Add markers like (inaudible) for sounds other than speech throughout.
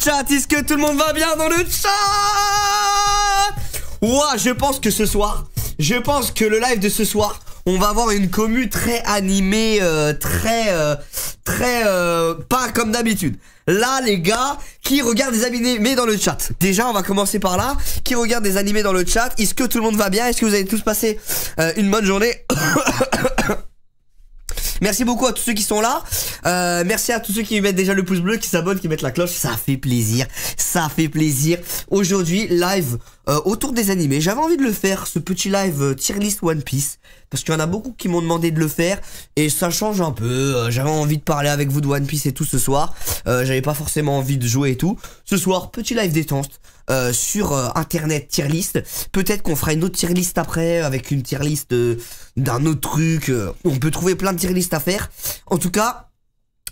chat Est-ce que tout le monde va bien dans le chat Ouah, je pense que ce soir, je pense que le live de ce soir, on va avoir une commu très animée, euh, très, euh, très, euh, pas comme d'habitude. Là, les gars, qui regardent des animés dans le chat Déjà, on va commencer par là. Qui regardent des animés dans le chat Est-ce que tout le monde va bien Est-ce que vous avez tous passé une bonne journée (coughs) Merci beaucoup à tous ceux qui sont là. Euh, merci à tous ceux qui mettent déjà le pouce bleu, qui s'abonnent, qui mettent la cloche. Ça fait plaisir. Ça fait plaisir. Aujourd'hui, live euh, autour des animés. J'avais envie de le faire, ce petit live euh, tier list One Piece. Parce qu'il y en a beaucoup qui m'ont demandé de le faire. Et ça change un peu. J'avais envie de parler avec vous de One Piece et tout ce soir. J'avais pas forcément envie de jouer et tout. Ce soir, petit live détente. Euh, sur internet tier list. Peut-être qu'on fera une autre tier list après avec une tier list d'un autre truc. on peut trouver plein de tier list à faire. En tout cas,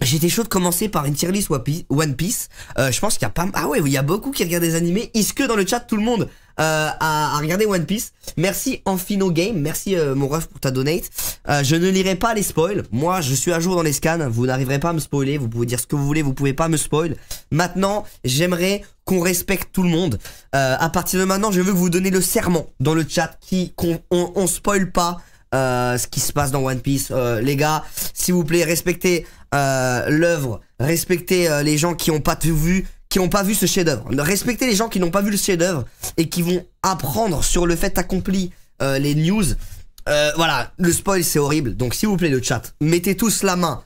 J'étais chaud de commencer par une tier list One Piece. Euh, je pense qu'il y a pas ah ouais, il y a beaucoup qui regardent des animés. Est-ce que dans le chat tout le monde euh, a, a, regardé One Piece Merci Enfino Game, merci euh, mon ref pour ta donate. Euh, je ne lirai pas les spoils. Moi, je suis à jour dans les scans. Vous n'arriverez pas à me spoiler. Vous pouvez dire ce que vous voulez, vous pouvez pas me spoil. Maintenant, j'aimerais qu'on respecte tout le monde. Euh, à partir de maintenant, je veux que vous donner le serment dans le chat qui qu'on on, on spoil pas euh, ce qui se passe dans One Piece. Euh, les gars, s'il vous plaît, respectez euh, l'œuvre, respectez les gens qui n'ont pas tout vu, qui n'ont pas vu ce chef-d'œuvre. Respectez les gens qui n'ont pas vu le chef-d'œuvre et qui vont apprendre sur le fait accompli les news. voilà, le spoil c'est horrible. Donc s'il vous plaît le chat, mettez tous la main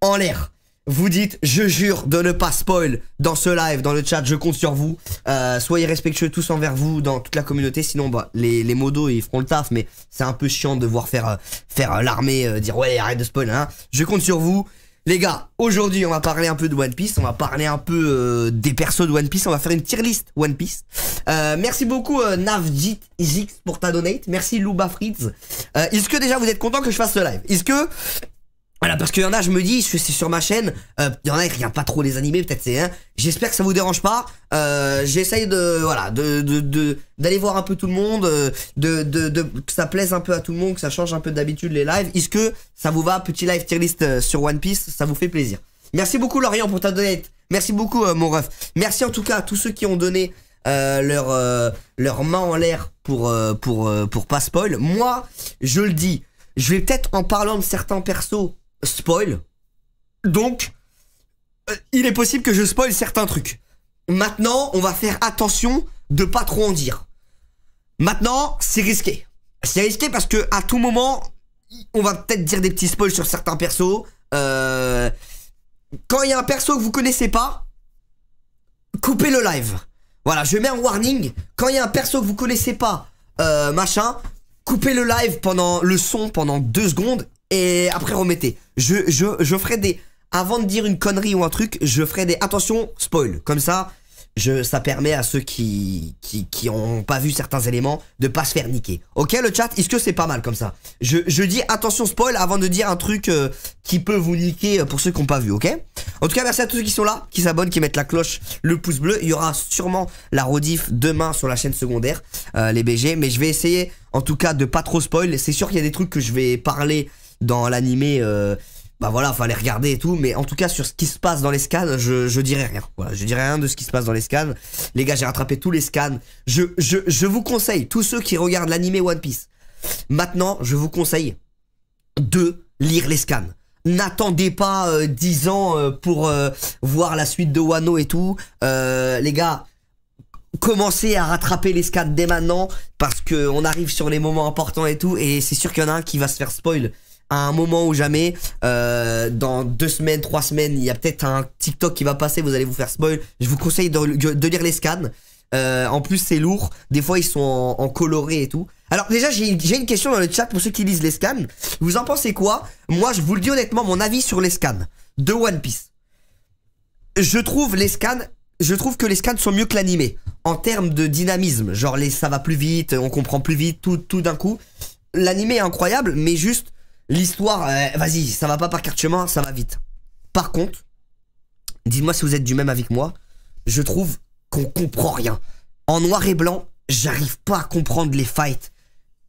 en l'air vous dites, je jure de ne pas spoil dans ce live, dans le chat, je compte sur vous. Euh, soyez respectueux tous envers vous, dans toute la communauté. Sinon, bah, les, modos, ils feront le taf, mais c'est un peu chiant de voir faire, euh, faire euh, l'armée, dire ouais, arrête de spoil. Hein. Je compte sur vous. Les gars, aujourd'hui, on va parler un peu de One Piece, on va parler un peu des persos de One Piece, on va faire une tier list One Piece. merci beaucoup Navjit X pour ta donate, merci Luba Fritz. Est-ce que déjà vous êtes content que je fasse ce live Est-ce que voilà, parce qu'il y en a, je me dis, c'est sur ma chaîne, euh, il y en a qui regardent pas trop les animés, peut-être c'est. Hein, J'espère que ça vous dérange pas. Euh, j'essaye de, voilà, de d'aller voir un peu tout le monde, euh, de, de, que ça plaise un peu à tout le monde, que ça change un peu d'habitude les lives. Est-ce que ça vous va, petit live tier list sur One Piece, ça vous fait plaisir. Merci beaucoup Lorient pour ta donate. Merci beaucoup mon ref. Merci en tout cas à tous ceux qui ont donné leur leur main en l'air pour pour pour pas spoil. Moi, je le dis, je vais peut-être en parlant de certains persos spoil. Donc, euh, il est possible que je spoil certains trucs. Maintenant, on va faire attention de pas trop en dire. Maintenant, c'est risqué. C'est risqué parce que à tout moment, on va peut-être dire des petits spoils sur certains persos. Euh, quand il y a un perso que vous connaissez pas, coupez le live. Voilà, je mets un warning. Quand il y a un perso que vous connaissez pas, euh, machin, coupez le live pendant le son pendant deux secondes et après remettez je, je, je ferai des. Avant de dire une connerie ou un truc, je ferai des. Attention, spoil. Comme ça, je, ça permet à ceux qui, qui, qui ont pas vu certains éléments de pas se faire niquer. Ok, le chat Est-ce que c'est pas mal comme ça je, je dis attention spoil avant de dire un truc euh, qui peut vous niquer euh, pour ceux qui n'ont pas vu, ok En tout cas, merci à tous ceux qui sont là, qui s'abonnent, qui mettent la cloche, le pouce bleu. Il y aura sûrement la rediff demain sur la chaîne secondaire, euh, les BG. Mais je vais essayer, en tout cas, de pas trop spoil. C'est sûr qu'il y a des trucs que je vais parler dans l'animé, euh, bah voilà, fallait regarder et tout. Mais en tout cas, sur ce qui se passe dans les scans, je, je dirais rien. Voilà, je dirais rien de ce qui se passe dans les scans. Les gars, j'ai rattrapé tous les scans. Je, je, vous conseille, tous ceux qui regardent l'animé One Piece, maintenant, je vous conseille de lire les scans n'attendez pas 10 euh, ans euh, pour voir la suite de Wano et tout. les gars, commencez à rattraper les scans dès maintenant parce qu'on arrive sur les moments importants et tout. Et c'est sûr qu'il y en a un qui va se faire spoil à un moment ou jamais. Euh, dans deux semaines, trois semaines, il y a peut-être un TikTok qui va passer, vous allez vous faire spoil. Je vous conseille de, lire les scans. Euh, en plus, c'est lourd. Des fois, ils sont en, coloré et tout. Alors, déjà, j'ai une question dans le chat pour ceux qui lisent les scans. Vous en pensez quoi Moi, je vous le dis honnêtement, mon avis sur les scans de One Piece. Je trouve les scans, je trouve que les scans sont mieux que l'animé en termes de dynamisme. Genre, les, ça va plus vite, on comprend plus vite, tout, tout d'un coup. L'animé est incroyable, mais juste L'histoire, euh, vas-y, ça va pas par carte chemin, ça va vite. Par contre, dites-moi si vous êtes du même avec moi, je trouve qu'on comprend rien. En noir et blanc, j'arrive pas à comprendre les fights.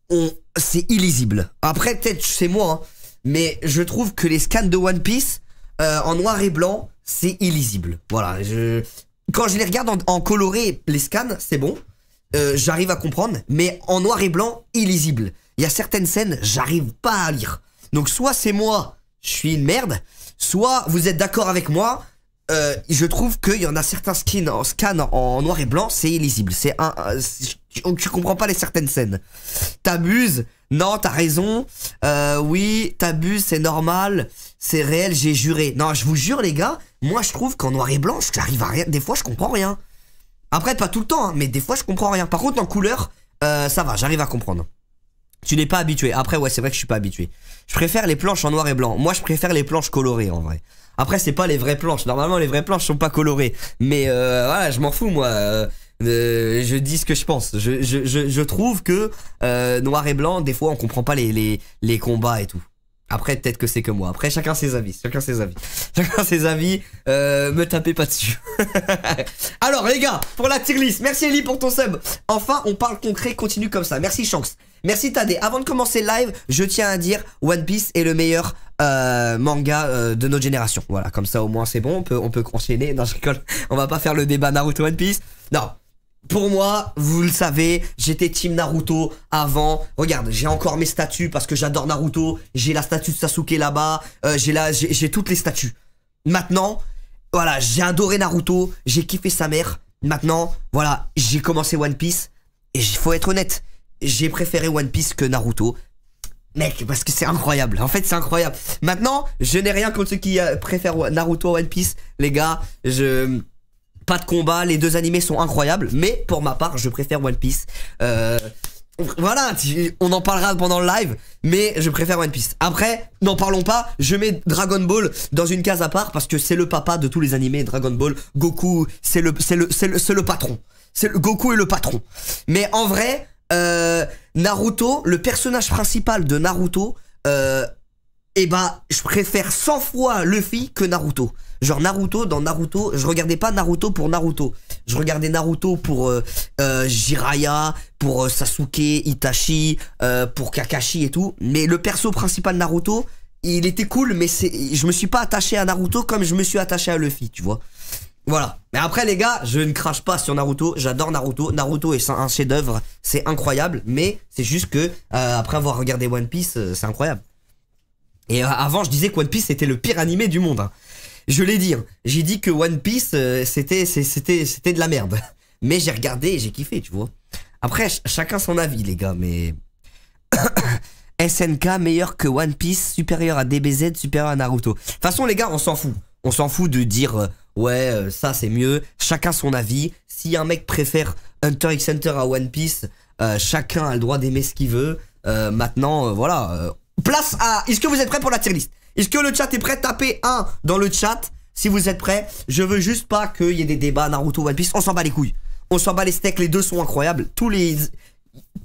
On... C'est illisible. Après, peut-être c'est moi, hein, mais je trouve que les scans de One Piece, euh, en noir et blanc, c'est illisible. Voilà, Quand je les regarde en, coloré, les scans, c'est bon. Euh, j'arrive à comprendre, mais en noir et blanc, illisible. Il y a certaines scènes, j'arrive pas à lire. Donc soit c'est moi, je suis une merde, soit vous êtes d'accord avec moi. Euh, je trouve qu'il y en a certains skins en scan en, noir et blanc, c'est illisible. C'est un, tu, comprends pas les certaines scènes. T'abuses. Non, t'as raison. Euh, oui, t'abuses, c'est normal. C'est réel, j'ai juré. Non, je vous jure les gars, moi je trouve qu'en noir et blanc, j'arrive à rien. Des fois, je comprends rien. Après, pas tout le temps, hein, mais des fois, je comprends rien. Par contre, en couleur, euh, ça va, j'arrive à comprendre. Tu n'es pas habitué. Après, ouais, c'est vrai que je suis pas habitué. Je préfère les planches en noir et blanc. Moi, je préfère les planches colorées en vrai. Après, c'est pas les vraies planches. Normalement, les vraies planches sont pas colorées. Mais euh, voilà, je m'en fous, moi. Euh, euh, je dis ce que je pense. Je, je, je, je trouve que euh, noir et blanc, des fois, on comprend pas les, les, les combats et tout. Après, peut-être que c'est que moi. Après, chacun ses avis. Chacun ses avis. (laughs) Chacun ses avis. Euh, me tapez pas dessus. (laughs) Alors, les gars, pour la tier merci Ellie pour ton sub. Enfin, on parle concret, continue comme ça. Merci Shanks. Merci Tadé. Avant de commencer live, je tiens à dire One Piece est le meilleur euh, manga euh, de notre génération. Voilà, comme ça au moins c'est bon, on peut, on peut enchaîner. Non, je rigole. (laughs) On va pas faire le débat Naruto One Piece. Non. Pour moi, vous le savez, j'étais team Naruto avant. Regarde, j'ai encore mes statues parce que j'adore Naruto. J'ai la statue de Sasuke là-bas. Euh, j'ai là, j'ai toutes les statues. Maintenant, voilà, j'ai adoré Naruto. J'ai kiffé sa mère. Maintenant, voilà, j'ai commencé One Piece. Et il faut être honnête j'ai préféré One Piece que Naruto. Mec, parce que c'est incroyable. En fait, c'est incroyable. Maintenant, je n'ai rien contre ceux qui euh, préfèrent Naruto à One Piece. Les gars, je... Pas de combat, les deux animés sont incroyables. Mais pour ma part, je préfère One Piece. Euh, voilà, on en parlera pendant le live, mais je préfère One Piece. Après, n'en parlons pas, je mets Dragon Ball dans une case à part parce que c'est le papa de tous les animés Dragon Ball. Goku, c'est le, c'est le, c'est le, patron. Goku est le patron. Mais en vrai, euh, Naruto, le personnage principal de Naruto, Et euh, eh bah ben, je préfère 100 fois Luffy que Naruto. Genre Naruto, dans Naruto, je regardais pas Naruto pour Naruto. Je regardais Naruto pour euh, Jiraya, pour Sasuke, Itachi, pour Kakashi et tout. Mais le perso principal Naruto, il était cool, mais je me suis pas attaché à Naruto comme je me suis attaché à Luffy, tu vois. Voilà. Mais après, les gars, je ne crache pas sur Naruto. J'adore Naruto. Naruto est un chef-d'œuvre. C'est incroyable. Mais c'est juste que, euh, après avoir regardé One Piece, euh, c'est incroyable. Et euh, avant, je disais que One Piece était le pire animé du monde. Hein. Je l'ai dit. Hein. J'ai dit que One Piece, c'était, c'était, c'était de la merde. (laughs) Mais j'ai regardé et j'ai kiffé, tu vois. Après, chacun son avis, les gars, mais. SNK (coughs) meilleur que One Piece, supérieur à DBZ, supérieur à Naruto. De toute façon, les gars, on s'en fout. On s'en fout de dire ouais, euh, ça c'est mieux. Chacun son avis. Si un mec préfère Hunter x Hunter à One Piece, euh, chacun a le droit d'aimer ce qu'il veut. Euh, maintenant, voilà. place à. Est-ce que vous êtes prêts pour la tier list Est-ce que le chat est prêt Tapez 1 dans le chat si vous êtes prêts. Je veux juste pas qu'il y ait des débats Naruto One Piece. On s'en bat les couilles. On s'en bat les steaks. Les deux sont incroyables. Tous les.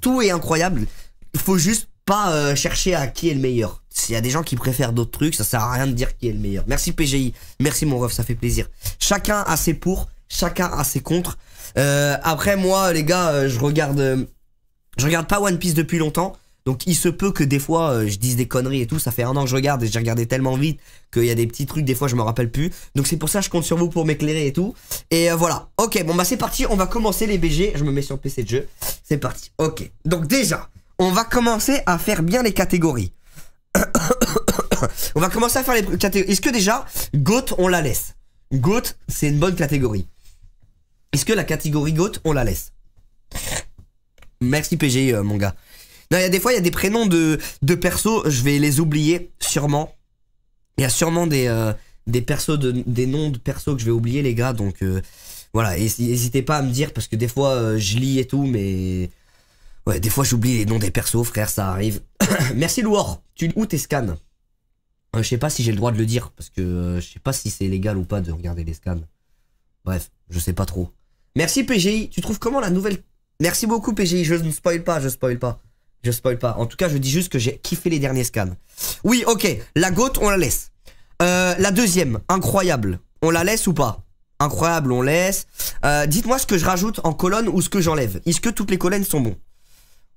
Tout est incroyable. Il faut juste euh, chercher à qui est le meilleur. S'il y a des gens qui préfèrent d'autres trucs, ça sert à rien de dire qui est le meilleur. Merci PGI, merci mon ref, ça fait plaisir. Chacun a ses pour, chacun a ses contre. Euh, après moi, les gars, euh, je regarde, je regarde pas One Piece depuis longtemps. Donc il se peut que des fois je dise des conneries et tout, ça fait un an que je regarde et j'ai regardé tellement vite qu'il y a des petits trucs, des fois je me rappelle plus. Donc c'est pour ça je compte sur vous pour m'éclairer et tout. Et voilà, ok, bon bah c'est parti, on va commencer les BG, je me mets sur PC de jeu, c'est parti, ok. Donc déjà, on va commencer à faire bien les catégories. (coughs) on va commencer à faire les catégories. Est-ce que déjà, GOAT, on la laisse GOAT, c'est une bonne catégorie. Est-ce que la catégorie GOAT, on la laisse Merci PG, euh, mon gars. Non, il y a des fois, il y a des prénoms de, de persos, je vais les oublier, sûrement. Il y a sûrement des, euh, des persos, des noms de persos que je vais oublier, les gars, donc... Euh, voilà, n'hésitez pas à me dire, parce que des fois, je lis et tout, mais Ouais, des fois j'oublie les noms des persos, frère, ça arrive. (coughs) Merci Louor, tu où tes scans euh, Je sais pas si j'ai le droit de le dire, parce que euh, je sais pas si c'est légal ou pas de regarder les scans. Bref, je sais pas trop. Merci PGI, tu trouves comment la nouvelle... Merci beaucoup PGI, je ne spoil pas, je spoil pas. Je spoil pas. En tout cas, je dis juste que j'ai kiffé les derniers scans. Oui, ok, la gote, on la laisse. Euh, la deuxième, incroyable. On la laisse ou pas Incroyable, on laisse. Dites-moi ce que je rajoute en colonne ou ce que j'enlève. Est-ce que toutes les colonnes sont bonnes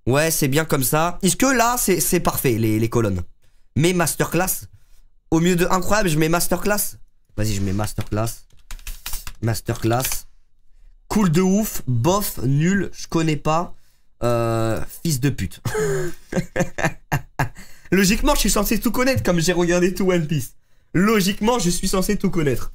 Ouais, c'est bien comme ça. Est-ce que là, c'est parfait, les, colonnes Mais masterclass Au mieux de incroyable, je mets masterclass Vas-y, je mets masterclass. Masterclass. Cool de ouf, bof, nul, je connais pas. Euh, fils de pute. (laughs) Logiquement, je suis censé tout connaître comme j'ai regardé tout One Piece. Logiquement, je suis censé tout connaître.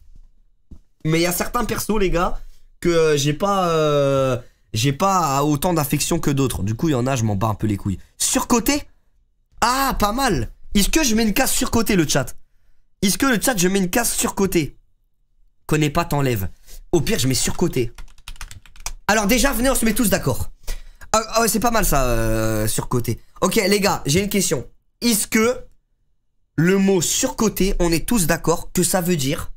Mais il y a certains persos, les gars, que j'ai pas... Euh, j'ai pas autant d'affection que d'autres. Du coup, il y en a, je m'en bats un peu les couilles. Surcoté Ah, pas mal Est-ce que je mets une case surcoté le chat Est-ce que le chat, je mets une case surcoté Connais pas, t'enlèves. Au pire, je mets surcoté. Alors déjà, venez, on se met tous d'accord. Ah, ah, ouais, c'est pas mal ça, euh, surcoté. Ok, les gars, j'ai une question. Est-ce que le mot surcoté, on est tous d'accord que ça veut dire...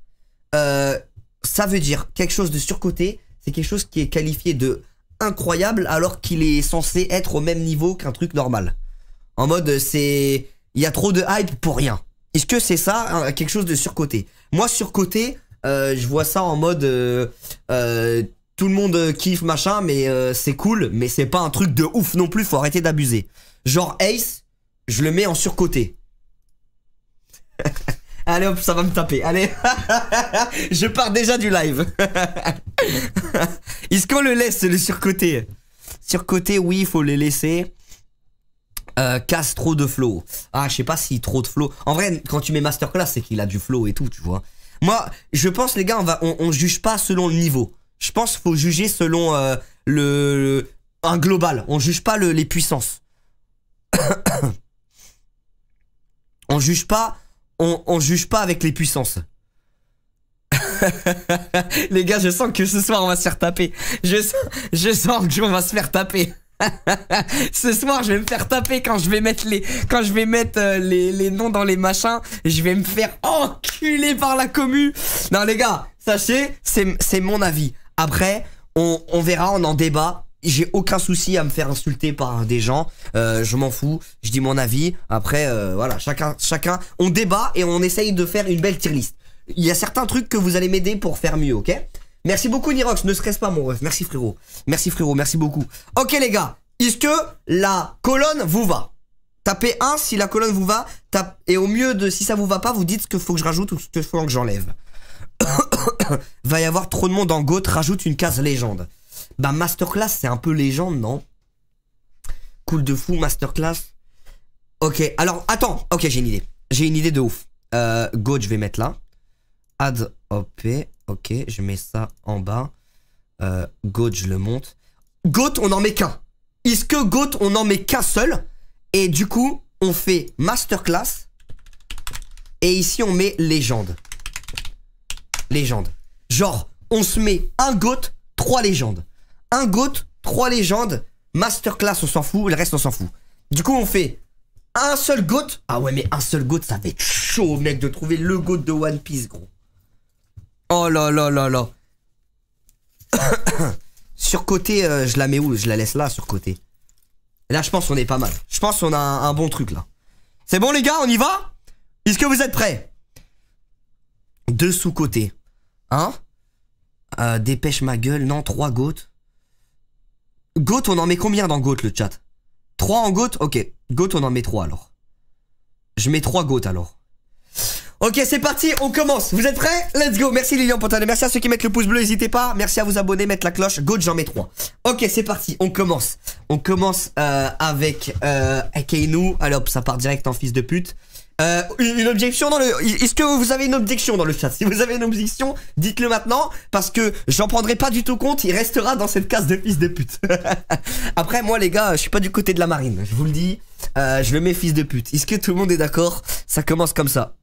Euh, ça veut dire quelque chose de surcoté, c'est quelque chose qui est qualifié de incroyable alors qu'il est censé être au même niveau qu'un truc normal. En mode, c'est. Il y a trop de hype pour rien. Est-ce que c'est ça, quelque chose de surcoté Moi, surcoté, euh, je vois ça en mode. Euh, euh, tout le monde kiffe machin, mais c'est cool, mais c'est pas un truc de ouf non plus, faut arrêter d'abuser. Genre Ace, je le mets en surcoté. (laughs) Allez hop, ça va me taper. Allez, (laughs) je pars déjà du live. (laughs) Est-ce qu'on le laisse, le surcoté Surcoté, oui, il faut les laisser. Euh, casse trop de flow. Ah, je sais pas si trop de flow. En vrai, quand tu mets masterclass, c'est qu'il a du flow et tout, tu vois. Moi, je pense, les gars, on, va, on, juge pas selon le niveau. Je pense qu'il faut juger selon euh, le, un global. On juge pas les puissances. (coughs) on juge pas on, juge pas avec les puissances. (laughs) les gars, je sens que ce soir on va se faire taper. Je sens, je sens qu'on va se faire taper. (laughs) ce soir, je vais me faire taper quand je vais mettre les, quand je vais mettre euh, les, les noms dans les machins. Je vais me faire enculer par la commu. Non, les gars, sachez, c'est, c'est mon avis. Après, on, on verra, on en débat j'ai aucun souci à me faire insulter par des gens. Euh, je m'en fous. Je dis mon avis. Après, euh, voilà, chacun, chacun, on débat et on essaye de faire une belle tier Il y a certains trucs que vous allez m'aider pour faire mieux, ok Merci beaucoup Nirox, ne serait-ce pas mon ref. Merci frérot. Merci frérot, merci beaucoup. Ok les gars, est-ce que la colonne vous va Tapez 1 si la colonne vous va. Tape... Et au mieux de si ça vous va pas, vous dites ce que faut que je rajoute ou ce que faut que j'enlève. (coughs) va y avoir trop de monde en goth, rajoute une case légende. Bah Masterclass, c'est un peu légende, non Cool de fou, Masterclass. Ok, alors attends, ok, j'ai une idée. J'ai une idée de ouf. Euh, je vais mettre là. Add OP, ok, je mets ça en bas. Euh, Goat, je le monte. Goat, on en met qu'un. Est-ce que Goat, on en met qu'un seul Et du coup, on fait Masterclass. Et ici, on met Légende. Légende. Genre, on se met un Goat, trois légendes un GOAT, trois légendes, masterclass, on s'en fout, le reste, on s'en fout. Du coup, on fait un seul GOAT. Ah ouais, mais un seul GOAT, ça va être chaud, mec, de trouver le GOAT de One Piece, gros. Oh là là là là. (coughs) sur côté, euh, je la mets où Je la laisse là, sur côté. Là, je pense qu'on est pas mal. Je pense qu'on a un, bon truc là. C'est bon, les gars, on y va Est-ce que vous êtes prêts Deux sous-côtés. Hein euh, Dépêche ma gueule, non, trois gouttes. Goat, on en met combien dans Goat le chat 3 en Goat Ok. Goat, on en met 3 alors. Je mets 3 Goat alors. Ok, c'est parti, on commence. Vous êtes prêts Let's go. Merci Lilian et Merci à ceux qui mettent le pouce bleu, n'hésitez pas. Merci à vous abonner, mettre la cloche. Goat, j'en mets 3. Ok, c'est parti, on commence. On commence euh, avec euh, Alors alors ça part direct en fils de pute. Euh, une objection dans le. Est-ce que vous avez une objection dans le chat Si vous avez une objection, dites-le maintenant parce que j'en prendrai pas du tout compte. Il restera dans cette case de fils de pute. (laughs) Après, moi, les gars, je suis pas du côté de la marine. Je vous le dis. Euh, je le mets fils de pute. Est-ce que tout le monde est d'accord Ça commence comme ça.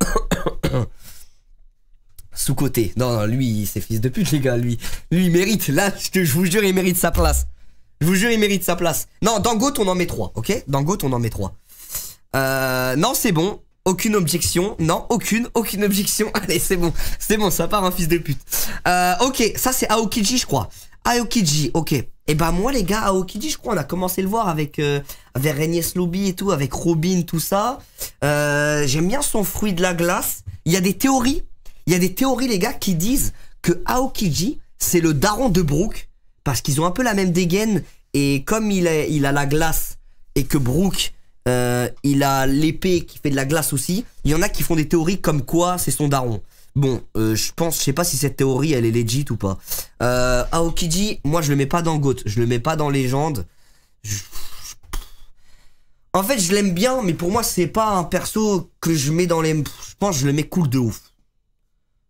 (coughs) Sous côté. Non, lui, c'est fils de pute, les gars. Lui, lui, il mérite. Là, je, je vous jure, il mérite sa place. Je vous jure, il mérite sa place. Non, dans on en met trois, ok Dans on en met trois. Euh, non, c'est bon. Aucune objection, non, aucune, aucune objection. (laughs) Allez, c'est bon, c'est bon, ça part un hein, fils de pute. Euh, ok, ça c'est Aokiji, je crois. Aokiji, ok. eh ben moi les gars, Aokiji, je crois, on a commencé le voir avec euh, avec et tout, avec Robin, tout ça. Euh, J'aime bien son fruit de la glace. Il y a des théories, il y a des théories les gars qui disent que Aokiji c'est le daron de Brooke parce qu'ils ont un peu la même dégaine et comme il est, il a la glace et que Brooke euh, il a l'épée qui fait de la glace aussi. Il y en a qui font des théories comme quoi c'est son daron. Bon, euh, je pense, je sais pas si cette théorie elle est legit ou pas. Euh, Aokiji, moi je le mets pas dans goth, je le mets pas dans légende. En fait, je l'aime bien, mais pour moi c'est pas un perso que je mets dans les. Je pense je le mets cool de ouf.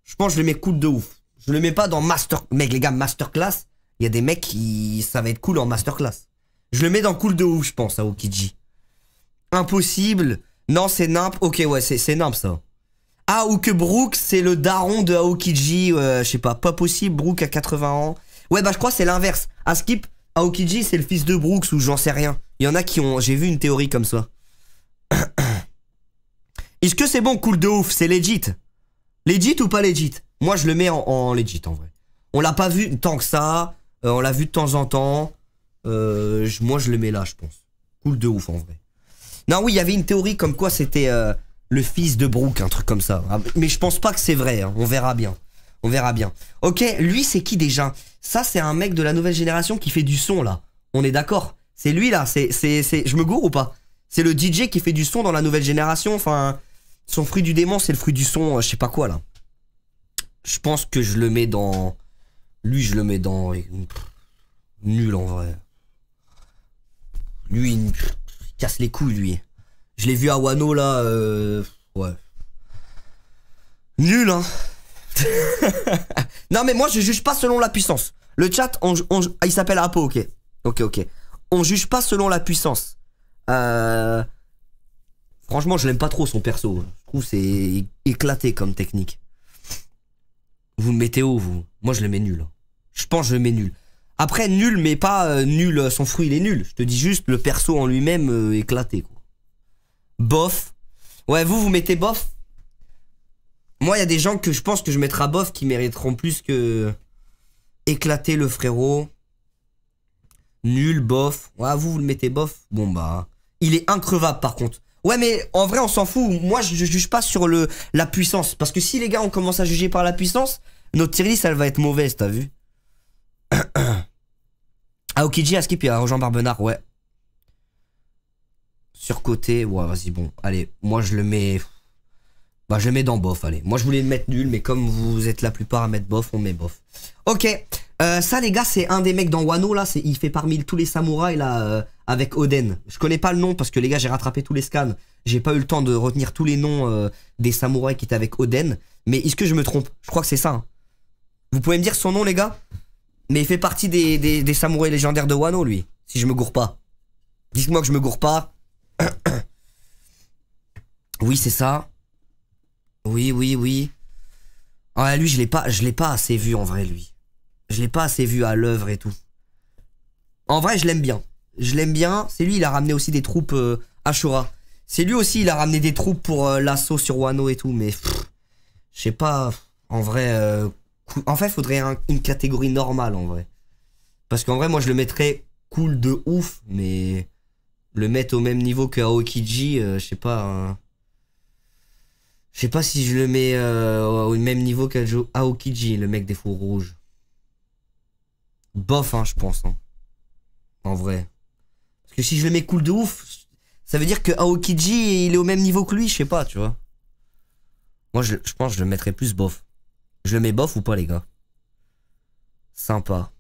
Je pense je le mets cool de ouf. Je le mets pas dans master. Mec, les gars, masterclass. Il y a des mecs qui ça va être cool en masterclass. Je le mets dans cool de ouf, je pense, Aokiji. Impossible. Non, c'est Nimp. Ok, ouais, c'est Nimp ça. Ah, ou que Brooks c'est le daron de Aokiji. Euh, je sais pas, pas possible. Brooke a 80 ans. Ouais, bah je crois c'est l'inverse. À Skip, Aokiji, c'est le fils de Brooks ou j'en sais rien. Il y en a qui ont. J'ai vu une théorie comme ça. (coughs) Est-ce que c'est bon, cool de ouf C'est legit Legit ou pas legit Moi, je le mets en, en legit en vrai. On l'a pas vu tant que ça. Euh, on l'a vu de temps en temps. Euh, moi, je le mets là, je pense. Cool de ouf en vrai. Non, oui, il y avait une théorie comme quoi c'était euh, le fils de Brooke, un truc comme ça. Ah, mais je pense pas que c'est vrai. Hein. On verra bien. On verra bien. Ok, lui, c'est qui déjà Ça, c'est un mec de la nouvelle génération qui fait du son, là. On est d'accord C'est lui, là. C'est, c'est, Je me gourre ou pas C'est le DJ qui fait du son dans la nouvelle génération. Enfin, son fruit du démon, c'est le fruit du son, euh, je sais pas quoi, là. Je pense que je le mets dans... Lui, je le mets dans... Nul, en vrai. Lui, casse les couilles, lui. Je l'ai vu à Wano, là. Euh, ouais. Nul, hein. (laughs) non, mais moi, je juge pas selon la puissance. Le chat, on, ah, il s'appelle Apo, ok. Ok, ok. On juge pas selon la puissance. Euh, franchement, je l'aime pas trop son perso. Je trouve c'est éclaté comme technique. Vous le mettez haut, vous. Moi, je le mets nul. Hein. Je pense que je le mets nul. Après, nul, mais pas euh, nul, euh, son fruit, il est nul. Je te dis juste, le perso en lui-même euh, éclaté. Quoi. Bof. Ouais, vous, vous mettez bof Moi, il y a des gens que je pense que je mettrai bof qui mériteront plus que éclaté le frérot. Nul, bof. Ouais, vous, vous le mettez bof Bon, bah. Il est increvable, par contre. Ouais, mais en vrai, on s'en fout. Moi, je, ne juge pas sur le la puissance. Parce que si les gars, on commence à juger par la puissance, notre tier list, elle va être mauvaise, t'as vu (clears throat) Aokiji a skip à Jean Barbenard, ouais. côté, ouais, vas-y, bon. Allez, moi je le mets. Bah, je le mets dans bof, allez. Moi je voulais le mettre nul, mais comme vous êtes la plupart à mettre bof, on met bof. Ok, euh, ça les gars, c'est un des mecs dans Wano, là. Il fait parmi tous les samouraïs, là, euh, avec Oden. Je connais pas le nom parce que les gars, j'ai rattrapé tous les scans. J'ai pas eu le temps de retenir tous les noms euh, des samouraïs qui étaient avec Oden. Mais est-ce que je me trompe Je crois que c'est ça. Hein. Vous pouvez me dire son nom, les gars mais il fait partie des, des, samouraïs légendaires de Wano, lui. Si je me gourre pas. Dites-moi que je me gourre pas. (coughs) oui, c'est ça. Oui, oui, oui. Ah, lui, je l'ai pas, je l'ai pas assez vu en vrai, lui. Je l'ai pas assez vu à l'œuvre et tout. En vrai, je l'aime bien. Je l'aime bien. C'est lui, il a ramené aussi des troupes à euh, Ashura. C'est lui aussi, il a ramené des troupes pour euh, l'assaut sur Wano et tout. Mais je sais pas, en vrai, euh, en fait, il faudrait une catégorie normale en vrai. Parce qu'en vrai, moi je le mettrais cool de ouf, mais le mettre au même niveau que Aokiji, euh, je sais pas. Hein. Je sais pas si je le mets euh, au même niveau qu'Aokiji, le mec des fours rouges. Bof, hein, je pense. Hein. En vrai. Parce que si je le mets cool de ouf, ça veut dire que Aokiji, il est au même niveau que lui, je sais pas, tu vois. Moi, je, je pense que je le mettrais plus bof. Je le mets bof ou pas, les gars Sympa.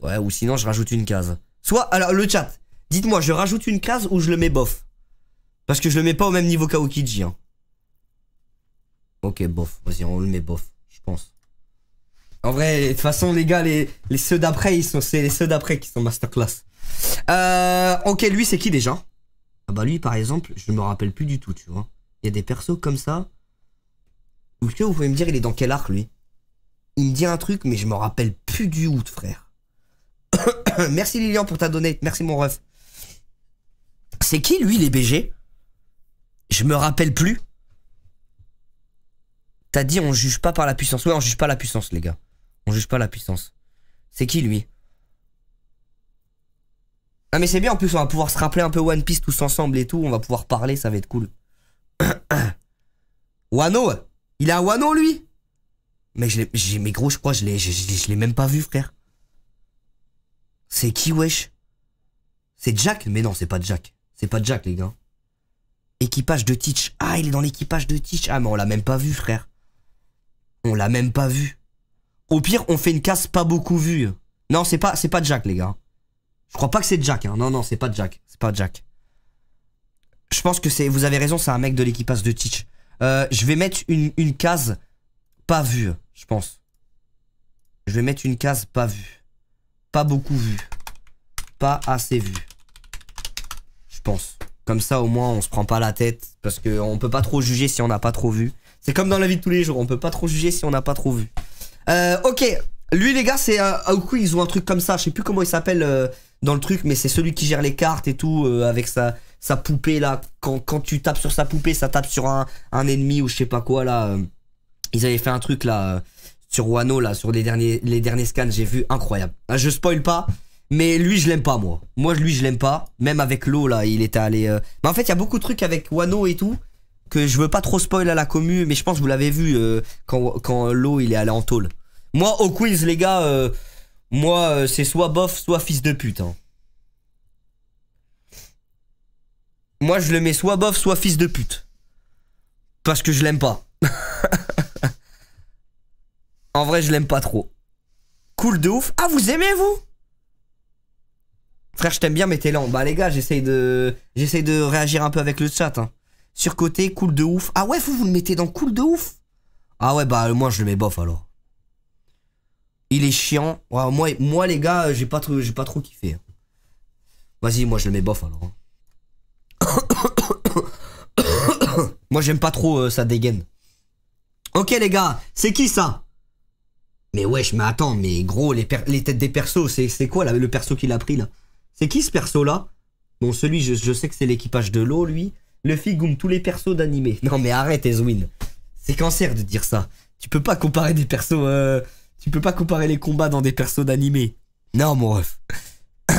Ouais, ou sinon, je rajoute une case. Soit, alors, le chat, dites-moi, je rajoute une case ou je le mets bof Parce que je le mets pas au même niveau qu'Aokiji, hein. Ok, bof. Vas-y, on le met bof, je pense. En vrai, de toute façon, les gars, les, ceux d'après, ils sont, c'est les ceux d'après qui sont masterclass. Euh, ok, lui, c'est qui déjà Ah bah lui, par exemple, je me rappelle plus du tout, tu vois. Il y a des persos comme ça. Ou que vous pouvez me dire, il est dans quel arc, lui il me dit un truc, mais je me rappelle plus du août, frère. (coughs) Merci Lilian pour ta donnée. Merci mon ref. C'est qui lui les BG Je me rappelle plus. T'as dit on juge pas par la puissance. Ouais, on juge pas la puissance, les gars. On juge pas la puissance. C'est qui lui Ah mais c'est bien en plus, on va pouvoir se rappeler un peu One Piece tous ensemble et tout. On va pouvoir parler, ça va être cool. (coughs) Wano Il a Wano lui mais je mais gros, je crois, je l'ai, je, l'ai même pas vu, frère. C'est qui, wesh? C'est Jack? Mais non, c'est pas Jack. C'est pas Jack, les gars. Équipage de Teach. Ah, il est dans l'équipage de Teach. Ah, mais on l'a même pas vu, frère. On l'a même pas vu. Au pire, on fait une case pas beaucoup vue. Non, c'est pas, c'est pas Jack, les gars. Je crois pas que c'est Jack. Hein. Non, non, c'est pas Jack. C'est pas Jack. Je pense que c'est. Vous avez raison, c'est un mec de l'équipage de Teach. Euh, je vais mettre une, une case pas vue je pense. Je vais mettre une case pas vue. Pas beaucoup vue. Pas assez vue. Je pense. Comme ça, au moins, on se prend pas la tête. Parce qu'on peut pas trop juger si on n'a pas trop vu. C'est comme dans la vie de tous les jours. On peut pas trop juger si on n'a pas trop vu. Euh, ok. Lui, les gars, c'est. Euh, coup, ils ont un truc comme ça. Je sais plus comment il s'appelle euh, dans le truc, mais c'est celui qui gère les cartes et tout. Euh, avec sa, sa poupée là. Quand, tu tapes sur sa poupée, ça tape sur un, un ennemi ou je sais pas quoi là. Ils avaient fait un truc là euh, sur Wano là, sur les derniers les derniers scans, j'ai vu incroyable. Ah, je spoil pas, mais lui je l'aime pas moi. Moi lui je l'aime pas, même avec l'eau là, il était allé. Euh. Mais en fait il y a beaucoup de trucs avec Wano et tout que je veux pas trop spoil à la commu, mais je pense que vous l'avez vu euh, quand quand l'eau il est allé en tôle. Moi au quiz les gars, moi c'est soit bof soit fils de pute. Hein. Moi je le mets soit bof soit fils de pute parce que je l'aime pas. (laughs) En vrai, je l'aime pas trop. Cool de ouf. Ah, vous aimez, vous Frère, je t'aime bien, mais t'es lent. Bah, les gars, j'essaye de... J'essaye de réagir un peu avec le chat. Hein. Sur côté, cool de ouf. Ah ouais, vous, vous le mettez dans cool de ouf Ah ouais, bah, moi, je le mets bof, alors. Il est chiant. moi, moi, les gars, j'ai pas, trop, pas trop kiffé. Hein. Vas-y, moi, je le mets bof, alors. Hein. (coughs) moi, j'aime pas trop sa euh, ça dégaine. Ok, les gars, c'est qui, ça mais wesh, mais attends, mais gros, les, têtes des persos, c'est quoi le perso qu'il a pris là C'est qui ce perso là Bon, celui, je, sais que c'est l'équipage de l'eau, lui. Le figoum, tous les persos d'animé. (laughs) Non mais arrête, Ezwin. C'est cancer de dire ça. Tu peux pas comparer des persos... Euh, tu peux pas comparer les combats dans des persos d'animé. Non, mon ref.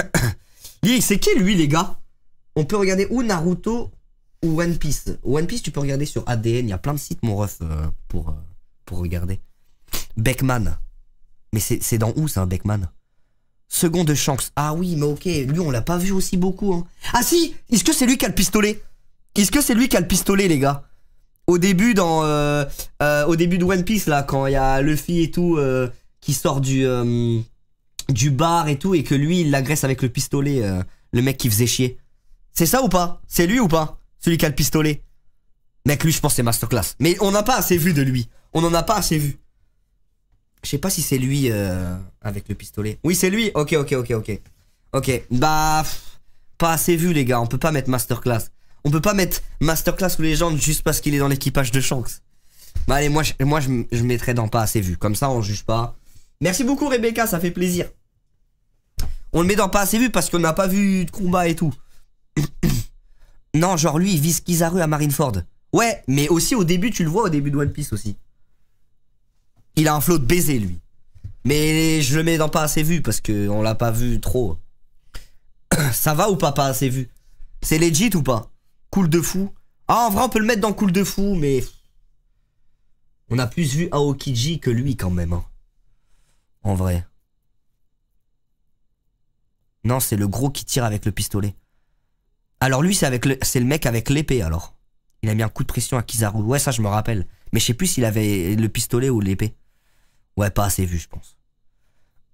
(coughs) c'est qui lui, les gars On peut regarder ou Naruto ou One Piece. One Piece, tu peux regarder sur ADN. Il y a plein de sites, mon ref, euh, pour, euh, pour regarder. Beckman. Mais c'est dans où, ça, un Beckman Second de Ah oui, mais ok, lui, on l'a pas vu aussi beaucoup. Hein. Ah si Est-ce que c'est lui qui a le pistolet Est-ce que c'est lui qui a le pistolet, les gars Au début, dans... Euh, euh, au début de One Piece, là, quand il y a Luffy et tout, euh, qui sort du... du bar et tout, et que lui, il l'agresse avec le pistolet, le mec qui faisait chier. C'est ça ou pas C'est lui ou pas Celui qui a le pistolet Mec, lui, je pense c'est masterclass. Mais on n'a pas assez vu de lui. On n'en a pas assez vu. Je sais pas si c'est lui euh, avec le pistolet. Oui, c'est lui. Ok, ok, ok, ok. Ok, bah pas assez vu les gars. On peut pas mettre masterclass. On peut pas mettre masterclass ou légende juste parce qu'il est dans l'équipage de Shanks. Bah allez, moi, je, moi je, mettrais dans pas assez vu. Comme ça, on juge pas. Merci beaucoup Rebecca, ça fait plaisir. On le met dans pas assez vu parce qu'on n'a pas vu de combat et tout. (coughs) non, genre lui, il vise Kizaru à Marineford. Ouais, mais aussi au début, tu le vois au début de One Piece aussi. Il a un flot de baiser, lui. Mais je le mets dans pas assez vu parce que on l'a pas vu trop. (clears throat) Ça va ou pas, pas assez vu C'est legit ou pas Cool de fou. Ah, en vrai, on peut le mettre dans cool de fou, mais. On a plus vu Aokiji que lui quand même. Hein. En vrai. Non, c'est le gros qui tire avec le pistolet. Alors lui, c'est avec le, c'est le mec avec l'épée alors. Il a mis un coup de pression à Kizaru. Ouais, ça, je me rappelle. Mais je sais plus s'il avait le pistolet ou l'épée. Ouais, pas assez vu, je pense.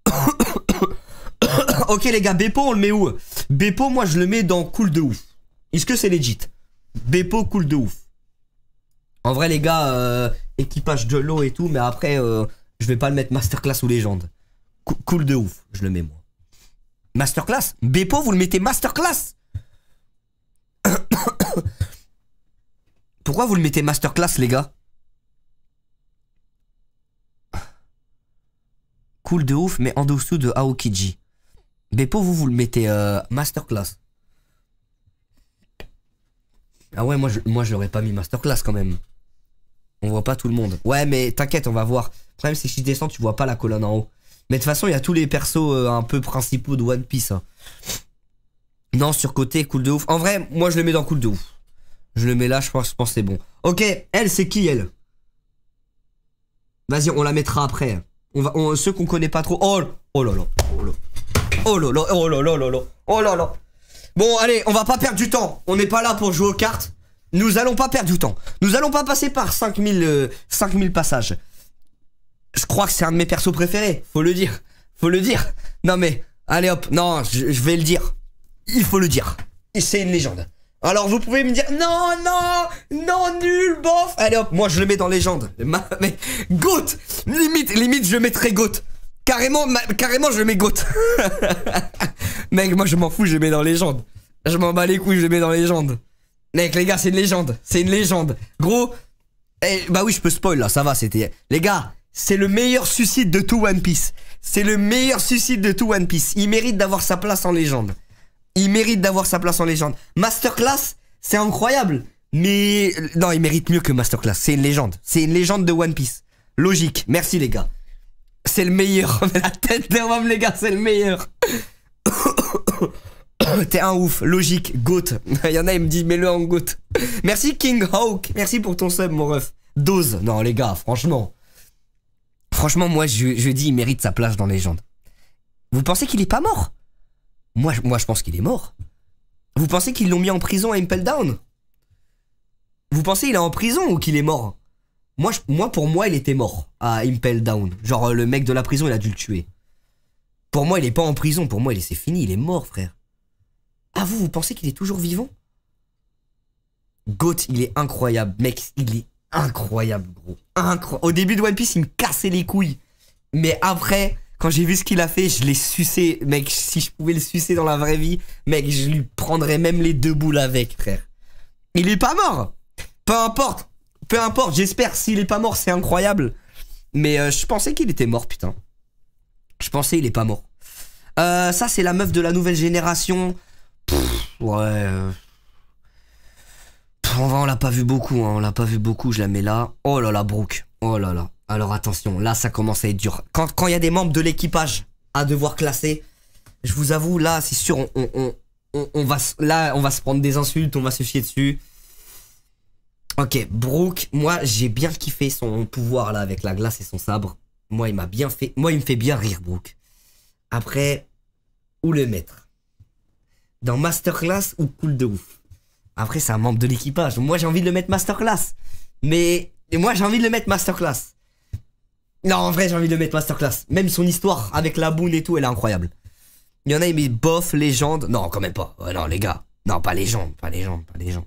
(coughs) ok, les gars, Bepo on le met où Bepo moi, je le mets dans cool de ouf. Est-ce que c'est legit Bepo cool de ouf. En vrai, les gars, euh, équipage de l'eau et tout, mais après, euh, je vais pas le mettre masterclass ou légende. cool de ouf, je le mets, moi. Masterclass Bepo vous le mettez masterclass (coughs) Pourquoi vous le mettez masterclass, les gars Cool de ouf, mais en dessous de Aokiji. Beppo, vous, vous le mettez euh, masterclass. Ah ouais, moi je, moi, l'aurais pas mis masterclass quand même. On voit pas tout le monde. Ouais, mais t'inquiète, on va voir. Le problème, c'est que si je descends, tu vois pas la colonne en haut. Mais de toute façon, il y a tous les persos euh, un peu principaux de One Piece. Hein. Non, sur côté, cool de ouf. En vrai, moi, je le mets dans cool de ouf. Je le mets là, je pense, je c'est bon. Ok, elle, c'est qui elle Vas-y, on la mettra après. On va, on, ceux qu'on connaît pas trop. Oh, oh là là, oh, oh là. Oh là là, oh là là Oh là là. Bon, allez, on va pas perdre du temps. On n'est pas là pour jouer aux cartes. Nous allons pas perdre du temps. Nous allons pas passer par 5000, 5000 euh, passages. Je crois que c'est un de mes persos préférés. Faut le dire. Faut le dire. Non mais, allez hop. Non, je, je vais le dire. Il faut le dire. C'est une légende. Alors vous pouvez me dire non, non, non, nul, bof. Allez hop, moi je le mets dans légende. (laughs) Mais goat, limite, limite, je mettrai goat. Carrément, carrément, je le mets goat. (laughs) Mec, moi je m'en fous, je le mets dans légende. Je m'en bats les couilles, je le mets dans légende. Mec, les gars, c'est une légende. C'est une légende. Gros, eh, bah oui, je peux spoil là, ça va, c'était. Les gars, c'est le meilleur suicide de tout One Piece. C'est le meilleur suicide de tout One Piece. Il mérite d'avoir sa place en légende il mérite d'avoir sa place en légende. Masterclass, c'est incroyable. Mais non, il mérite mieux que Masterclass. C'est une légende. C'est une légende de One Piece. Logique. Merci les gars. C'est le meilleur. (laughs) la tête les gars, c'est le meilleur. (coughs) T'es un ouf. Logique. Goat. (laughs) il y en a, il me dit, mets-le en goat. Merci King Hawk. Merci pour ton sub, mon ref. Dose. Non, les gars, franchement. Franchement, moi, je, je dis, il mérite sa place dans légende. Vous pensez qu'il est pas mort moi, je pense qu'il est mort. Vous pensez qu'ils l'ont mis en prison à Impel Down Vous pensez qu'il est en prison ou qu'il est mort moi, moi, pour moi, il était mort à Impel Down. Genre, le mec de la prison, il a dû le tuer. Pour moi, il est pas en prison. Pour moi, il c'est fini. Il est mort, frère. Ah, vous, vous pensez qu'il est toujours vivant Goat, il est incroyable. Mec, il est incroyable, gros. Au début de One Piece, il me cassait les couilles. Mais après, quand j'ai vu ce qu'il a fait, je l'ai sucé. Mec, si je pouvais le sucer dans la vraie vie, mec, je lui prendrais même les deux boules avec, frère. Il est pas mort. Peu importe. Peu importe, j'espère. S'il est pas mort, c'est incroyable. Mais euh, je pensais qu'il était mort, putain. Je pensais qu'il est pas mort. Euh, ça, c'est la meuf de la nouvelle génération. ouais. Euh. On va, on l'a pas vu beaucoup, hein. on l'a pas vu beaucoup, je la mets là. Oh là là, Brooke. Oh là là. Alors attention, là ça commence à être dur. Quand il y a des membres de l'équipage à devoir classer, je vous avoue, là c'est sûr, on, on, on, on, va, là, on va se prendre des insultes, on va se fier dessus. Ok, Brooke, moi j'ai bien kiffé son pouvoir là avec la glace et son sabre. Moi il m'a bien fait, moi il me fait bien rire Brooke. Après, où le mettre Dans masterclass ou cool de ouf Après c'est un membre de l'équipage, moi j'ai envie de le mettre masterclass. Mais et moi j'ai envie de le mettre masterclass. Non, en vrai, j'ai envie de mettre Masterclass. Même son histoire avec la boule et tout, elle est incroyable. Il y en a, met bof, légende. Non, quand même pas. Oh, non, les gars. Non, pas légende, pas légende, pas légende.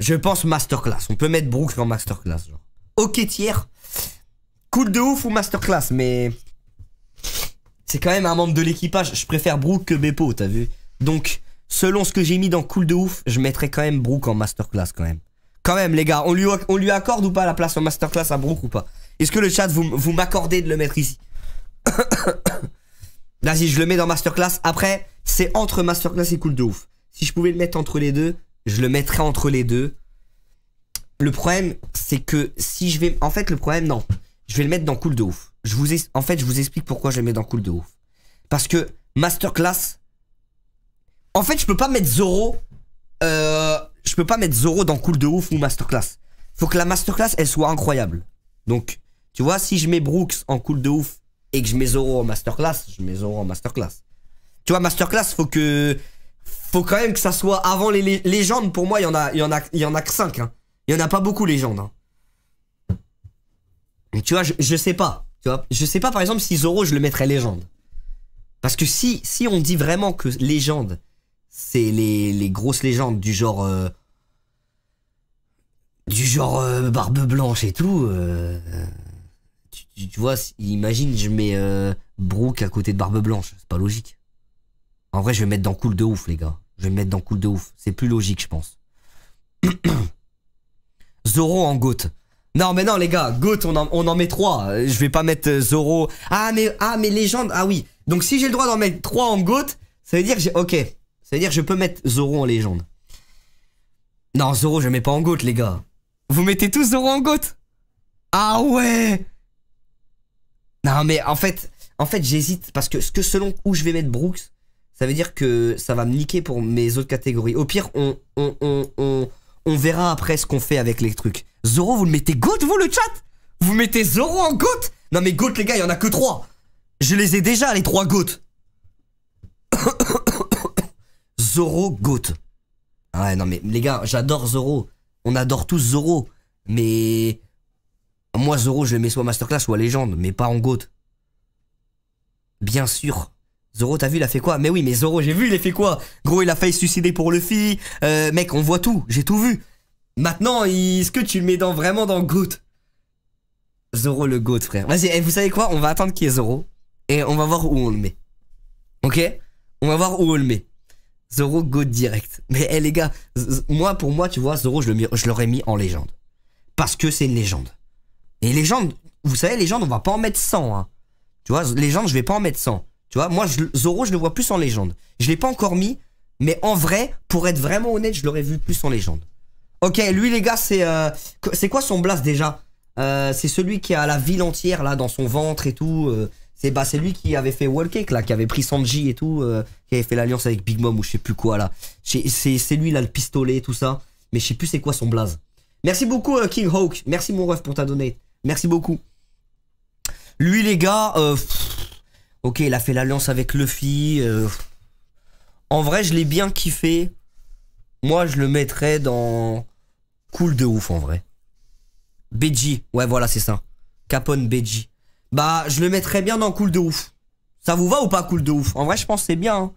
Je pense Masterclass. On peut mettre Brooks en Masterclass. Genre. Ok, tiers. Cool de ouf ou Masterclass, mais. C'est quand même un membre de l'équipage. Je préfère Brooke que Beppo, t'as vu Donc, selon ce que j'ai mis dans Cool de ouf, je mettrais quand même Brooke en Masterclass quand même. Quand même, les gars, on lui, on lui accorde ou pas la place en Masterclass à Brooke ou pas est-ce que le chat, vous, m'accordez de le mettre ici (coughs) Vas-y, je le mets dans Masterclass. Après, c'est entre Masterclass et Cool de ouf. Si je pouvais le mettre entre les deux, je le mettrais entre les deux. Le problème, c'est que si je vais... En fait, le problème, non. Je vais le mettre dans Cool de ouf. Je vous En fait, je vous explique pourquoi je le mets dans Cool de ouf. Parce que Masterclass... En fait, je peux pas mettre Zoro... Euh... Je peux pas mettre Zoro dans Cool de ouf ou Masterclass. Faut que la Masterclass, elle soit incroyable. Donc, tu vois, si je mets Brooks en cool de ouf et que je mets Zoro en masterclass, je mets Zoro en masterclass. Tu vois, masterclass, faut que. Faut quand même que ça soit avant les, légendes. Pour moi, il y en a, y en a, y en a que 5. Hein. Il y en a pas beaucoup, légendes. Hein. tu vois, je, ne sais pas. Je ne je sais pas, par exemple, si Zoro, je le mettrais légende. Parce que si, si on dit vraiment que légende, c'est les, grosses légendes du genre. Euh, du genre euh, barbe blanche et tout. Euh, tu, vois, imagine, je mets euh, Brooke à côté de Barbe Blanche. C'est pas logique. En vrai, je vais mettre dans cool de ouf, les gars. Je vais mettre dans cool de ouf. C'est plus logique, je pense. (coughs) Zoro en goat. Non, mais non, les gars, goat, on en, met trois. Euh, je vais pas mettre euh, Zoro. Ah, mais, ah, mais légende. Ah oui. Donc, si j'ai le droit d'en mettre trois en goat, ça veut dire j'ai. Ok. Ça veut dire je peux mettre Zoro en légende. Non, Zoro, je mets pas en goat, les gars. Vous mettez tous Zoro en goat Ah ouais non, mais en fait, en fait j'hésite parce que, que selon où je vais mettre Brooks, ça veut dire que ça va me niquer pour mes autres catégories. Au pire, on, verra après ce qu'on fait avec les trucs. Zoro, vous le mettez GOAT, vous, le chat Vous mettez Zoro en GOAT Non, mais GOAT, les gars, il y en a que 3. Je les ai déjà, les trois GOAT. (coughs) Zoro, GOAT. Ah ouais, non, mais les gars, j'adore Zoro. On adore tous Zoro. Mais moi, Zoro, je le mets soit Masterclass, soit Légende, mais pas en GOAT. Bien sûr. Zoro, t'as vu, il a fait quoi Mais oui, mais Zoro, j'ai vu, il a fait quoi Gros, il a failli se suicider pour le Euh, mec, on voit tout, j'ai tout vu. Maintenant, est-ce que tu le mets dans, vraiment dans GOAT Zoro le GOAT, frère. Vas-y, eh, vous savez quoi On va attendre qu'il y ait Zoro. Et on va voir où on le met. Ok On va voir où on le met. Zoro GOAT direct. Mais eh, les gars, moi, pour moi, tu vois, Zoro, je l'aurais mis en légende. Parce que c'est une légende. Et légende, vous savez, les légende, on va pas en mettre 100. Hein. Tu vois, légende, je vais pas en mettre 100. Tu vois, moi, je, Zoro, je le vois plus en légende. Je l'ai pas encore mis, mais en vrai, pour être vraiment honnête, je l'aurais vu plus en légende. Ok, lui, les gars, c'est euh, c'est quoi son blaze déjà euh, C'est celui qui a la ville entière, là, dans son ventre et tout. Euh, c'est bah, lui qui avait fait Wallcake, là, qui avait pris Sanji et tout, qui avait fait l'alliance avec Big Mom ou je sais plus quoi, là. C'est lui, là, le pistolet et tout ça. Mais je sais plus c'est quoi son blaze. Merci beaucoup, King Hawk. Merci, mon ref, pour ta donate. Merci beaucoup. Lui, les gars, euh, ok, il a fait l'alliance avec Luffy. Euh, en vrai, je l'ai bien kiffé. Moi, je le mettrais dans cool de ouf en vrai. Beji, ouais, voilà, c'est ça. Capone Beji. Bah, je le mettrais bien dans cool de ouf. Ça vous va ou pas cool de ouf En vrai, je pense c'est bien. Hein.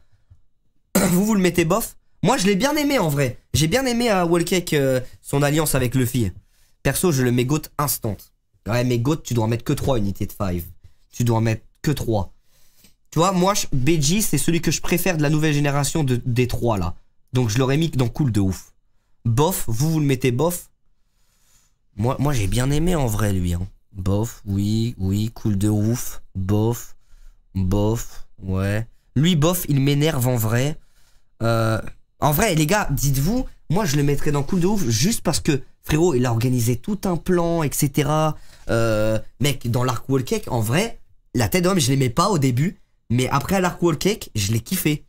(clears throat) vous, vous le mettez bof Moi, je l'ai bien aimé en vrai. J'ai bien aimé à euh, Wallcake son alliance avec Luffy. Perso, je le mets goat instant. Ouais, mais Goat, tu dois mettre que 3 unités de 5. Tu dois en mettre que 3. Tu vois, moi, BG, c'est celui que je préfère de la nouvelle génération de, des 3 là. Donc je l'aurais mis dans cool de ouf. Bof, vous, vous le mettez bof. Moi, moi j'ai bien aimé en vrai lui. Hein. Bof, oui, oui, cool de ouf. Bof, bof, ouais. Lui, bof, il m'énerve en vrai. Euh, en vrai, les gars, dites-vous, moi je le mettrais dans cool de ouf juste parce que, frérot, il a organisé tout un plan, etc. Euh, mec, dans l'arc wall cake, en vrai, la tête d'homme, je l'aimais pas au début, mais après l'arc wall cake, je l'ai kiffé.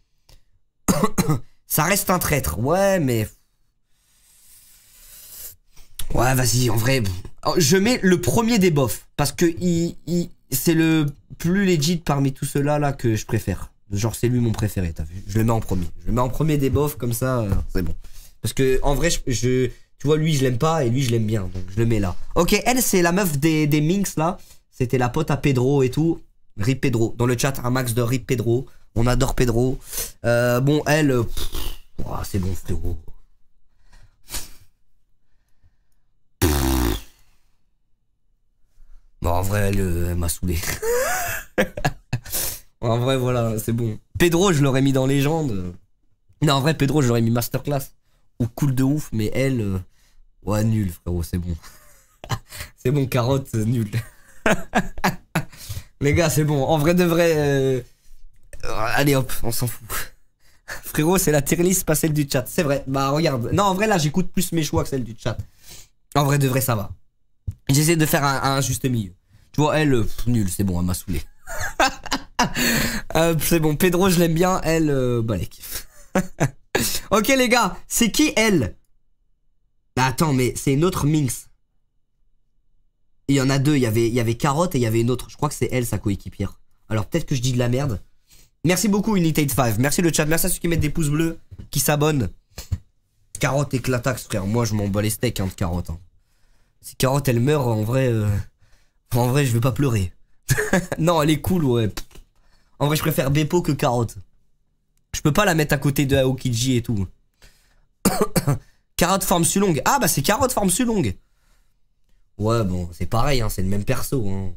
(coughs) ça reste un traître, ouais, mais. Ouais, vas-y, en vrai. Je mets le premier des parce que il, c'est le plus legit parmi tous ceux-là que je préfère. Genre, c'est lui mon préféré, t'as vu Je le mets en premier. Je le mets en premier des comme ça, euh, c'est bon. Parce que, en vrai, je tu vois, lui, je l'aime pas et lui, je l'aime bien. Donc, je le mets là. Ok, elle, c'est la meuf des, des Minx, là. C'était la pote à Pedro et tout. Rip Pedro. Dans le chat, un max de Rip Pedro. On adore Pedro. Euh, bon, elle, euh, c'est bon, frérot. Bon, en vrai, elle, euh, elle m'a saoulé. (laughs) en vrai, voilà, c'est bon. Pedro, je l'aurais mis dans légende. Non, en vrai, Pedro, je l'aurais mis masterclass. Ou cool de ouf, mais elle. Ouais, nul, frérot, c'est bon. (laughs) c'est bon, carotte, euh, nul. (laughs) Les gars, c'est bon. En vrai de vrai. Euh, allez hop, on s'en fout. (laughs) Frérot, c'est la tier pas celle du chat. C'est vrai. Bah, regarde. Non, en vrai, là, j'écoute plus mes choix que celle du chat. En vrai de vrai, ça va. J'essaie de faire un, juste milieu. Tu vois, elle, euh, nul, c'est bon, elle m'a saoulé. c'est bon, Pedro, je l'aime bien. Elle, bah, les ok, les gars, c'est qui elle bah attends, mais c'est une autre Minx. Il y en a deux, il y avait, il y avait Carotte et il y avait une autre. Je crois que c'est elle, sa coéquipière. Alors peut-être que je dis de la merde. Merci beaucoup Unitate 5. Merci le chat. Merci à ceux qui mettent des pouces bleus, qui s'abonnent. Carotte éclataxe, frère. Moi, je m'en bats les steaks hein, de Carotte. Hein. Si Carotte, elle meurt, en vrai, euh, en vrai, je vais pas pleurer. (laughs) non, elle est cool, ouais. En vrai, je préfère Bepo que Carotte. Je peux pas la mettre à côté de Aokiji et tout. (coughs) Carotte forme su Ah bah c'est carotte forme su Ouais bon c'est pareil hein, c'est le même perso. Hein.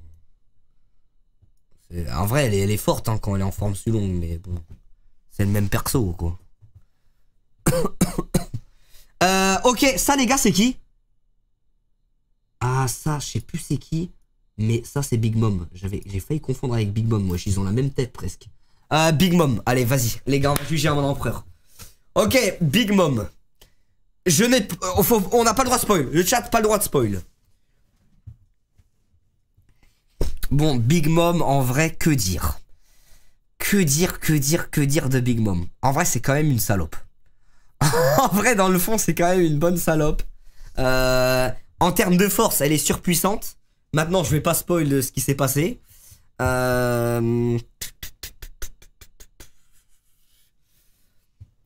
En vrai elle est, forte hein, quand elle est en forme su longue mais bon c'est le même perso quoi. (coughs) Euh, ok ça les gars c'est qui Ah ça je sais plus c'est qui mais ça c'est Big Mom. J'ai failli confondre avec Big Mom moi ils ont la même tête presque. Euh, Big Mom allez vas-y les gars on va juger un empereur. Ok Big Mom. Je n'ai. Euh, on n'a pas le droit de spoil. Le chat, pas le droit de spoil. Bon, Big Mom, en vrai, que dire Que dire, que dire, que dire de Big Mom En vrai, c'est quand même une salope. (laughs) en vrai, dans le fond, c'est quand même une bonne salope. Euh, en termes de force, elle est surpuissante. Maintenant, je vais pas spoil de ce qui s'est passé. Euh,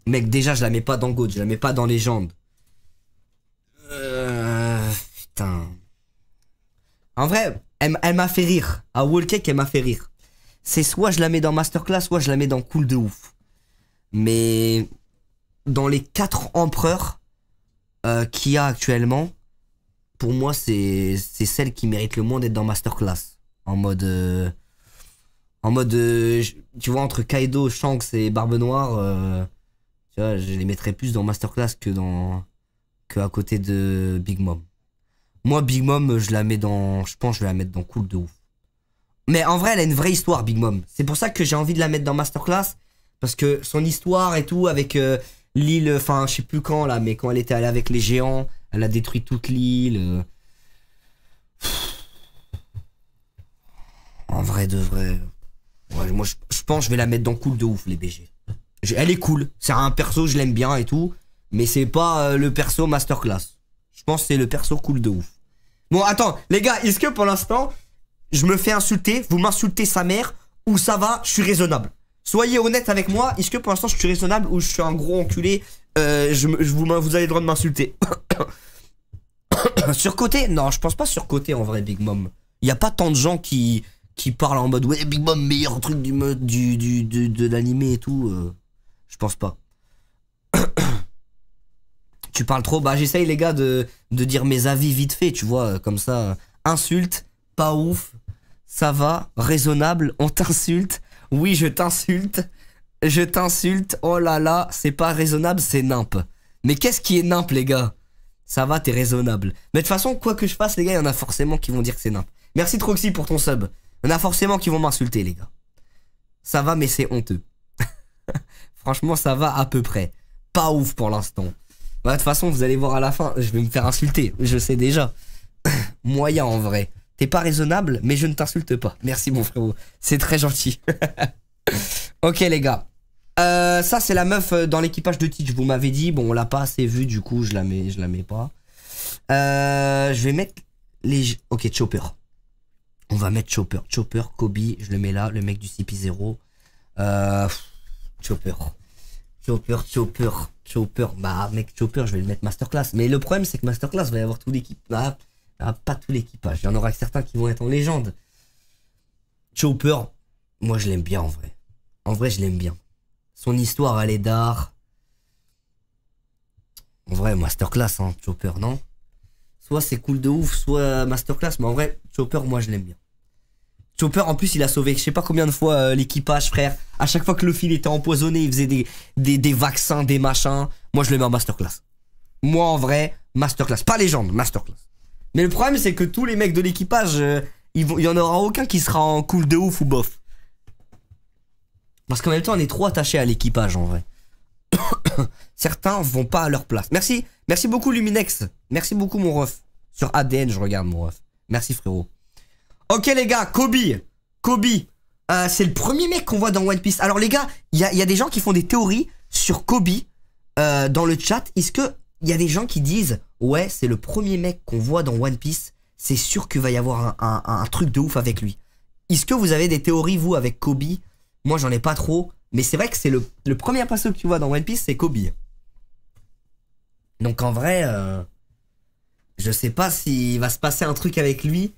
mec, déjà, je la mets pas dans God, je la mets pas dans Légende. En vrai, elle, m'a fait rire. À Cake, elle m'a fait rire. C'est soit je la mets dans Masterclass, soit je la mets dans Cool de ouf. Mais dans les quatre empereurs euh, qu'il y a actuellement, pour moi, c'est celle qui mérite le moins d'être dans Masterclass. En mode. Euh, en mode. Euh, tu vois, entre Kaido, Shanks et Barbe Noire, tu vois, je les mettrais plus dans Masterclass que dans. que à côté de Big Mom. Moi, Big Mom, je la mets dans. Je pense que je vais la mettre dans cool de ouf. Mais en vrai, elle a une vraie histoire, Big Mom. C'est pour ça que j'ai envie de la mettre dans Masterclass. Parce que son histoire et tout, avec euh, l'île. Enfin, je sais plus quand là, mais quand elle était allée avec les géants, elle a détruit toute l'île. Euh. En vrai de vrai. moi, je, pense que je vais la mettre dans cool de ouf, les BG. elle est cool. C'est un perso, je l'aime bien et tout. Mais c'est pas euh, le perso masterclass. Je pense que c'est le perso cool de ouf. Bon, attends, les gars, est-ce que pour l'instant, je me fais insulter, vous m'insultez sa mère, ou ça va, je suis raisonnable Soyez honnête avec moi, est-ce que pour l'instant je suis raisonnable ou je suis un gros enculé euh, je, vous, avez le droit de m'insulter. Côté (coughs) Non, je pense pas Côté, en vrai, Big Mom. Il y a pas tant de gens qui, qui parlent en mode ouais, Big Mom, meilleur truc du, du, du, de l'animé et tout. Euh, je pense pas. (coughs) tu parles trop. Bah, j'essaye, les gars, de, de dire mes avis vite fait, tu vois, euh, comme ça. Insulte, pas ouf, ça va, raisonnable, on t'insulte. Oui, je t'insulte. Je t'insulte. Oh là là, c'est pas raisonnable, c'est nimp. Mais qu'est-ce qui est nimp, les gars Ça va, t'es raisonnable. Mais de toute façon, quoi que je fasse, les gars, il y en a forcément qui vont dire que c'est nimp. Merci Troxy pour ton sub. Il y en a forcément qui vont m'insulter, les gars. Ça va, mais c'est honteux. (laughs) Franchement, ça va à peu près. Pas ouf pour l'instant. Bah, de toute façon, vous allez voir à la fin, je vais me faire insulter, je sais déjà. (coughs) Moyen en vrai. T'es pas raisonnable, mais je ne t'insulte pas. Merci, mon frérot. C'est très gentil. (laughs) ok, les gars. Euh, ça, c'est la meuf euh, dans l'équipage de Teach. Vous m'avez dit, bon, on l'a pas assez vue, du coup, je la mets, je la mets pas. Euh, je vais mettre les. Ok, Chopper. On va mettre Chopper. Chopper, Kobe, je le mets là, le mec du CP0. Euh, Chopper. Chopper, Chopper, Chopper. Bah, mec, Chopper, je vais le mettre Masterclass. Mais le problème, c'est que Masterclass va y avoir tout l'équipe. Bah, bah pas tout l'équipage. Il y en aura certains qui vont être en légende. Chopper, moi, je l'aime bien en vrai. En vrai, je l'aime bien. Son histoire, elle est d'art. En vrai, Masterclass, hein, Chopper, non Soit c'est cool de ouf, soit Masterclass. Mais en vrai, Chopper, moi, je l'aime bien. Chopper, en plus, il a sauvé je sais pas combien de fois euh, l'équipage, frère. À chaque fois que le fil était empoisonné, il faisait des, vaccins, des machins. Moi, je le mets en masterclass. Moi, en vrai, masterclass. Pas légende, masterclass. Mais le problème, c'est que tous les mecs de l'équipage, euh, il y en aura aucun qui sera en cool de ouf ou bof. Parce qu'en même temps, on est trop attaché à l'équipage, en vrai. (coughs) Certains vont pas à leur place. Merci, merci beaucoup Luminex. Merci beaucoup, mon ref. Sur ADN, je regarde, mon ref. Merci, frérot. Ok les gars, Kobe. Kobe. Euh, c'est le premier mec qu'on voit dans One Piece. Alors les gars, il y a, des gens qui font des théories sur Kobe euh, dans le chat. Est-ce que y a des gens qui disent ouais c'est le premier mec qu'on voit dans One Piece C'est sûr qu'il va y avoir un, truc de ouf avec lui. Est-ce que vous avez des théories vous avec Kobe Moi j'en ai pas trop, mais c'est vrai que c'est le, premier perso que tu vois dans One Piece c'est Kobe. Donc en vrai, euh, je sais pas s'il va se passer un truc avec lui.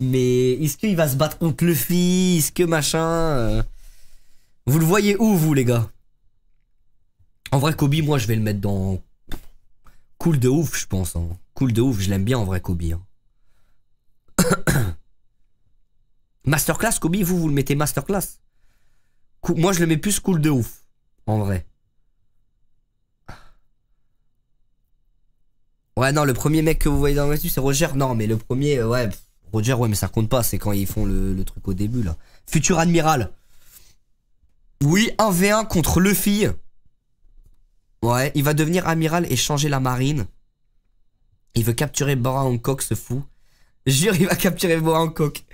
Mais est-ce qu'il va se battre contre Luffy Est-ce que machin euh Vous le voyez où, vous, les gars En vrai, Kobe, moi, je vais le mettre dans... Cool de ouf, je pense. Hein. Cool de ouf, je l'aime bien, en vrai, Kobe. Hein. (coughs) masterclass, Kobe, vous, vous le mettez masterclass Moi, je le mets plus cool de ouf, en vrai. Ouais, non, le premier mec que vous voyez dans le c'est Roger. Non, mais le premier, euh, ouais... Roger, ouais, mais ça compte pas, c'est quand ils font le, truc au début, là. Futur Admiral. Oui, 1v1 contre Luffy. Ouais, il va devenir amiral et changer la marine. Il veut capturer Bora Hancock, ce fou. Jure, il va capturer Bora Hancock.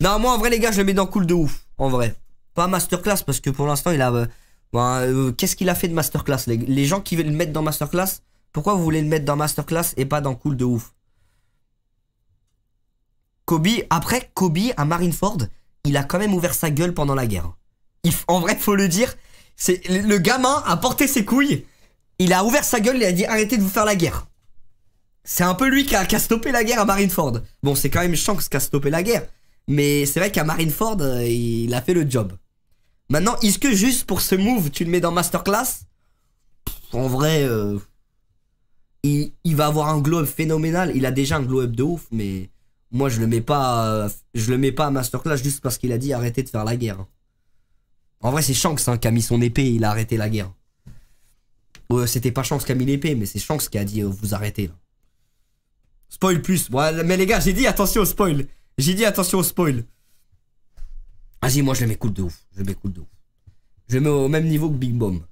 Non, moi, en vrai, les gars, je le mets dans cool de ouf. En vrai. Pas masterclass, parce que pour l'instant, il a... Euh, bah, euh, qu'est-ce qu'il a fait de masterclass les gens qui veulent le mettre dans masterclass, pourquoi vous voulez le mettre dans masterclass et pas dans cool de ouf Kobe, après, Kobe à Marineford, il a quand même ouvert sa gueule pendant la guerre. en vrai, faut le dire, c'est le gamin a porté ses couilles, il a ouvert sa gueule, et a dit arrêtez de vous faire la guerre. C'est un peu lui qui a, stoppé la guerre à Marineford. Bon, c'est quand même chance ce a stoppé la guerre, mais c'est vrai qu'à Marineford, euh, il a fait le job. Maintenant, est-ce que juste pour ce move, tu le mets dans Masterclass En vrai, euh, il, il, va avoir un glow-up phénoménal. Il a déjà un glow-up de ouf, mais moi, je le mets pas, euh, je le mets pas à masterclass juste parce qu'il a dit arrêtez de faire la guerre. En vrai, c'est Shanks hein, qui a mis son épée, et il a arrêté la guerre. C'était pas Shanks qui a mis l'épée, mais c'est Shanks qui a dit euh, vous arrêtez. Spoil plus. mais les gars, j'ai dit attention au spoil. J'ai dit attention au spoil. Vas-y, moi je le mets cool de ouf. Je le mets cool de ouf. Je mets au même niveau que Big Bomb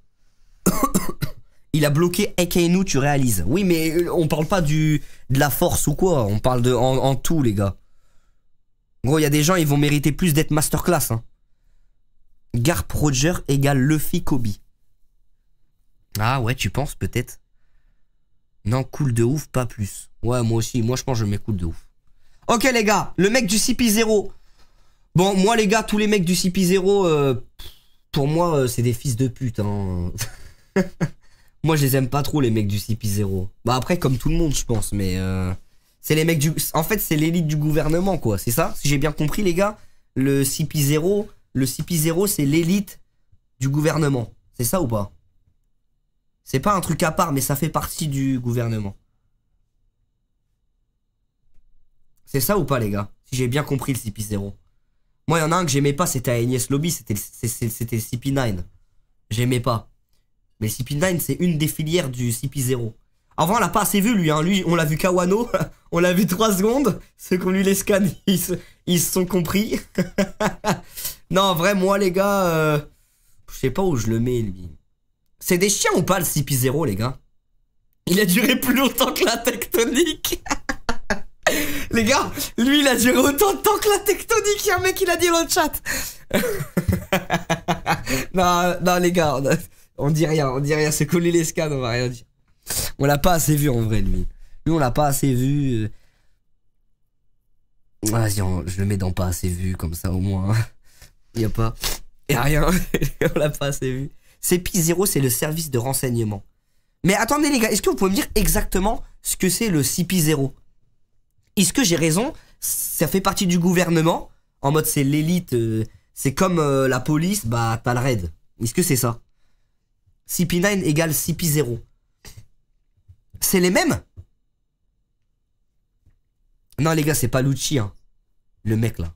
il a bloqué Ekenu, tu réalises. Oui, mais euh, on parle pas du, de la force ou quoi. On parle de en, tout, les gars. Gros, il y a des gens, ils vont mériter plus d'être masterclass. Hein. Garp Roger égale Luffy Kobe. Ah ouais, tu penses peut-être Non, cool de ouf, pas plus. Ouais, moi aussi. Moi, je pense que je mets cool de ouf. Ok, les gars. Le mec du CP0. Bon, moi, les gars, tous les mecs du CP0, euh, pour moi, euh, c'est des fils de pute. Hein. (laughs) Moi, je les aime pas trop, les mecs du CP0. Bah, après, comme tout le monde, je pense, mais. Euh, c'est les mecs du. En fait, c'est l'élite du gouvernement, quoi. C'est ça Si j'ai bien compris, les gars, le CP0, le CP0, c'est l'élite du gouvernement. C'est ça ou pas C'est pas un truc à part, mais ça fait partie du gouvernement. C'est ça ou pas, les gars Si j'ai bien compris le CP0. Moi, il y en a un que j'aimais pas, c'était Agnès Lobby, c'était c'était le CP9. J'aimais pas. Mais CP9, c'est une des filières du CP0. Avant, on l'a pas assez vu, lui. Hein. Lui, on l'a vu Kawano. (laughs) on l'a vu 3 secondes. Ceux qu'on lui les scans, (laughs) ils se, sont compris. (laughs) non, en vrai, moi, les gars, euh, je sais pas où je le mets, lui. C'est des chiens ou pas, le CP0, les gars Il a duré plus longtemps que la tectonique. les gars, lui, il a duré autant de temps que la tectonique. Il y a un mec qui l'a dit dans le chat. non, non, les gars. On on dit rien, on dit rien. c'est coller les scans, on va rien dire. On l'a pas assez vu en vrai, lui. Lui, on l'a pas assez vu. Euh, vas-y, je le mets dans pas assez vu, comme ça au moins. Il (laughs) y a pas. Et rien. (laughs) on l'a pas assez vu. cp 0, c'est le service de renseignement. Mais attendez les gars, est-ce que vous pouvez me dire exactement ce que c'est le CP0 Est-ce que j'ai raison Ça fait partie du gouvernement En mode c'est l'élite, euh, c'est comme euh, la police, bah t'as le raid. Est-ce que c'est ça CP9 égale CP0. C'est les mêmes Non les gars, c'est pas Lucci, hein. le mec là.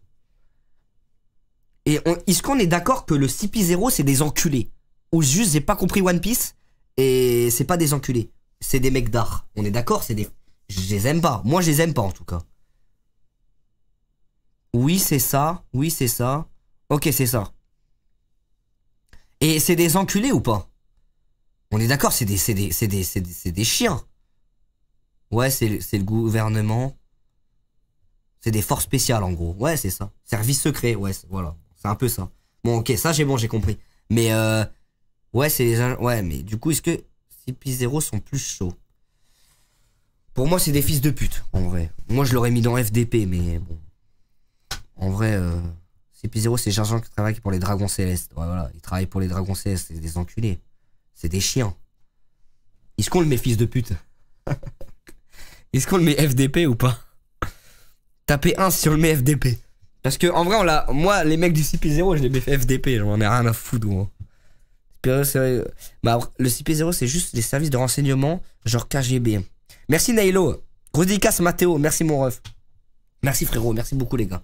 Et est-ce qu'on est, d'accord que le CP0 c'est des enculés Ou juste j'ai pas compris One Piece et c'est pas des enculés. C'est des mecs d'art. On est d'accord, c'est des... Je les aime pas. Moi je les aime pas en tout cas. Oui c'est ça, oui c'est ça. Ok c'est ça. Et c'est des enculés ou pas on est d'accord, c'est des, des, des, chiens. Ouais, c'est le, gouvernement. C'est des forces spéciales, en gros. Ouais, c'est ça. Service secret, ouais, voilà. C'est un peu ça. Bon, ok, ça, j'ai bon, j'ai compris. Mais, euh, ouais, c'est les Ouais, mais du coup, est-ce que CP0 sont plus chauds Pour moi, c'est des fils de pute, en vrai. Moi, je l'aurais mis dans FDP, mais bon. En vrai, euh, CP0, c'est les gens qui travaille pour les Dragons Célestes. Ouais, voilà, ils travaillent pour les Dragons Célestes, c'est des enculés. C'est des chiens. Est-ce qu'on le met fils de pute (laughs) Est-ce qu'on le met FDP ou pas Tapez 1 si on le met FDP. Parce que en vrai, on l'a. Moi, les mecs du CP0, je les mets FDP. J'en ai rien à foutre, bah, le CP0, c'est juste les services de renseignement, genre KGB. Merci Nailo. Gros dédicace Mathéo. Merci mon ref. Merci frérot. Merci beaucoup, les gars.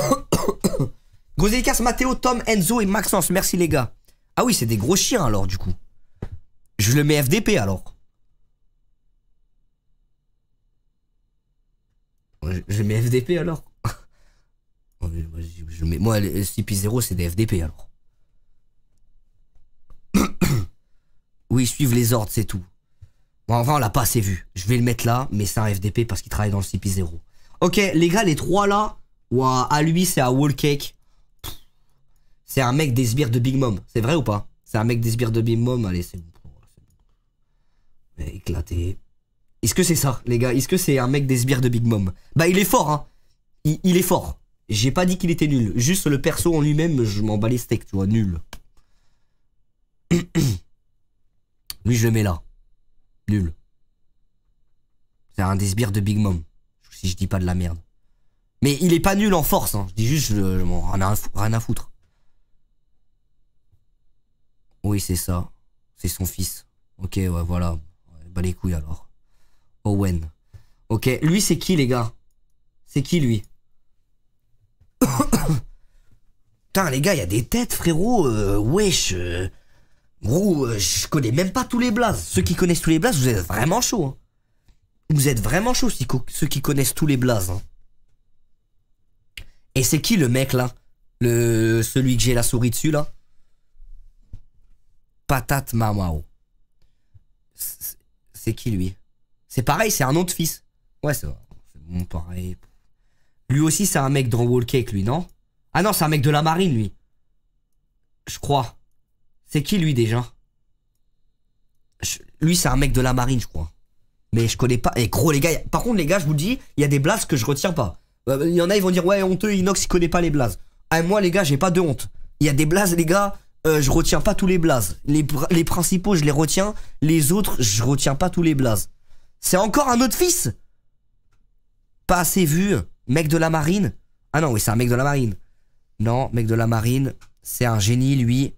(coughs) Gros dédicace Mathéo, Tom, Enzo et Maxence. Merci, les gars. Ah oui, c'est des gros chiens alors du coup. Je le mets FDP alors. Je mets FDP alors. (laughs) Je mets, moi, le CP0, c'est des FDP alors. (coughs) oui, suivent les ordres, c'est tout. Bon, enfin, on l'a pas assez vu. Je vais le mettre là, mais c'est un FDP parce qu'il travaille dans le CP0. Ok, les gars, les trois là, ouah, à lui, c'est à Wallcake. C'est un mec des sbires de Big Mom. C'est vrai ou pas C'est un mec des sbires de Big Mom. Allez, c'est bon. Éclaté. Est-ce que c'est ça, les gars Est-ce que c'est un mec des sbires de Big Mom Bah, il est fort, hein. Il, est fort. J'ai pas dit qu'il était nul. Juste le perso en lui-même, je m'en bats les steaks, tu vois, nul. (clears throat) lui, je le mets là. Nul. C'est un des sbires de Big Mom. Si je dis pas de la merde. Mais il est pas nul en force, hein. Je dis juste, je, rien à foutre. Oui, c'est ça. C'est son fils. Ok, ouais, voilà. Bah les couilles alors. Owen. Ok, lui c'est qui les gars C'est qui lui (coughs) Putain les gars, il y a des têtes frérot. Euh, wesh. Euh, gros, euh, je connais même pas tous les blazes. Ceux qui connaissent tous les blazes, vous êtes vraiment chaud. Hein. Vous êtes vraiment chaud ceux qui connaissent tous les blazes. Hein. Et c'est qui le mec là Le celui que j'ai la souris dessus là Patate Mamao. C'est qui lui C'est pareil, c'est un autre fils. Ouais, c'est bon, pareil. Lui aussi, c'est un mec dans cake lui, non Ah non, c'est un mec de la marine, lui. Je crois. C'est qui, lui, déjà Lui, c'est un mec de la marine, je crois. Mais je connais pas. Et eh, gros, les gars, par contre, les gars, je vous dis, il y a des blases que je retiens pas. Euh, il y en a, ils vont dire, ouais, honteux, Inox, il connaît pas les blases. Ah, moi, les gars, j'ai pas de honte. Il y a des blases, les gars, euh, je retiens pas tous les blazes. Les, les, principaux, je les retiens. Les autres, je retiens pas tous les blazes. C'est encore un autre fils Pas assez vu. Mec de la marine Ah non, oui, c'est un mec de la marine. Non, mec de la marine, c'est un génie, lui.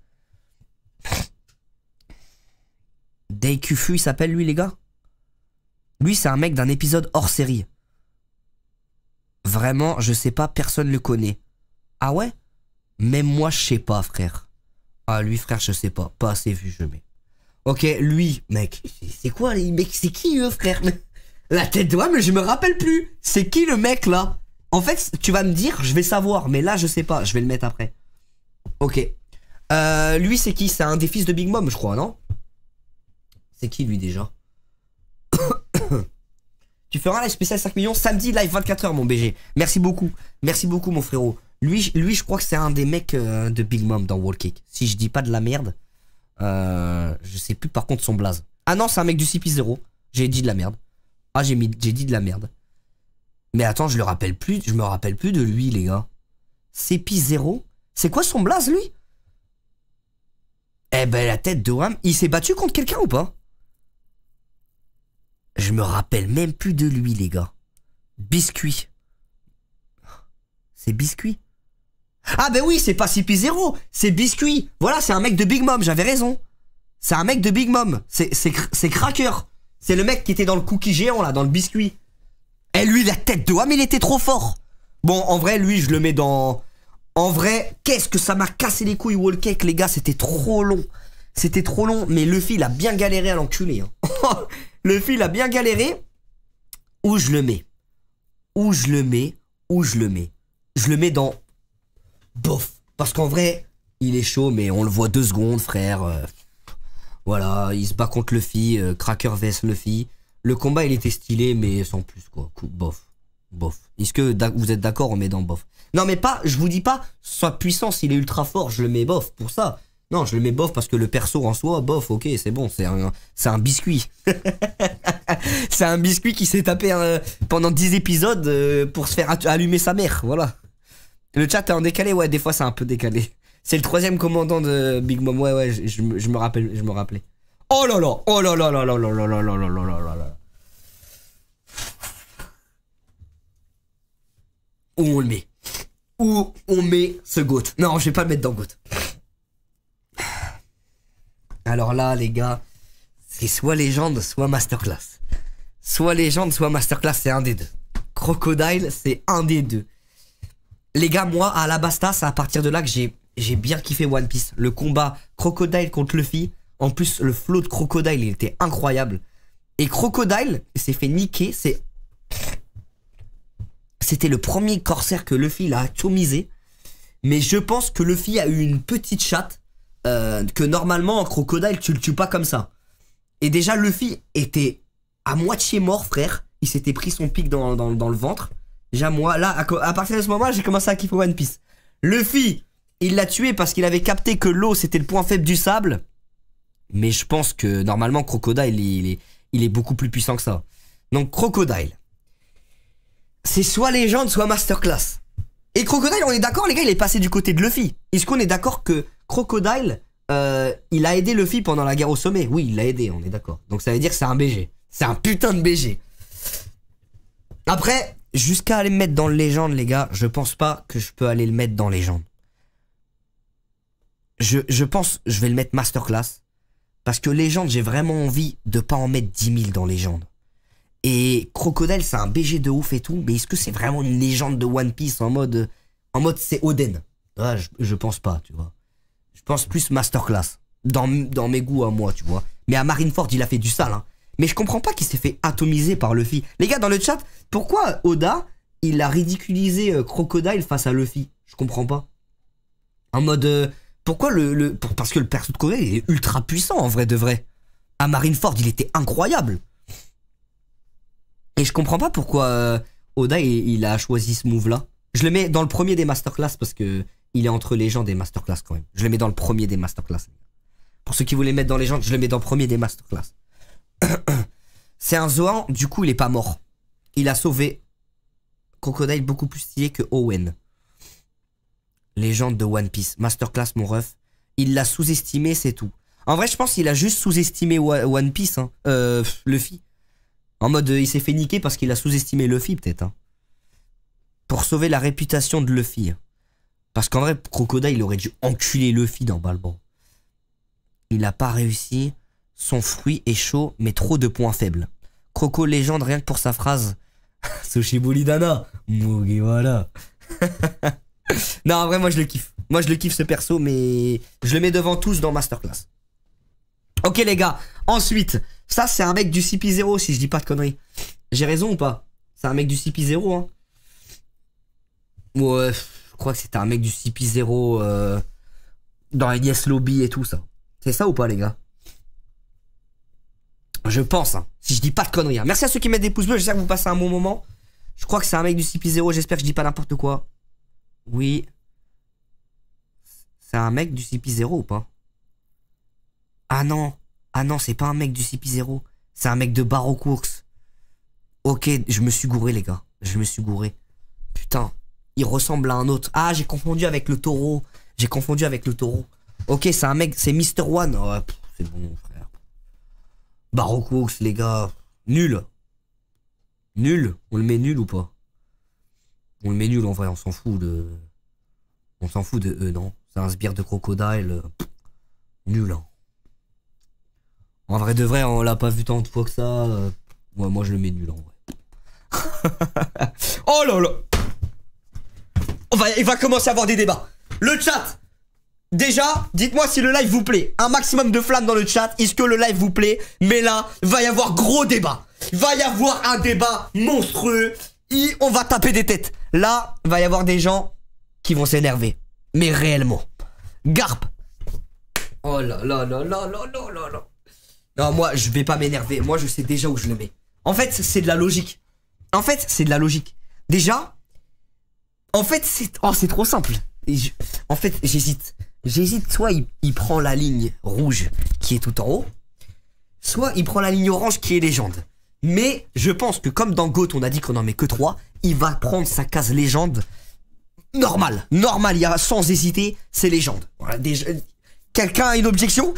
Deikufu, il s'appelle lui, les gars Lui, c'est un mec d'un épisode hors série. Vraiment, je sais pas, personne le connaît. Ah ouais Même moi, je sais pas, frère. Ah, lui, frère, je sais pas. Pas assez vu, je mets. Ok, lui, mec. C'est quoi, mec C'est qui, eux, frère (laughs) La tête de. moi, mais je me rappelle plus. C'est qui le mec, là en fait, tu vas me dire, je vais savoir, mais là, je sais pas, je vais le mettre après. Ok. Euh, lui, c'est qui C'est un des fils de Big Mom, je crois, non C'est qui, lui, déjà (coughs) Tu feras la spécial 5 millions samedi, live 24h, mon BG. Merci beaucoup. Merci beaucoup, mon frérot. Lui, je crois que c'est un des mecs euh, de Big Mom dans Wall Cake. Si je dis pas de la merde, euh, je sais plus par contre son blaze. Ah non, c'est un mec du CP0. J'ai dit de la merde. Ah, j'ai dit de la merde. Mais attends, je le rappelle plus, je me rappelle plus de lui, les gars. CP0 C'est quoi son blaze, lui Eh ben, la tête de Ram. il s'est battu contre quelqu'un ou pas Je me rappelle même plus de lui, les gars. Biscuit. C'est Biscuit ah ben oui, c'est pas cp 0 c'est Biscuit. Voilà, c'est un mec de Big Mom, j'avais raison. C'est un mec de Big Mom. C'est Cracker. C'est le mec qui était dans le cookie géant, là, dans le biscuit. Et lui, la tête de mais il était trop fort. Bon, en vrai, lui, je le mets dans... En vrai, qu'est-ce que ça m'a cassé les couilles, Cake les gars, c'était trop long. C'était trop long, mais le il a bien galéré à l'enculé. Hein. Luffy, (laughs) il a bien galéré. Où je le mets Où je le mets Où je le mets Je le mets dans bof. Parce qu'en vrai, il est chaud, mais on le voit deux secondes, frère. Euh, voilà, il se bat contre Luffy, euh, Cracker vs Luffy. Le combat, il était stylé, mais sans plus, quoi. bof. Bof. Est-ce que vous êtes d'accord On met dans bof. Non, mais pas, je vous dis pas, sa puissance, il est ultra fort, je le mets bof pour ça. Non, je le mets bof parce que le perso en soi, bof, ok, c'est bon, c'est un, un biscuit. (laughs) c'est un biscuit qui s'est tapé euh, pendant 10 épisodes euh, pour se faire allumer sa mère, voilà. Le chat est en décalé, ouais, des fois c'est un peu décalé. C'est le troisième commandant de Big Mom, ouais, ouais, je, me rappelle, je me rappelais. Oh là là, oh là là là là là là là là là là là là. Où on le met Où on met ce goat Non, je vais pas le mettre dans goat. Alors là, les gars, c'est soit légende, soit masterclass. Soit légende, soit masterclass, c'est un des deux. Crocodile, c'est un des deux les gars, moi, à Alabasta, c'est à partir de là que j'ai, j'ai bien kiffé One Piece. Le combat Crocodile contre Luffy. En plus, le flow de Crocodile, il était incroyable. Et Crocodile s'est fait niquer. C'est... C'était le premier corsaire que Luffy l'a atomisé. Mais je pense que Luffy a eu une petite chatte. Euh, que normalement, un Crocodile, tu le tues pas comme ça. Et déjà, Luffy était à moitié mort, frère. Il s'était pris son pic dans, dans le ventre. Déjà, moi, là, à, partir de ce moment, j'ai commencé à kiffer One Piece. Luffy, il l'a tué parce qu'il avait capté que l'eau, c'était le point faible du sable. Mais je pense que normalement, Crocodile, il, est, il est beaucoup plus puissant que ça. Donc, Crocodile. C'est soit légende, soit masterclass. Et Crocodile, on est d'accord, les gars, il est passé du côté de Luffy. Est-ce qu'on est, d'accord que Crocodile, euh, il a aidé Luffy pendant la guerre au sommet Oui, il l'a aidé, on est d'accord. Donc ça veut dire que c'est un BG. C'est un putain de BG. Après, jusqu'à aller me mettre dans le légende, les gars, je pense pas que je peux aller le mettre dans légende. Je, je pense, je vais le mettre masterclass. Parce que légende, j'ai vraiment envie de pas en mettre 10 000 dans légende. Et Crocodile, c'est un BG de ouf et tout, mais est-ce que c'est vraiment une légende de One Piece en mode, en mode c'est Oden ah, je, je, pense pas, tu vois. Je pense plus masterclass. Dans, dans mes goûts à moi, tu vois. Mais à Marineford, il a fait du sale, hein. Mais je comprends pas qu'il s'est fait atomiser par Luffy. Les gars, dans le chat, pourquoi Oda, il a ridiculisé euh, Crocodile face à Luffy Je comprends pas. En mode. Euh, pourquoi le. parce que le perso de Crocodile est ultra puissant en vrai de vrai. À Marineford, il était incroyable. Et je comprends pas pourquoi euh, Oda, il, a choisi ce move-là. Je le mets dans le premier des masterclass parce que il est entre les gens des masterclass quand même. Je le mets dans le premier des masterclass. Pour ceux qui voulaient mettre dans les gens, je le mets dans le premier des masterclass. C'est un Zoan, du coup, il est pas mort. Il a sauvé Crocodile beaucoup plus stylé que Owen. Légende de One Piece. Masterclass, mon ref. Il l'a sous-estimé, c'est tout. En vrai, je pense qu'il a juste sous-estimé One Piece, hein. euh, Luffy. En mode, euh, il s'est fait niquer parce qu'il a sous-estimé Luffy, peut-être. Hein. Pour sauver la réputation de Luffy. Hein. Parce qu'en vrai, Crocodile, il aurait dû enculer Luffy dans Balbon. Il n'a pas réussi. Son fruit est chaud, mais trop de points faibles. Croco légende rien que pour sa phrase. Bouli Dana Mugiwara Non, en vrai, moi je le kiffe. Moi je le kiffe ce perso, mais je le mets devant tous dans Masterclass. Ok les gars, ensuite, ça c'est un mec du CP0 si je dis pas de conneries. J'ai raison ou pas C'est un mec du CP0 hein Ouais, je crois que c'était un mec du CP0 euh, dans les Yes Lobby et tout ça. C'est ça ou pas les gars je pense, hein. si je dis pas de conneries. Hein. Merci à ceux qui mettent des pouces bleus, j'espère que vous passez un bon moment. Je crois que c'est un mec du CP0, j'espère que je dis pas n'importe quoi. Oui. C'est un mec du CP0 ou pas Ah non. Ah non, c'est pas un mec du CP0. C'est un mec de courses. Ok, je me suis gouré, les gars. Je me suis gouré. Putain, il ressemble à un autre. Ah, j'ai confondu avec le taureau. J'ai confondu avec le taureau. Ok, c'est un mec, c'est Mr. One. Oh, c'est bon, Barocours, les gars. Nul. Nul. On le met nul ou pas On le met nul en vrai, on s'en fout de. On s'en fout de eux, non C'est un sbire de crocodile. Nul. Hein. En vrai de vrai, on l'a pas vu tant de fois que ça. moi euh, moi je le mets nul en vrai. (laughs) oh là là on va, Il va commencer à avoir des débats. Le chat Déjà, dites-moi si le live vous plaît. Un maximum de flammes dans le chat. Est-ce que le live vous plaît Mais là, il va y avoir gros débat. Il va y avoir un débat monstrueux. Et on va taper des têtes. Là, il va y avoir des gens qui vont s'énerver. Mais réellement. Garp. Oh là là là là là là là Non, moi, je vais pas m'énerver. Moi, je sais déjà où je le mets. En fait, c'est de la logique. En fait, c'est de la logique. Déjà, en fait, c'est... Oh, c'est trop simple. En fait, j'hésite j'hésite, soit il, prend la ligne rouge qui est tout en haut, soit il prend la ligne orange qui est légende. Mais je pense que comme dans Goat on a dit qu'on en met que 3, il va prendre sa case légende normal, normal, il y a sans hésiter, c'est légende. Quelqu'un a une objection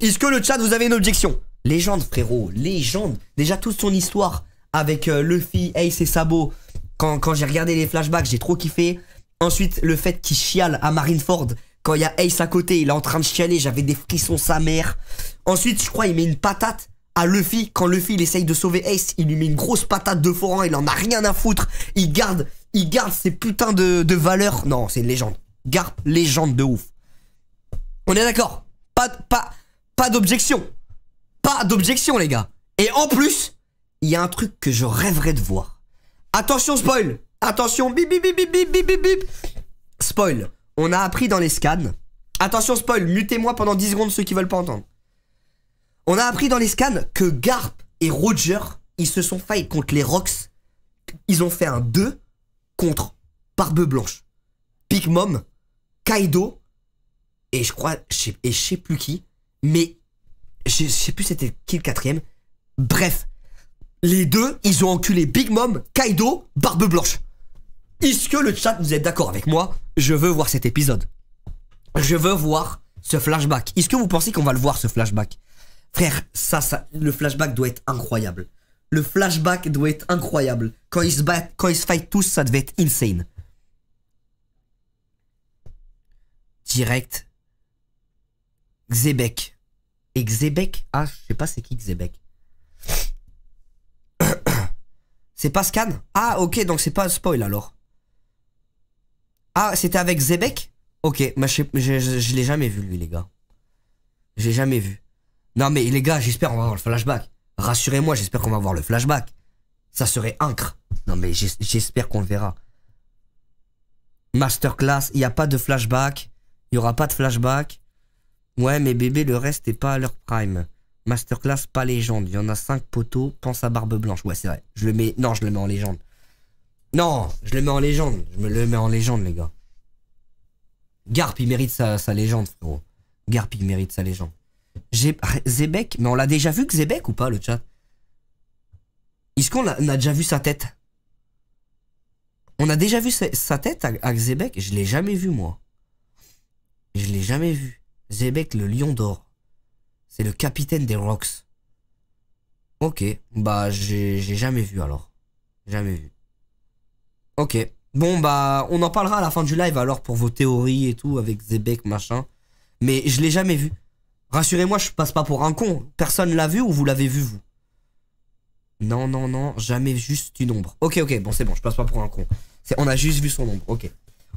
Est-ce que le chat vous avez une objection Légende frérot, légende. Déjà toute son histoire avec euh, Luffy, Ace et Sabo. Quand, quand j'ai regardé les flashbacks, j'ai trop kiffé. Ensuite, le fait qu'il chiale à Marineford quand il y a Ace à côté, il est en train de chialer, j'avais des frissons sa mère. Ensuite, je crois, il met une patate à Luffy. Quand Luffy, il essaye de sauver Ace, il lui met une grosse patate de forain, il en a rien à foutre. Il garde, il garde ses putains de, de valeurs. Non, c'est une légende. Garde légende de ouf. On est d'accord Pas, pas, pas d'objection. Pas d'objection, les gars. Et en plus, il y a un truc que je rêverais de voir. Attention, spoil Attention, bip, bip, bip, bip, bip, bip, bip. Spoil on a appris dans les scans. Attention spoil, mutez-moi pendant 10 secondes ceux qui veulent pas entendre. On a appris dans les scans que Garp et Roger, ils se sont faillis contre les Rocks. Ils ont fait un 2 contre Barbe Blanche, Big Mom, Kaido et je crois, sais, et je sais plus qui, mais je, je sais plus c'était qui le quatrième. Bref, les deux, ils ont enculé Big Mom, Kaido, Barbe Blanche. Est-ce que le chat, vous êtes d'accord avec moi Je veux voir cet épisode. Je veux voir ce flashback. Est-ce que vous pensez qu'on va le voir, ce flashback Frère, ça, ça, le flashback doit être incroyable. Le flashback doit être incroyable. Quand ils se battent, quand ils se fight tous, ça devait être insane. Direct. xébec. Et xébec, Ah, je sais pas c'est qui xébec. (coughs) c'est pas Scan Ah, ok, donc c'est pas un spoil alors. Ah, c'était avec Zebek Ok, je, je, l'ai jamais vu, lui, les gars. J'ai jamais vu. Non, mais les gars, j'espère qu'on va avoir le flashback. Rassurez-moi, j'espère qu'on va voir le flashback. Ça serait incre. Non, mais j'espère qu'on le verra. Masterclass, il n'y a pas de flashback. Il n'y aura pas de flashback. Ouais, mais bébé, le reste n'est pas à leur prime. Masterclass, pas légende. Il y en a cinq poteaux. Pense à Barbe Blanche. Ouais, c'est vrai. Je le mets. Non, je le mets en légende. Non, je le mets en légende. Je me le mets en légende, les gars. Garp, il mérite sa, sa légende, frérot. Garp, il mérite sa légende. Zebek, mais on l'a déjà vu que ou pas, le chat Est-ce qu'on a, déjà vu sa tête On a déjà vu sa, tête à, à Je l'ai jamais vu, moi. Je l'ai jamais vu. Zebek, le lion d'or. C'est le capitaine des Rocks. Ok, bah j'ai jamais vu alors. Jamais vu. Ok. Bon, bah, on en parlera à la fin du live alors pour vos théories et tout avec Zebek, machin. Mais je l'ai jamais vu. Rassurez-moi, je passe pas pour un con. Personne l'a vu ou vous l'avez vu, vous Non, non, non, jamais juste une ombre. Ok, ok, bon, c'est bon, je passe pas pour un con. On a juste vu son ombre, ok.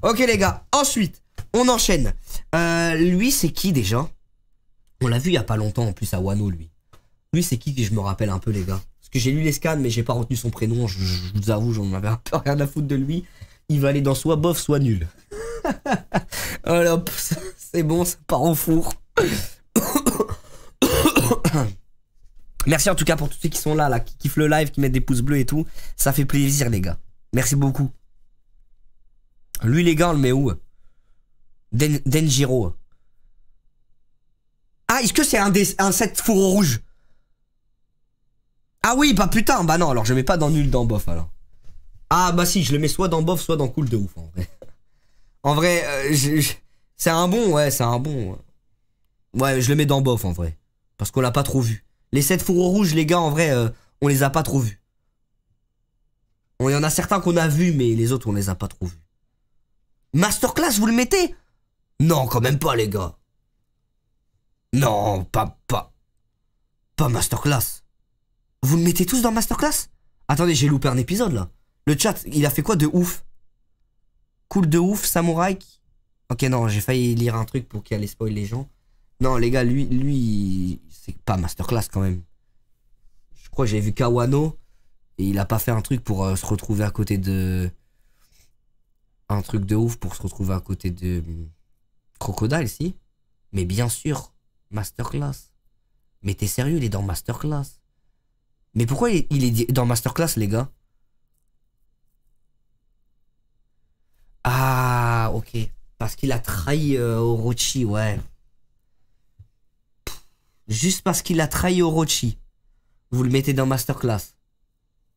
Ok, les gars, ensuite, on enchaîne. Euh, lui, c'est qui déjà On l'a vu il y a pas longtemps en plus à Wano, lui. Lui, c'est qui que je me rappelle un peu, les gars parce que j'ai lu les scans, mais j'ai pas retenu son prénom. Je, vous avoue, j'en avais un peu rien à foutre de lui. Il va aller dans soit bof, soit nul. Alors, (laughs) oh c'est bon, ça part en four. (coughs) Merci en tout cas pour tous ceux qui sont là, là, qui kiffent le live, qui mettent des pouces bleus et tout. Ça fait plaisir, les gars. Merci beaucoup. Lui, les gars, on le met où euh Den Denjiro. Ah, est-ce que c'est un, des, un set four rouge ah oui, bah putain, bah non, alors je mets pas dans nul dans bof alors. Ah bah si, je le mets soit dans bof, soit dans cool de ouf en vrai. (laughs) En vrai, euh, c'est un bon, ouais, c'est un bon. Ouais, je le mets dans bof en vrai. Parce qu'on l'a pas trop vu. Les 7 fourreaux rouges, les gars, en vrai, euh, on les a pas trop vus. Il y en a certains qu'on a vus, mais les autres, on les a pas trop vus. Masterclass, vous le mettez Non, quand même pas, les gars. Non, pas, pas. Pas Masterclass. Vous le mettez tous dans Masterclass Attendez, j'ai loupé un épisode là. Le chat, il a fait quoi de ouf Cool de ouf, samouraï. Ok, non, j'ai failli lire un truc pour qu'il allait spoil les gens. Non, les gars, lui, lui, c'est pas masterclass quand même. Je crois que j'ai vu Kawano et il a pas fait un truc pour euh, se retrouver à côté de. Un truc de ouf pour se retrouver à côté de. Hmm, Crocodile, si. Mais bien sûr, masterclass. Mais t'es sérieux, il est dans masterclass. Mais pourquoi il est dans Masterclass, les gars Ah, ok. Parce qu'il a trahi euh, Orochi, ouais. Juste parce qu'il a trahi Orochi. Vous le mettez dans Masterclass.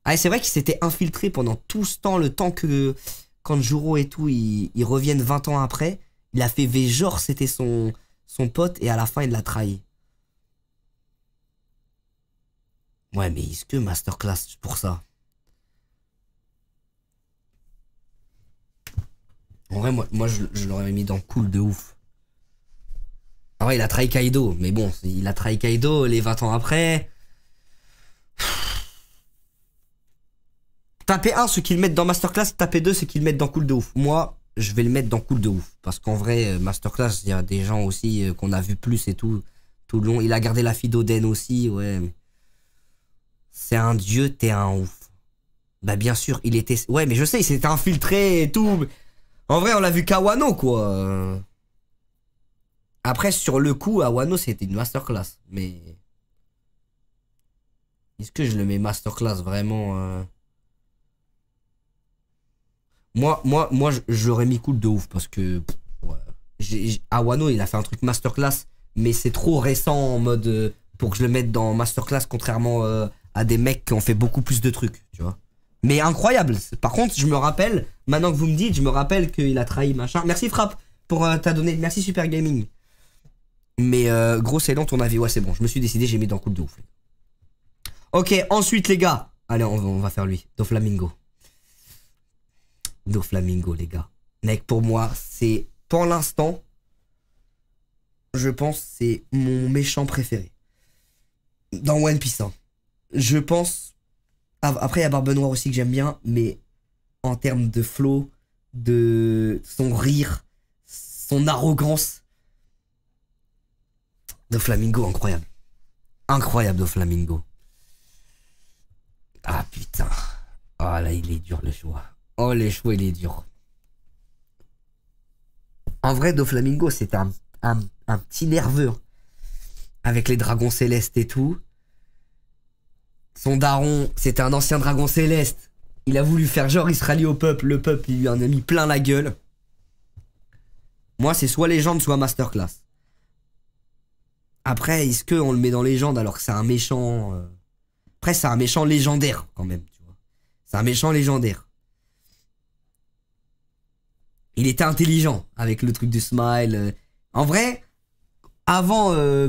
Ah, c'est vrai qu'il s'était infiltré pendant tout ce temps, le temps que Kanjuro et tout, ils, reviennent 20 ans après. Il a fait V genre, c'était son, son pote, et à la fin, il l'a trahi. Ouais, mais est-ce que masterclass pour ça En vrai, moi, je, l'aurais mis dans cool de ouf. Ah ouais, il a trahi Kaido, mais bon, il a trahi Kaido les 20 ans après. Taper 1, ce qu'il mettent dans Masterclass, taper 2, ce qu'il mettent dans cool de ouf. Moi, je vais le mettre dans cool de ouf. Parce qu'en vrai, euh, Masterclass, il y a des gens aussi euh, qu'on a vu plus et tout, tout le long. Il a gardé la fille d'Oden aussi, ouais c'est un dieu, t'es un ouf. Bah bien sûr, il était... Ouais, mais je sais, il s'est infiltré et tout. En vrai, on l'a vu Kawano, quoi. Après, sur le coup, Awano, c'était une masterclass. Mais... Est-ce que je le mets masterclass vraiment euh? Moi, moi, moi, j'aurais mis cool de ouf parce que Awano, il a fait un truc masterclass, mais c'est trop récent en mode euh, pour que je le mette dans masterclass, contrairement euh, à des mecs qui ont fait beaucoup plus de trucs, tu vois. Mais incroyable. Par contre, je me rappelle, maintenant que vous me dites, je me rappelle qu'il a trahi machin. Merci Frappe pour euh, ta Merci Super Gaming. Mais euh, gros, c'est long ton avis. Ouais, c'est bon. Je me suis décidé, j'ai mis dans coup de ouf. Ok, ensuite les gars. Allez, on, va faire lui. Do Flamingo. Do Flamingo, les gars. Mec, pour moi, c'est pour l'instant, je pense, c'est mon méchant préféré. Dans One Piece. Hein je pense. Après, il y a Barbe Noire aussi que j'aime bien, mais en termes de flow, de son rire, son arrogance. De Flamingo, incroyable. Incroyable de Flamingo. Ah putain. Ah oh, là, il est dur le choix. Oh, les choix, il est dur. En vrai, Do Flamingo, c'est un, un, un, petit nerveux. Hein. Avec les dragons célestes et tout. Son daron, c'était un ancien dragon céleste. Il a voulu faire genre, il se rallie au peuple. Le peuple, il lui en a mis plein la gueule. Moi, c'est soit légende, soit masterclass. Après, est-ce qu'on le met dans légende alors que c'est un méchant. Euh, après, c'est un méchant légendaire quand même, tu vois. C'est un méchant légendaire. Il était intelligent avec le truc du smile. Euh. En vrai, avant euh,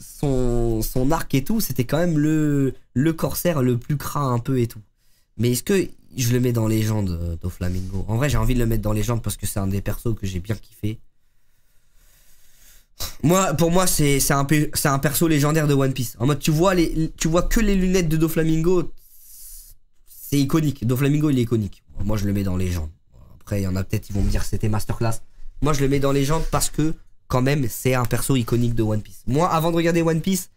son, son arc et tout, c'était quand même le, le corsaire le plus craint un peu et tout. Mais est-ce que je le mets dans légende, Do Flamingo En vrai, j'ai envie de le mettre dans légende parce que c'est un des persos que j'ai bien kiffé. Moi, pour moi, c'est un, un perso légendaire de One Piece. En mode, tu vois, les, tu vois que les lunettes de Doflamingo. C'est iconique. Doflamingo, il est iconique. Moi, je le mets dans légende. Après, il y en a peut-être, ils vont me dire c'était masterclass. Moi, je le mets dans légende parce que, quand même, c'est un perso iconique de One Piece. Moi, avant de regarder One Piece,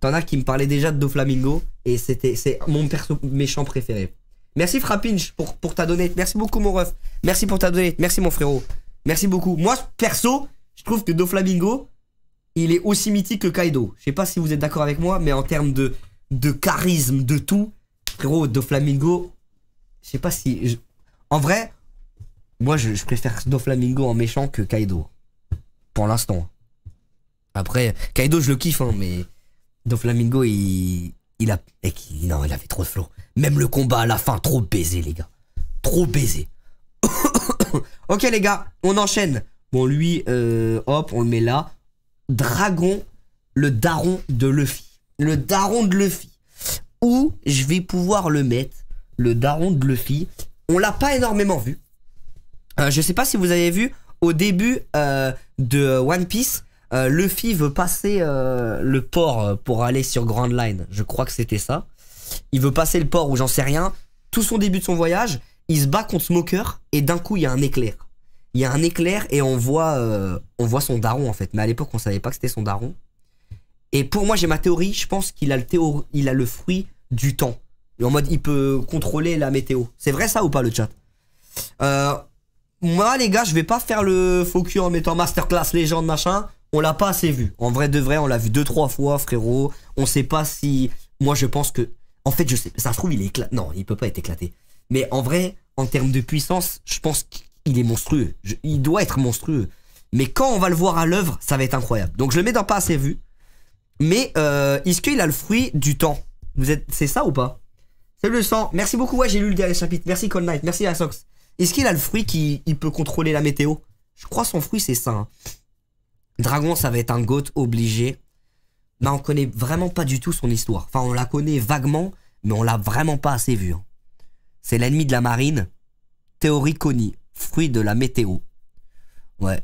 T'en as qui me parlaient déjà de Doflamingo et c'était c'est mon perso méchant préféré. Merci Frappinch pour, pour ta donnée. Merci beaucoup mon ref. Merci pour ta donnée. Merci mon frérot. Merci beaucoup. Moi perso, je trouve que Doflamingo, il est aussi mythique que Kaido. Je sais pas si vous êtes d'accord avec moi, mais en termes de, de charisme, de tout, frérot, Doflamingo, je sais pas si... En vrai, moi je, préfère préfère Doflamingo en méchant que Kaido. Pour l'instant. Après, Kaido je le kiffe, hein, mais... Donc Flamingo, il, il a. non, il avait trop de flow. Même le combat à la fin, trop baisé, les gars. Trop baisé. (coughs) ok, les gars, on enchaîne. Bon, lui, euh, hop, on le met là. Dragon, le daron de Luffy. Le daron de Luffy. Où je vais pouvoir le mettre. Le daron de Luffy. On l'a pas énormément vu. Euh, je sais pas si vous avez vu au début euh, de One Piece euh, Luffy veut passer euh, le port pour aller sur Grand Line. Je crois que c'était ça. Il veut passer le port où j'en sais rien. Tout son début de son voyage, il se bat contre Smoker et d'un coup il y a un éclair. Il y a un éclair et on voit, euh, on voit son daron en fait. Mais à l'époque on savait pas que c'était son daron. Et pour moi j'ai ma théorie. Je pense qu'il a le il a le fruit du temps. en mode il peut contrôler la météo. C'est vrai ça ou pas le chat Moi les gars je vais pas faire le faux en mettant masterclass légende machin on l'a pas assez vu. En vrai de vrai, on l'a vu deux trois fois, frérot. On sait pas si. Moi, je pense que. En fait, je sais. Ça se trouve, il est éclaté. Non, il peut pas être éclaté. Mais en vrai, en termes de puissance, je pense qu'il est monstrueux. Il doit être monstrueux. Mais quand on va le voir à l'œuvre, ça va être incroyable. Donc, je le mets dans pas assez vu. Mais euh, est-ce qu'il a le fruit du temps Vous êtes, c'est ça ou pas C'est le sang. Merci beaucoup. Ouais, j'ai lu le dernier chapitre. Merci Cold Knight. Merci Asox. Est-ce qu'il a le fruit qui il peut contrôler la météo Je crois son fruit c'est ça. Hein. Dragon, ça va être un GOAT obligé. Mais on connaît vraiment pas du tout son histoire. Enfin, on la connaît vaguement, mais on l'a vraiment pas assez vue. Hein. C'est l'ennemi de la marine, théorie fruit de la météo. Ouais.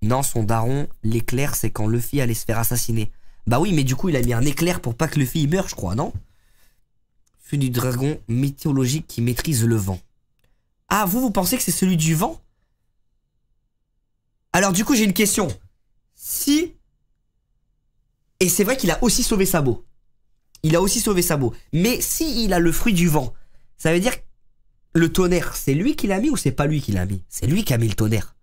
Non, son daron, l'éclair, c'est quand Luffy allait se faire assassiner. Bah oui, mais du coup, il a mis un éclair pour pas que Luffy meure, je crois, non Fut du dragon météorologique qui maîtrise le vent. Ah, vous, vous pensez que c'est celui du vent Alors, du coup, j'ai une question si. Et c'est vrai qu'il a aussi sauvé Sabo, Il a aussi sauvé Sabo. Mais si il a le fruit du vent, ça veut dire le tonnerre, c'est lui qui l'a mis ou c'est pas lui qui l'a mis C'est lui qui a mis le tonnerre.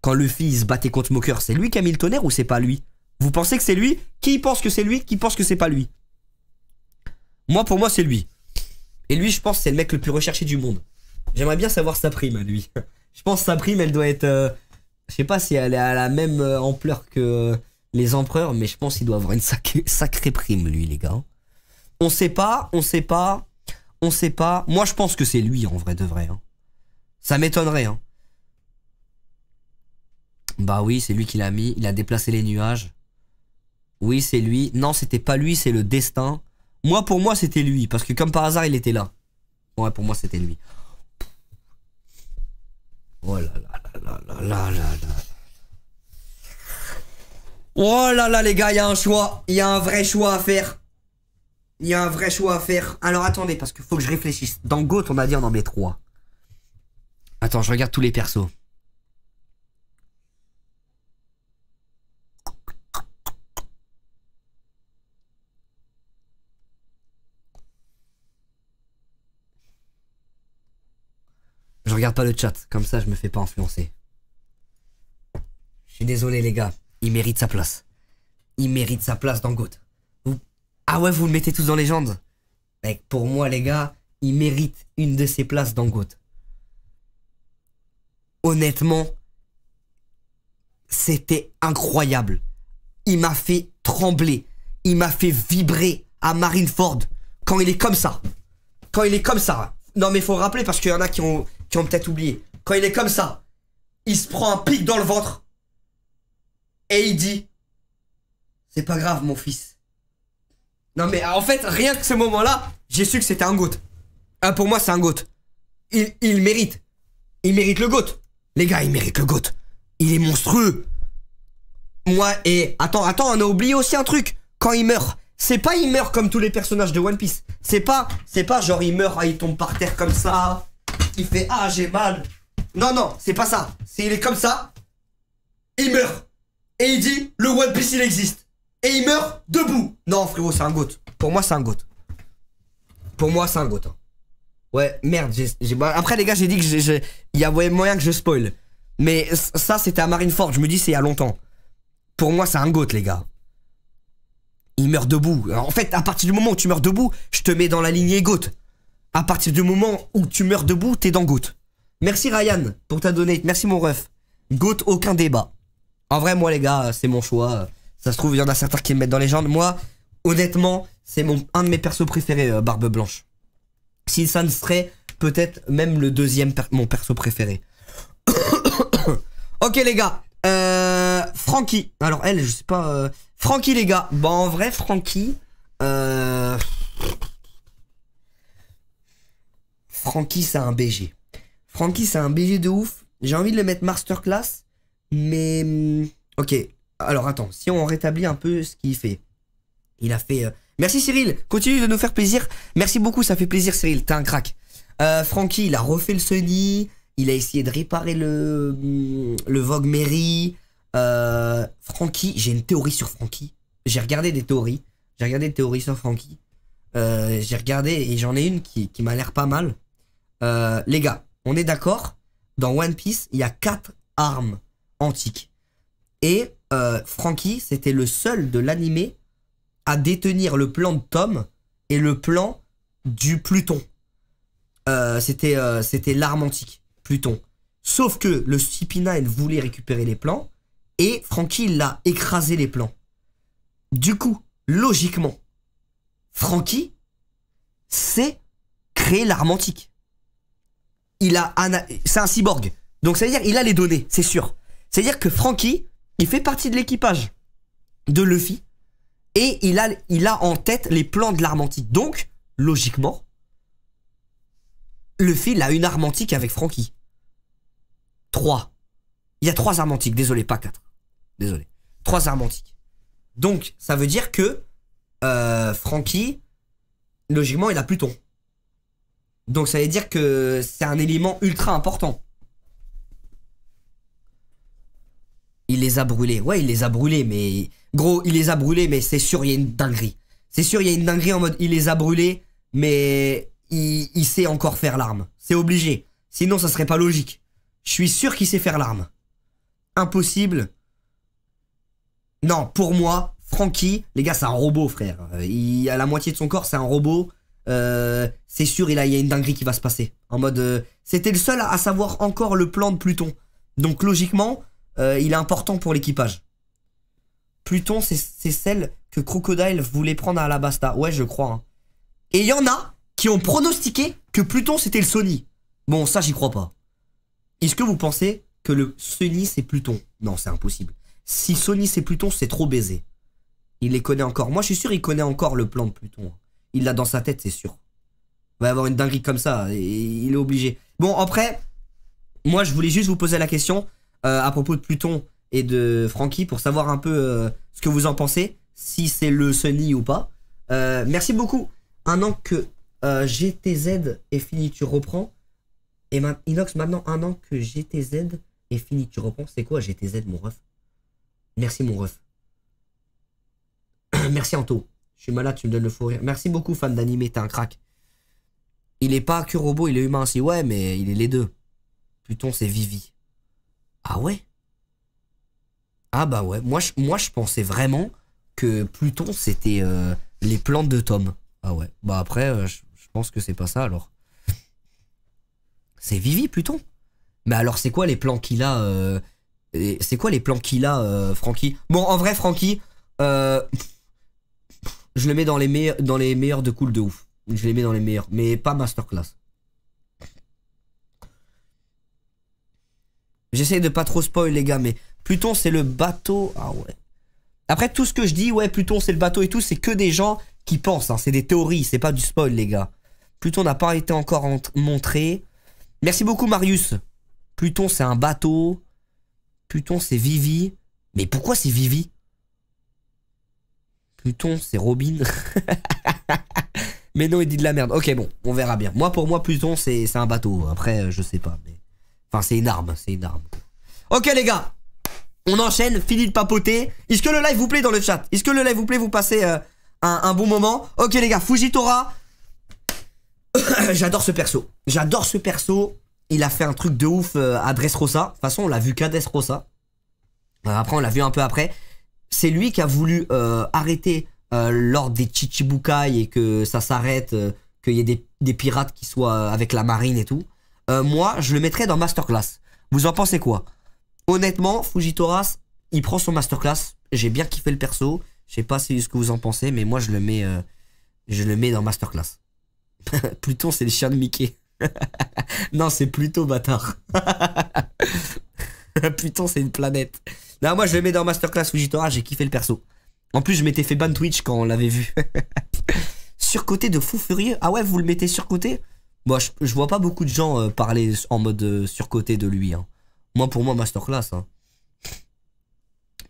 Quand le fils battait contre Moqueur, c'est lui qui a mis le tonnerre ou c'est pas lui Vous pensez que c'est lui Qui pense que c'est lui Qui pense que c'est pas lui Moi, pour moi, c'est lui. Et lui, je pense, c'est le mec le plus recherché du monde. J'aimerais bien savoir sa prime, lui. (laughs) Je pense sa prime, elle doit être. Euh, je sais pas si elle est à la même euh, ampleur que les empereurs, mais je pense qu'il doit avoir une sacrée, prime, lui, les gars. On sait pas, on sait pas, on sait pas. Moi, je pense que c'est lui, en vrai de vrai. Hein. Ça m'étonnerait. Hein. Bah oui, c'est lui qui l'a mis. Il a déplacé les nuages. Oui, c'est lui. Non, c'était pas lui, c'est le destin. Moi, pour moi, c'était lui. Parce que comme par hasard, il était là. Ouais, pour moi, c'était lui. Oh là là là là là Oh là là les gars, il y a un choix. Il y a un vrai choix à faire. Il y a un vrai choix à faire. Alors attendez, parce que faut que je réfléchisse. Dans Goat, on a dit on en met 3. Attends, je regarde tous les persos. regarde pas le chat, comme ça je me fais pas influencer. Je suis désolé les gars, il mérite sa place. Il mérite sa place dans GOAT. Ah ouais, vous le mettez tous dans légende Mec, pour moi les gars, il mérite une de ses places dans GOAT. Honnêtement, c'était incroyable. Il m'a fait trembler. Il m'a fait vibrer à Marineford quand il est comme ça. Quand il est comme ça. Non mais il faut rappeler parce qu'il y en a qui ont ont peut-être oublié. Quand il est comme ça, il se prend un pic dans le ventre et il dit C'est pas grave, mon fils. Non, mais en fait, rien que ce moment-là, j'ai su que c'était un goat. Ah, pour moi, c'est un goat. Il, il mérite. Il mérite le goat. Les gars, il mérite le goat. Il est monstrueux. Moi, et attends, attends, on a oublié aussi un truc. Quand il meurt, c'est pas il meurt comme tous les personnages de One Piece. C'est pas, c'est pas genre il meurt, ah, il tombe par terre comme ça il fait Ah, j'ai mal. Non, non, c'est pas ça. C'est il est comme ça, il meurt. Et il dit Le One Piece, il existe. Et il meurt debout. Non, frérot, c'est un goat. Pour moi, c'est un goat. Pour moi, c'est un goat. Hein. Ouais, merde. j'ai bah, Après, les gars, j'ai dit que il y avait moyen que je spoil. Mais ça, c'était à Marineford. Je me dis, c'est il y a longtemps. Pour moi, c'est un goat, les gars. Il meurt debout. en fait, à partir du moment où tu meurs debout, je te mets dans la lignée goat à partir du moment où tu meurs debout, t'es dans GOAT. Merci Ryan pour ta donate. Merci mon ref. GOAT, aucun débat. En vrai, moi les gars, c'est mon choix. Ça se trouve, il y en a certains qui me mettent dans les jambes. Moi, honnêtement, c'est un de mes persos préférés, euh, Barbe Blanche. Si ça ne serait peut-être même le deuxième, mon perso préféré. (coughs) ok les gars, euh, Alors elle, je sais pas. Euh, franky les gars. Bah en vrai, franky Euh... Frankie, c'est un BG. Frankie, c'est un BG de ouf. J'ai envie de le mettre masterclass, mais. Hmm, ok. Alors attends, si on rétablit un peu ce qu'il fait. Il a fait. Euh, Merci Cyril, continue de nous faire plaisir. Merci beaucoup, ça fait plaisir Cyril, t'es un crack. Euh, il a refait le Sony, il a essayé de réparer le, hmm, le Vogue Mary. Euh, j'ai une théorie sur Franky. J'ai regardé des théories. J'ai regardé des théories sur Franky. Euh, j'ai regardé et j'en ai une qui, qui m'a l'air pas mal. Euh, les gars, on est d'accord, dans One Piece, il y a quatre armes antiques. Et Franky, euh, Frankie, c'était le seul de l'animé à détenir le plan de Tom et le plan du Pluton. Euh, c'était l'arme antique, Pluton. Sauf que le cp elle voulait récupérer les plans et Frankie l'a écrasé les plans. Du coup, logiquement, Franky c'est créé l'arme antique il a c'est un cyborg. Donc ça veut dire il a les données, c'est sûr. C'est-à-dire que Franky il fait partie de l'équipage de Luffy et il a, il a en tête les plans de l'arme antique. Donc, logiquement, Luffy il a une arme antique avec Franky Trois. Il y a trois armes antiques, désolé, pas quatre. Désolé. Trois armes antiques. Donc, ça veut dire que euh, Franky logiquement, il a Pluton. Donc ça veut dire que c'est un élément ultra important. Il les a brûlés. Ouais, il les a brûlés, mais... Gros, il les a brûlés, mais c'est sûr, il y a une dinguerie. C'est sûr, il y a une dinguerie en mode, il les a brûlés, mais il, sait encore faire l'arme. C'est obligé. Sinon, ça serait pas logique. Je suis sûr qu'il sait faire l'arme. Impossible. Non, pour moi, Frankie, les gars, c'est un robot, frère. Euh, il a la moitié de son corps, c'est un robot. Euh, c'est sûr, il, a, y a une dinguerie qui va se passer. En mode, euh, c'était le seul à, savoir encore le plan de Pluton. Donc logiquement, euh, il est important pour l'équipage. Pluton, c'est celle que Crocodile voulait prendre à Alabasta. Ouais, je crois. Hein. Et il y en a qui ont pronostiqué que Pluton, c'était le Sony. Bon, ça, j'y crois pas. Est-ce que vous pensez que le Sony, c'est Pluton Non, c'est impossible. Si Sony, c'est Pluton, c'est trop baisé. Il les connaît encore. Moi, je suis sûr, il connaît encore le plan de Pluton. Il l'a dans sa tête, c'est sûr. Il va y avoir une dinguerie comme ça. Et il est obligé. Bon, après, moi, je voulais juste vous poser la question euh, à propos de Pluton et de Franky pour savoir un peu euh, ce que vous en pensez, si c'est le Sunny ou pas. Euh, merci beaucoup. Un an que GTZ est fini, tu reprends. Et Inox, maintenant, un an que GTZ est fini, tu reprends. C'est quoi GTZ, mon ref Merci, mon ref. (coughs) merci, Anto. Je suis malade, tu me donnes le fou rire. Merci beaucoup, fan d'anime, t'es un crack. Il est pas que robot, il est humain aussi. Ouais, mais il est les deux. Pluton, c'est Vivi. Ah ouais Ah bah ouais. Moi, je, moi, je pensais vraiment que Pluton, c'était euh, les plantes de Tom. Ah ouais. Bah après, euh, je, pense que c'est pas ça alors. c'est Vivi, Pluton. Mais alors, c'est quoi les plans qu'il a euh, C'est quoi les plans qu'il a, Francky Bon, en vrai, Francky je le mets dans les, meilleurs, dans les meilleurs de cool de ouf. Je les mets dans les meilleurs, mais pas masterclass. J'essaie de pas trop spoil les gars, mais Pluton c'est le bateau. Ah ouais. Après tout ce que je dis, ouais, Pluton c'est le bateau et tout, c'est que des gens qui pensent. Hein. C'est des théories, c'est pas du spoil les gars. Pluton n'a pas été encore montré. Merci beaucoup Marius. Pluton c'est un bateau. Pluton c'est Vivi. Mais pourquoi c'est Vivi Pluton, c'est Robin. (laughs) mais non, il dit de la merde. Ok, bon, on verra bien. Moi, pour moi, Pluton, c'est un bateau. Après, euh, je sais pas. Enfin, c'est une arme, c'est une arme. Ok, les gars, on enchaîne, fini de papoter. Est-ce que le live vous plaît dans le chat Est-ce que le live vous plaît Vous passez euh, un, un, bon moment Ok, les gars, Fujitora. (coughs) J'adore ce perso. J'adore ce perso. Il a fait un truc de ouf euh, à Dressrosa. De toute façon, on l'a vu qu'à Dressrosa. Après, on l'a vu un peu après c'est lui qui a voulu euh, arrêter euh, l'ordre des Chichibukai et que ça s'arrête, euh, qu'il y ait des, pirates qui soient avec la marine et tout. moi, je le mettrais dans Masterclass. Vous en pensez quoi Honnêtement, Fujitoras, il prend son Masterclass. J'ai bien kiffé le perso. Je sais pas si ce que vous en pensez, mais moi, je le mets, je le mets dans Masterclass. (laughs) Pluton, c'est le chien de Mickey. (laughs) non, c'est plutôt bâtard. (laughs) Pluton, c'est une planète. Non, moi je le mets dans Masterclass Fujitora, j'ai kiffé le perso. En plus, je m'étais fait ban Twitch quand on l'avait vu. (laughs) surcoté de fou furieux. Ah ouais, vous le mettez surcoté Moi, je, vois pas beaucoup de gens euh, parler en mode euh, surcoté de lui. Hein. Moi, pour moi, Masterclass. Hein.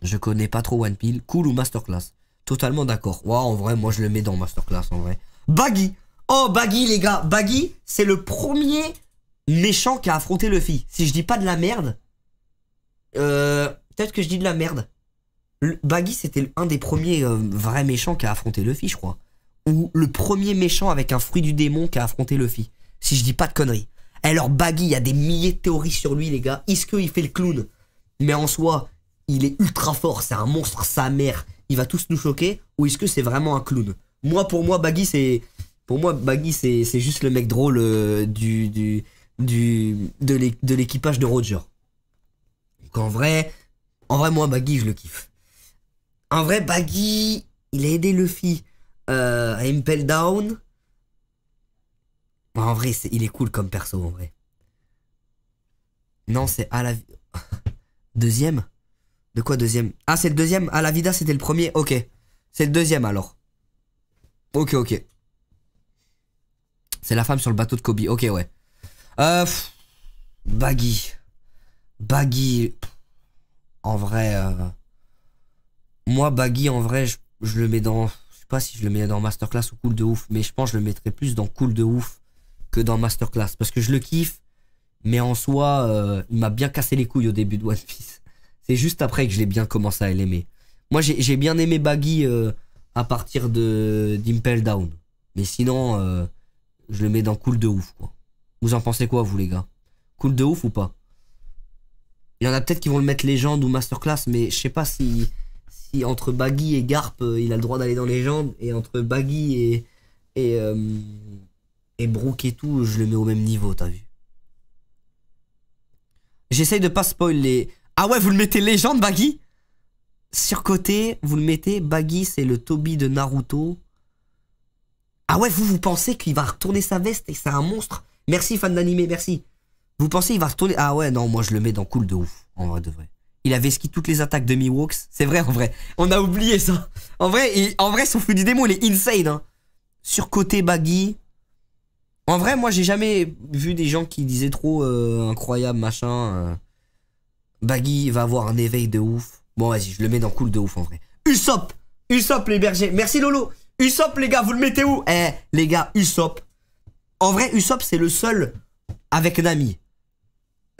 Je connais pas trop One Pill. Cool ou Masterclass Totalement d'accord. Waouh, en vrai, moi je le mets dans Masterclass en vrai. Baggy Oh, Baggy, les gars Baggy, c'est le premier méchant qui a affronté Luffy. Si je dis pas de la merde. Euh. Peut-être que je dis de la merde. Baggy, c'était un des premiers euh, vrais méchants qui a affronté Luffy, je crois. Ou le premier méchant avec un fruit du démon qui a affronté Luffy. Si je dis pas de conneries. Alors Baggy, il y a des milliers de théories sur lui, les gars. Est-ce qu'il fait le clown Mais en soi, il est ultra fort, c'est un monstre, sa mère. Il va tous nous choquer. Ou est-ce que c'est vraiment un clown Moi, pour moi, Baggy, c'est... Pour moi, Baggy, c'est juste le mec drôle euh, du, du, du, de l'équipage de Roger. Donc en vrai, en vrai, moi, Baggy, je le kiffe. En vrai, Baggy, il a aidé Luffy euh, à Impel Down. En vrai, il est cool comme perso, en vrai. Non, c'est à la... (laughs) deuxième De quoi deuxième Ah, c'est le deuxième À ah, la vida, c'était le premier. Ok. C'est le deuxième, alors. Ok, ok. C'est la femme sur le bateau de Kobe. Ok, ouais. Euh, Baggy. Baggy en vrai, euh, moi, Baggy, en vrai, je, le mets dans. Je sais pas si je le mets dans Masterclass ou Cool de ouf, mais je pense que je le mettrais plus dans Cool de ouf que dans Masterclass. Parce que je le kiffe, mais en soi, euh, il m'a bien cassé les couilles au début de One Piece. (laughs) C'est juste après que je l'ai bien commencé à l'aimer. Moi, j'ai bien aimé Baggy euh, à partir de d'Impel Down. Mais sinon, je le mets dans Cool de ouf, Vous en pensez quoi, vous, les gars Cool de ouf ou pas il y en a peut-être qui vont le mettre légende ou masterclass, mais je sais pas si, si entre Baggy et Garp, euh, il a le droit d'aller dans légende, et entre Baggy et, et, euh, et Brooke et tout, je le mets au même niveau, t'as vu. J'essaye de pas spoiler. Les... Ah ouais, vous le mettez légende, Baggy Surcoté, vous le mettez. Baggy, c'est le Toby de Naruto. Ah ouais, vous, vous pensez qu'il va retourner sa veste et c'est un monstre Merci, fan d'animé, merci. Vous pensez il va retourner Ah ouais, non, moi je le mets dans cool de ouf, en vrai de vrai. Il avait ski toutes les attaques de Miwoks. C'est vrai, en vrai. On a oublié ça. En vrai, en vrai son flux du démon, il est insane. Hein. côté baggy. En vrai, moi, j'ai jamais vu des gens qui disaient trop euh, incroyable, machin. Euh. baggy va avoir un éveil de ouf. Bon, vas-y, je le mets dans cool de ouf, en vrai. Usopp Usopp, les bergers. Merci, Lolo. Usopp, les gars, vous le mettez où Eh, les gars, Usopp. En vrai, Usopp, c'est le seul avec Nami.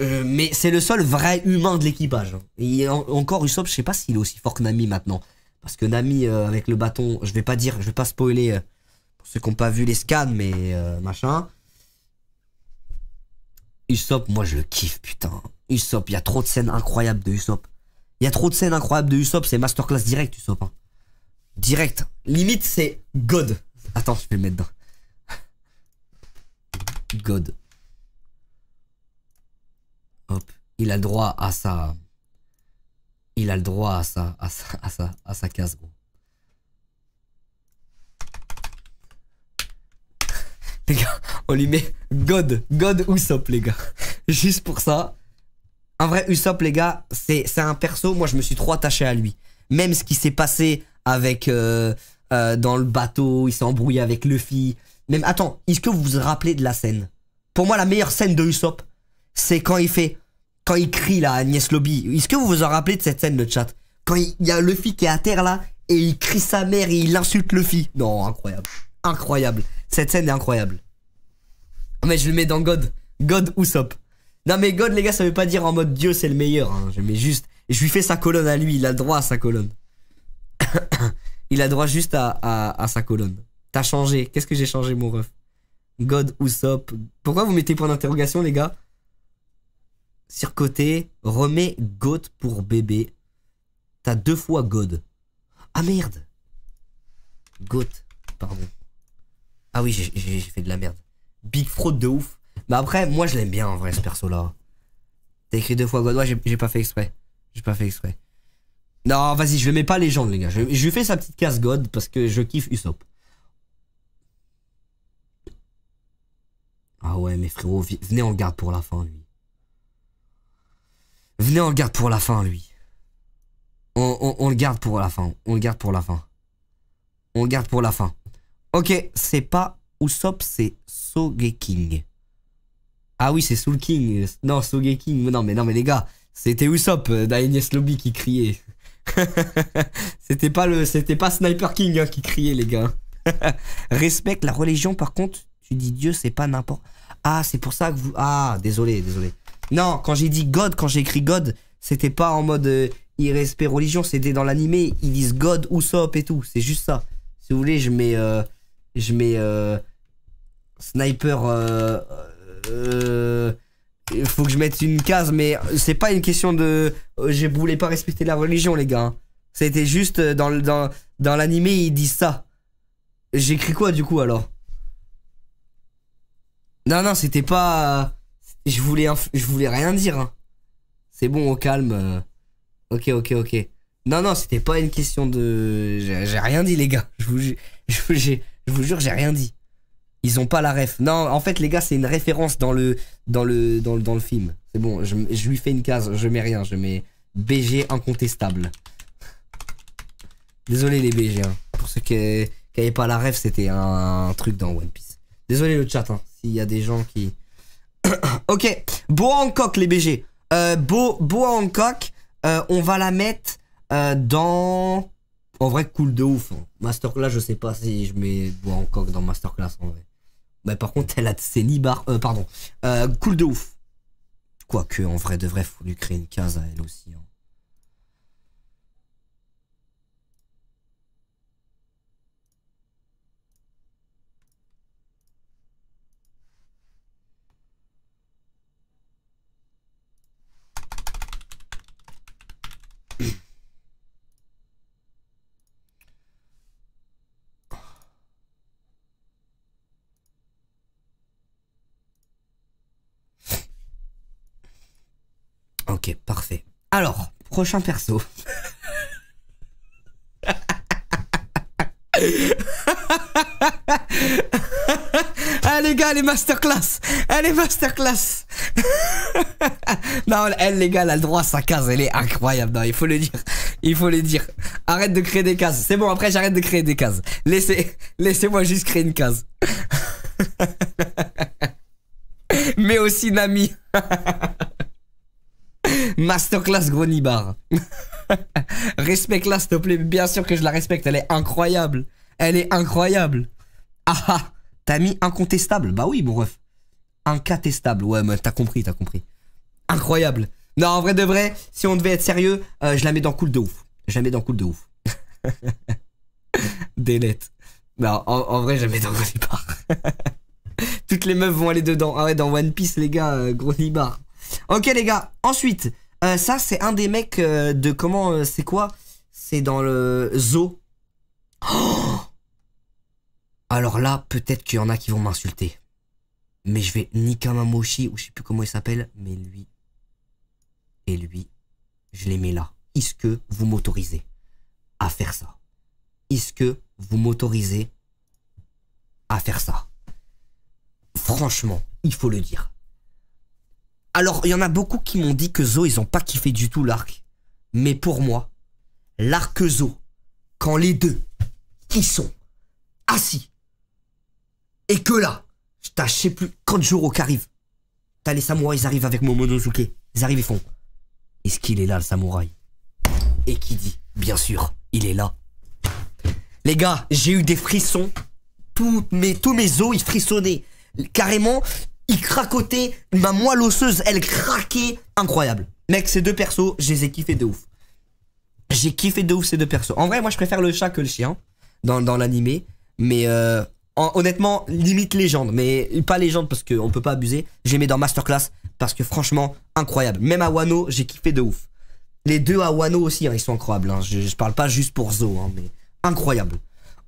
Euh, mais c'est le seul vrai humain de l'équipage. Hein. Et encore Usopp, je sais pas s'il est aussi fort que Nami maintenant. Parce que Nami euh, avec le bâton, je vais pas dire, je vais pas spoiler euh, pour ceux qui n'ont pas vu les scans, mais machin. Usopp, moi je le kiffe, putain. Usopp, il y a trop de scènes incroyables de Usopp. Il y a trop de scènes incroyables de Usopp, c'est masterclass direct Usopp. Hein. Direct. Limite c'est God. Attends, je vais le mettre dedans. God. Hop. Il a le droit à sa... Il a le droit à sa, à sa, à sa, case, gros. (laughs) Les gars, on lui met God, God Usopp, les gars. (laughs) Juste pour ça. Un vrai Usopp, les gars, c'est un perso, moi je me suis trop attaché à lui. Même ce qui s'est passé avec... Euh, euh, dans le bateau, il s'est embrouillé avec Luffy. Même, attends, est-ce que vous vous rappelez de la scène Pour moi, la meilleure scène de Usopp, c'est quand il fait, quand il crie là, Agnès Lobby. Est-ce que vous vous en rappelez de cette scène, le chat Quand il y a Luffy qui est à terre là, et il crie sa mère et il insulte Luffy. Non, incroyable. Incroyable. Cette scène est incroyable. Ah, mais je le mets dans God. God Usopp. Non mais God les gars ça veut pas dire en mode Dieu c'est le meilleur. Hein. Je mets juste... Je lui fais sa colonne à lui. Il a droit à sa colonne. (coughs) il a droit juste à, sa colonne. T'as changé. Qu'est-ce que j'ai changé mon ref God Usopp. Pourquoi vous mettez point d'interrogation les gars Surcoté, remets God pour bébé. T'as deux fois God. Ah merde God, pardon. Ah oui, j'ai fait de la merde. Big fraud de ouf. Mais après, moi je l'aime bien en vrai ce perso là. T'as écrit deux fois God, ouais, j'ai pas fait exprès. J'ai pas fait exprès. Non, vas-y, je le mets pas légende, les gars. Je, lui fais sa petite casse God parce que je kiffe Usopp. Ah ouais, mais frérot, venez, en garde pour la fin, lui. Venez, on le garde pour la fin, lui. On, le garde pour la fin. On le garde pour la fin. On le garde pour la fin. Ok, c'est pas Usopp, c'est Sogeking. Ah oui, c'est Soul King. Non, Sogeking. Non, mais non, mais les gars, c'était Usopp euh, d'A.N.S Lobby qui criait. (laughs) c'était pas le, c'était pas Sniper King hein, qui criait, les gars. (laughs) Respecte la religion, par contre, tu dis Dieu, c'est pas n'importe. Ah, c'est pour ça que vous. Ah, désolé, désolé. Non, quand j'ai dit God, quand j'ai écrit God, c'était pas en mode euh, irrespect religion, c'était dans l'animé, ils disent God, ou « Sop » et tout, c'est juste ça. Si vous voulez, je mets. Euh, je mets. Euh, sniper. Il faut que je mette une case, mais c'est pas une question de. Je voulais pas respecter la religion, les gars. C'était juste dans, dans, dans l'animé, ils disent ça. J'écris quoi du coup alors Non, non, c'était pas je voulais, je voulais rien dire. Hein. C'est bon, au calme. Euh. Ok, ok, ok. Non, non, c'était pas une question de. J'ai rien dit, les gars. Je vous, je jure, j'ai rien dit. Ils ont pas la ref. Non, en fait, les gars, c'est une référence dans le, dans le, dans le, film. C'est bon, je... lui fais une case. Je mets rien. Je mets BG incontestable. Désolé, les BG. Hein. Pour ceux qui n'avaient pas la ref, c'était un... truc dans One Piece. Désolé, le chat. Hein, S'il y a des gens qui. (coughs) ok, Boa Hancock, les BG. Euh, Bo, Boa Hancock, euh, on va la mettre euh, dans... En vrai, cool de ouf. Hein. Masterclass, je sais pas si je mets Boa Hancock dans Masterclass, en vrai. Mais par contre, elle a ses nibards, euh, pardon. cool de ouf. Quoique, en vrai, de faut lui créer une case à elle aussi. Hein. parfait. Alors, prochain perso. ah (laughs) les gars, les masterclass Elle eh, est masterclass (laughs) Non, elle eh, les gars, elle a le droit à sa case, elle est incroyable, non, il faut le dire. Il faut le dire. Arrête de créer des cases. C'est bon, après j'arrête de créer des cases. Laissez, laissez-moi juste créer une case. (laughs) Mais aussi Nami. Masterclass Gronibar. (laughs) Respecte-la, s'il te plaît. Bien sûr que je la respecte. Elle est incroyable. Elle est incroyable. Ah ah. T'as mis incontestable. Bah oui, mon ref. Incontestable. Ouais, mais t'as compris, t'as compris. Incroyable. Non, en vrai de vrai, si on devait être sérieux, euh, je la mets dans cool de ouf. Je la mets dans cool de ouf. (laughs) Dénette. Non, en, vrai, je mets dans Gronibar. (laughs) Toutes les meufs vont aller dedans. Ah ouais, dans One Piece, les gars, euh, Gronibar. Ok, les gars. Ensuite, euh, ça, c'est un des mecs euh, de comment. Euh, c'est quoi C'est dans le zoo. (gasps) Alors là, peut-être qu'il y en a qui vont m'insulter. Mais je vais Nikamamoshi, ou je sais plus comment il s'appelle, mais lui. Et lui, je les mets là. Est-ce que vous m'autorisez à faire ça Est-ce que vous m'autorisez à faire ça Franchement, il faut le dire. Alors, il y en a beaucoup qui m'ont dit que Zo, ils ont pas kiffé du tout l'arc. Mais pour moi, l'arc Zo, quand les deux, qui sont assis, et que là, je sais plus, quand Jurok arrive, t'as les samouraïs, ils arrivent avec Momonosuke, ils arrivent et font, est-ce qu'il est là le samouraï Et qui dit, bien sûr, il est là. Les gars, j'ai eu des frissons, tous mes, tous mes os, ils frissonnaient. Carrément, il craquotait ma moelle osseuse, elle craquait, incroyable. Mec, ces deux persos, je les ai kiffés de ouf. J'ai kiffé de ouf ces deux persos. En vrai, moi, je préfère le chat que le chien dans, dans l'animé. Mais euh, honnêtement, limite légende. Mais pas légende parce qu'on peut pas abuser. J'ai les dans Masterclass parce que franchement, incroyable. Même à Wano, j'ai kiffé de ouf. Les deux à Wano aussi, hein, ils sont incroyables. Hein. Je, je, parle pas juste pour Zo, hein, mais incroyable.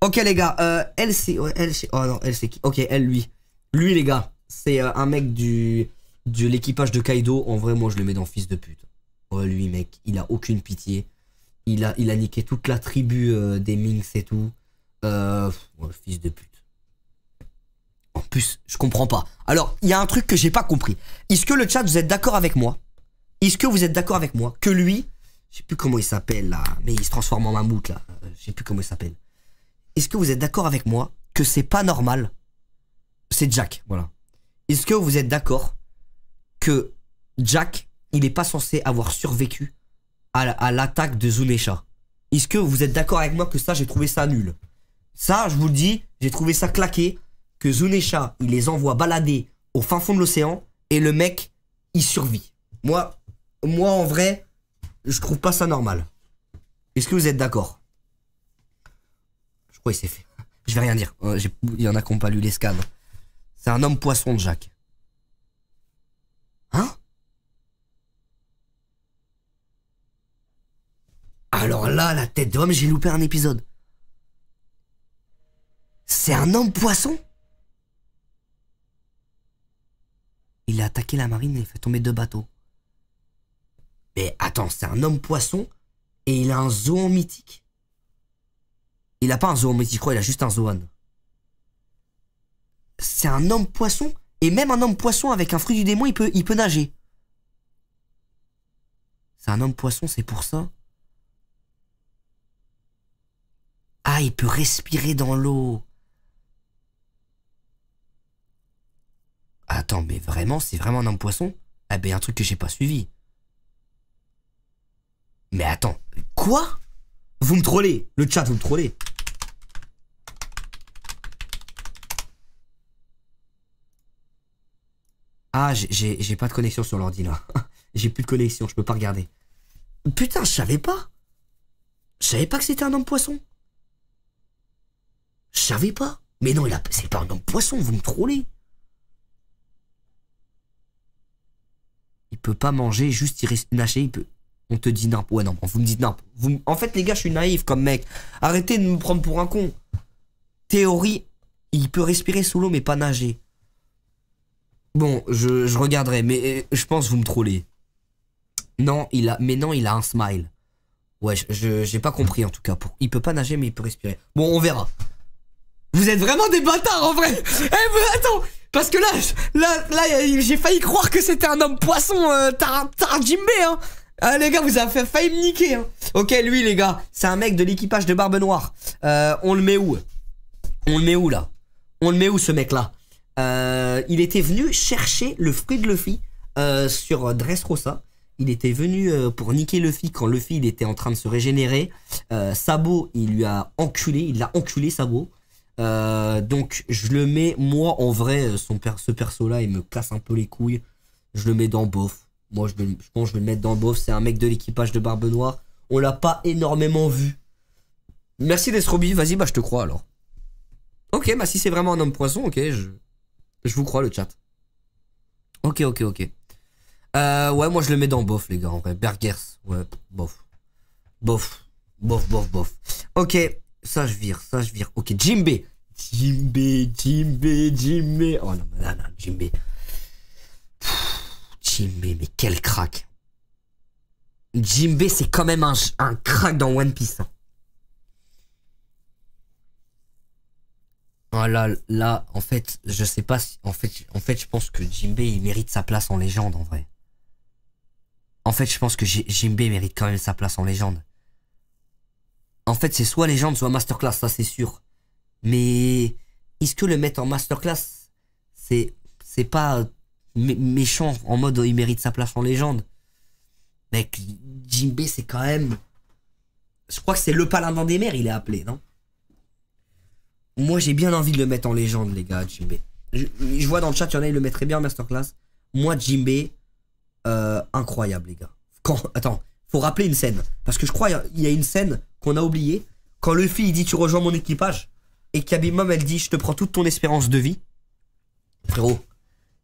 Ok, les gars. Euh, elle, c'est. elle, Oh non, elle, c'est Ok, elle, lui. Lui, les gars c'est euh, un mec du de l'équipage de Kaido. En vrai, moi, je le mets dans fils de pute. Oh, lui, mec, il a aucune pitié. Il a, il a niqué toute la tribu euh, des Minks et tout. Euh, fils de pute. En plus, je comprends pas. Alors, il y a un truc que j'ai pas compris. Est-ce que le chat, vous êtes d'accord avec moi Est-ce que vous êtes d'accord avec moi que lui, je sais plus comment il s'appelle là, mais il se transforme en mammouth là. Je sais plus comment il s'appelle. Est-ce que vous êtes d'accord avec moi que c'est pas normal C'est Jack, voilà. Est-ce que vous êtes d'accord que Jack, il n'est pas censé avoir survécu à, l'attaque de Zunesha Est-ce que vous êtes d'accord avec moi que ça, j'ai trouvé ça nul Ça, je vous le dis, j'ai trouvé ça claqué, que Zunesha, il les envoie balader au fin fond de l'océan, et le mec, il survit. Moi, moi en vrai, je trouve pas ça normal. Est-ce que vous êtes d'accord Je crois qu'il s'est fait. Je vais rien dire. Euh, il y en a qui n'ont pas lu les scans. C'est un homme poisson, de Jacques. Hein Alors là, la tête d'homme, j'ai loupé un épisode. C'est un homme poisson Il a attaqué la marine et fait tomber deux bateaux. Mais attends, c'est un homme poisson et il a un zoon mythique. Il a pas un zoon mythique, il a juste un zoan c'est un homme poisson, et même un homme poisson avec un fruit du démon, il peut, il peut nager. C'est un homme poisson, c'est pour ça. Ah, il peut respirer dans l'eau. Attends, mais vraiment, c'est vraiment un homme poisson Ah ben, un truc que j'ai pas suivi. Mais attends, quoi Vous me trollez Le chat, vous me trollez Ah, j'ai pas de connexion sur l'ordi là. (laughs) j'ai plus de connexion, je peux pas regarder. Putain, je savais pas. Je savais pas que c'était un homme poisson. Je savais pas. Mais non, a... c'est pas un homme poisson, vous me trollez. Il peut pas manger, juste il reste naché, il peut. On te dit n'importe Ouais, non, vous me dites n'importe Vous... En fait, les gars, je suis naïf comme mec. Arrêtez de me prendre pour un con. Théorie, il peut respirer sous l'eau mais pas nager. Bon, je, regarderai, mais euh, je pense vous me trollez. Non, il a, mais non, il a un smile. Ouais, je j'ai pas compris en tout cas. il peut pas nager, mais il peut respirer. Bon, on verra. Vous êtes vraiment des bâtards en vrai. (laughs) Eh, mais attends, parce que là, là, là, j'ai failli croire que c'était un homme poisson euh, hein. Ah, les gars, vous avez failli me niquer. Hein. Ok, lui les gars, c'est un mec de l'équipage de Barbe Noire. Euh, on le met où On le met où là On le met où ce mec là euh, il était venu chercher le fruit de Luffy euh, sur Dressrosa. Il était venu euh, pour niquer Luffy quand Luffy était en train de se régénérer. Sabo, il lui a enculé, il l'a enculé Sabo. donc je le mets, moi en vrai, son ce perso-là, il me place un peu les couilles. Je le mets dans bof. Moi je, je pense que je vais le mettre dans bof. C'est un mec de l'équipage de Barbe Noire. On l'a pas énormément vu. Merci Destroby. vas-y, bah je te crois alors. Ok, bah si c'est vraiment un homme poisson, ok, je... Je vous crois, le chat. Ok, ok, ok. Euh, ouais, moi je le mets dans bof, les gars, en vrai. Bergers, ouais, bof. Bof, bof, bof, bof. Ok, ça je vire, ça je vire. Ok, Jimbe. Jimbe, Jimbe, Jimbe. Oh non, non, non, Jimbe. Jimbe, mais quel crack. Jimbe, c'est quand même un, un crack dans One Piece. Hein. Oh là, là, en fait, je sais pas si. En fait, en fait je pense que Jimbe, il mérite sa place en légende, en vrai. En fait, je pense que Jimbe mérite quand même sa place en légende. En fait, c'est soit légende, soit masterclass, ça c'est sûr. Mais est-ce que le mettre en masterclass, c'est c'est pas méchant en mode il mérite sa place en légende. Mec, Jimbe, c'est quand même. Je crois que c'est le paladin des mers, il est appelé, non moi, j'ai bien envie de le mettre en légende, les gars, Jimbe. Je, je, vois dans le chat, il y en a, il le mettrait bien en masterclass. Moi, Jimbe, euh, incroyable, les gars. Quand, attends, faut rappeler une scène. Parce que je crois qu'il y a une scène qu'on a oubliée. Quand Luffy, il dit Tu rejoins mon équipage. Et Mom, elle dit Je te prends toute ton espérance de vie. Frérot,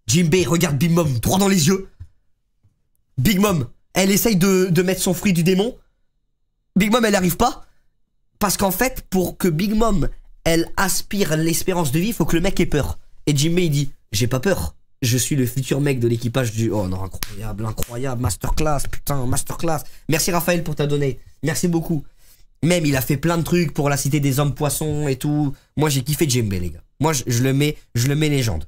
Jimbe regarde Big Mom droit dans les yeux. Big Mom, elle essaye de, de mettre son fruit du démon. Big Mom, elle n'arrive pas. Parce qu'en fait, pour que Big Mom elle aspire l'espérance de vie, faut que le mec ait peur. Et Jim il dit, j'ai pas peur. Je suis le futur mec de l'équipage du... Oh non, incroyable, incroyable, masterclass, putain, masterclass. Merci Raphaël pour ta donnée. Merci beaucoup. Même, il a fait plein de trucs pour la cité des hommes poissons et tout. Moi, j'ai kiffé Jim les gars. Moi, je, le mets, je le mets légende.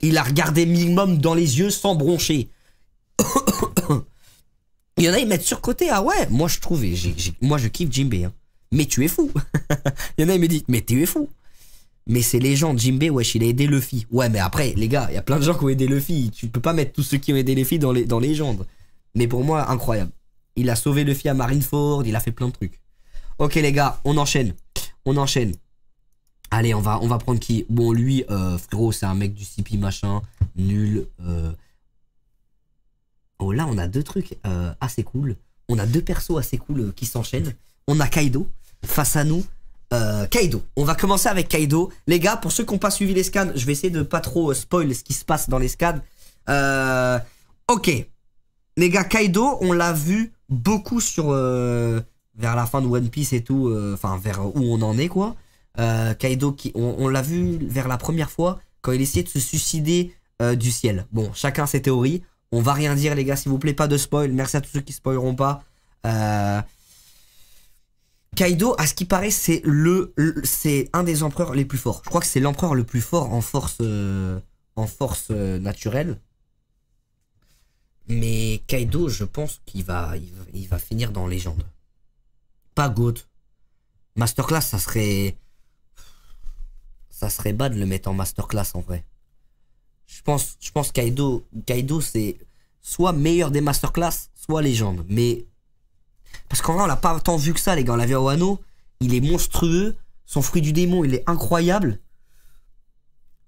Il a regardé minimum dans les yeux sans broncher. (coughs) il y en a, ils mettent sur côté. Ah ouais, moi, je trouve, moi, je kiffe Jim Bay. Hein mais tu es fou. (laughs) il y en a, il me dit, mais tu es fou. Mais c'est légende Jimbe, wesh, il a aidé Luffy. Ouais, mais après, les gars, il y a plein de gens qui ont aidé Luffy. Tu peux pas mettre tous ceux qui ont aidé Luffy dans les, dans légendes. Mais pour moi, incroyable. Il a sauvé Luffy à Marineford, il a fait plein de trucs. Ok, les gars, on enchaîne. On enchaîne. Allez, on va, on va prendre qui Bon, lui, euh, c'est un mec du CP machin, nul. Euh. Oh, là, on a deux trucs euh, assez cool. On a deux persos assez cool euh, qui s'enchaînent. On a Kaido face à nous. Euh, Kaido. On va commencer avec Kaido. Les gars, pour ceux qui n'ont pas suivi les scans, je vais essayer de pas trop euh, spoiler ce qui se passe dans les scans. Euh, ok. Les gars, Kaido, on l'a vu beaucoup sur... vers la fin de One Piece et tout. Enfin, vers où on en est, quoi. Kaido, qui, on, l'a vu vers la première fois quand il essayait de se suicider du ciel. Bon, chacun ses théories. On va rien dire, les gars, s'il vous plaît, pas de spoil. Merci à tous ceux qui spoileront pas. Euh, Kaido, à ce qui paraît, c'est le, c'est un des empereurs les plus forts. Je crois que c'est l'empereur le plus fort en force, euh, en force euh, naturelle. Mais Kaido, je pense qu'il va, il finir dans légende. Pas god. Masterclass, ça serait, ça serait bad de le mettre en masterclass en vrai. Je pense, je pense Kaido, Kaido c'est soit meilleur des masterclass, soit légende. Mais parce qu'en vrai, on l'a pas tant vu que ça, les gars. On l'a vu à Wano. Il est monstrueux. Son fruit du démon, il est incroyable.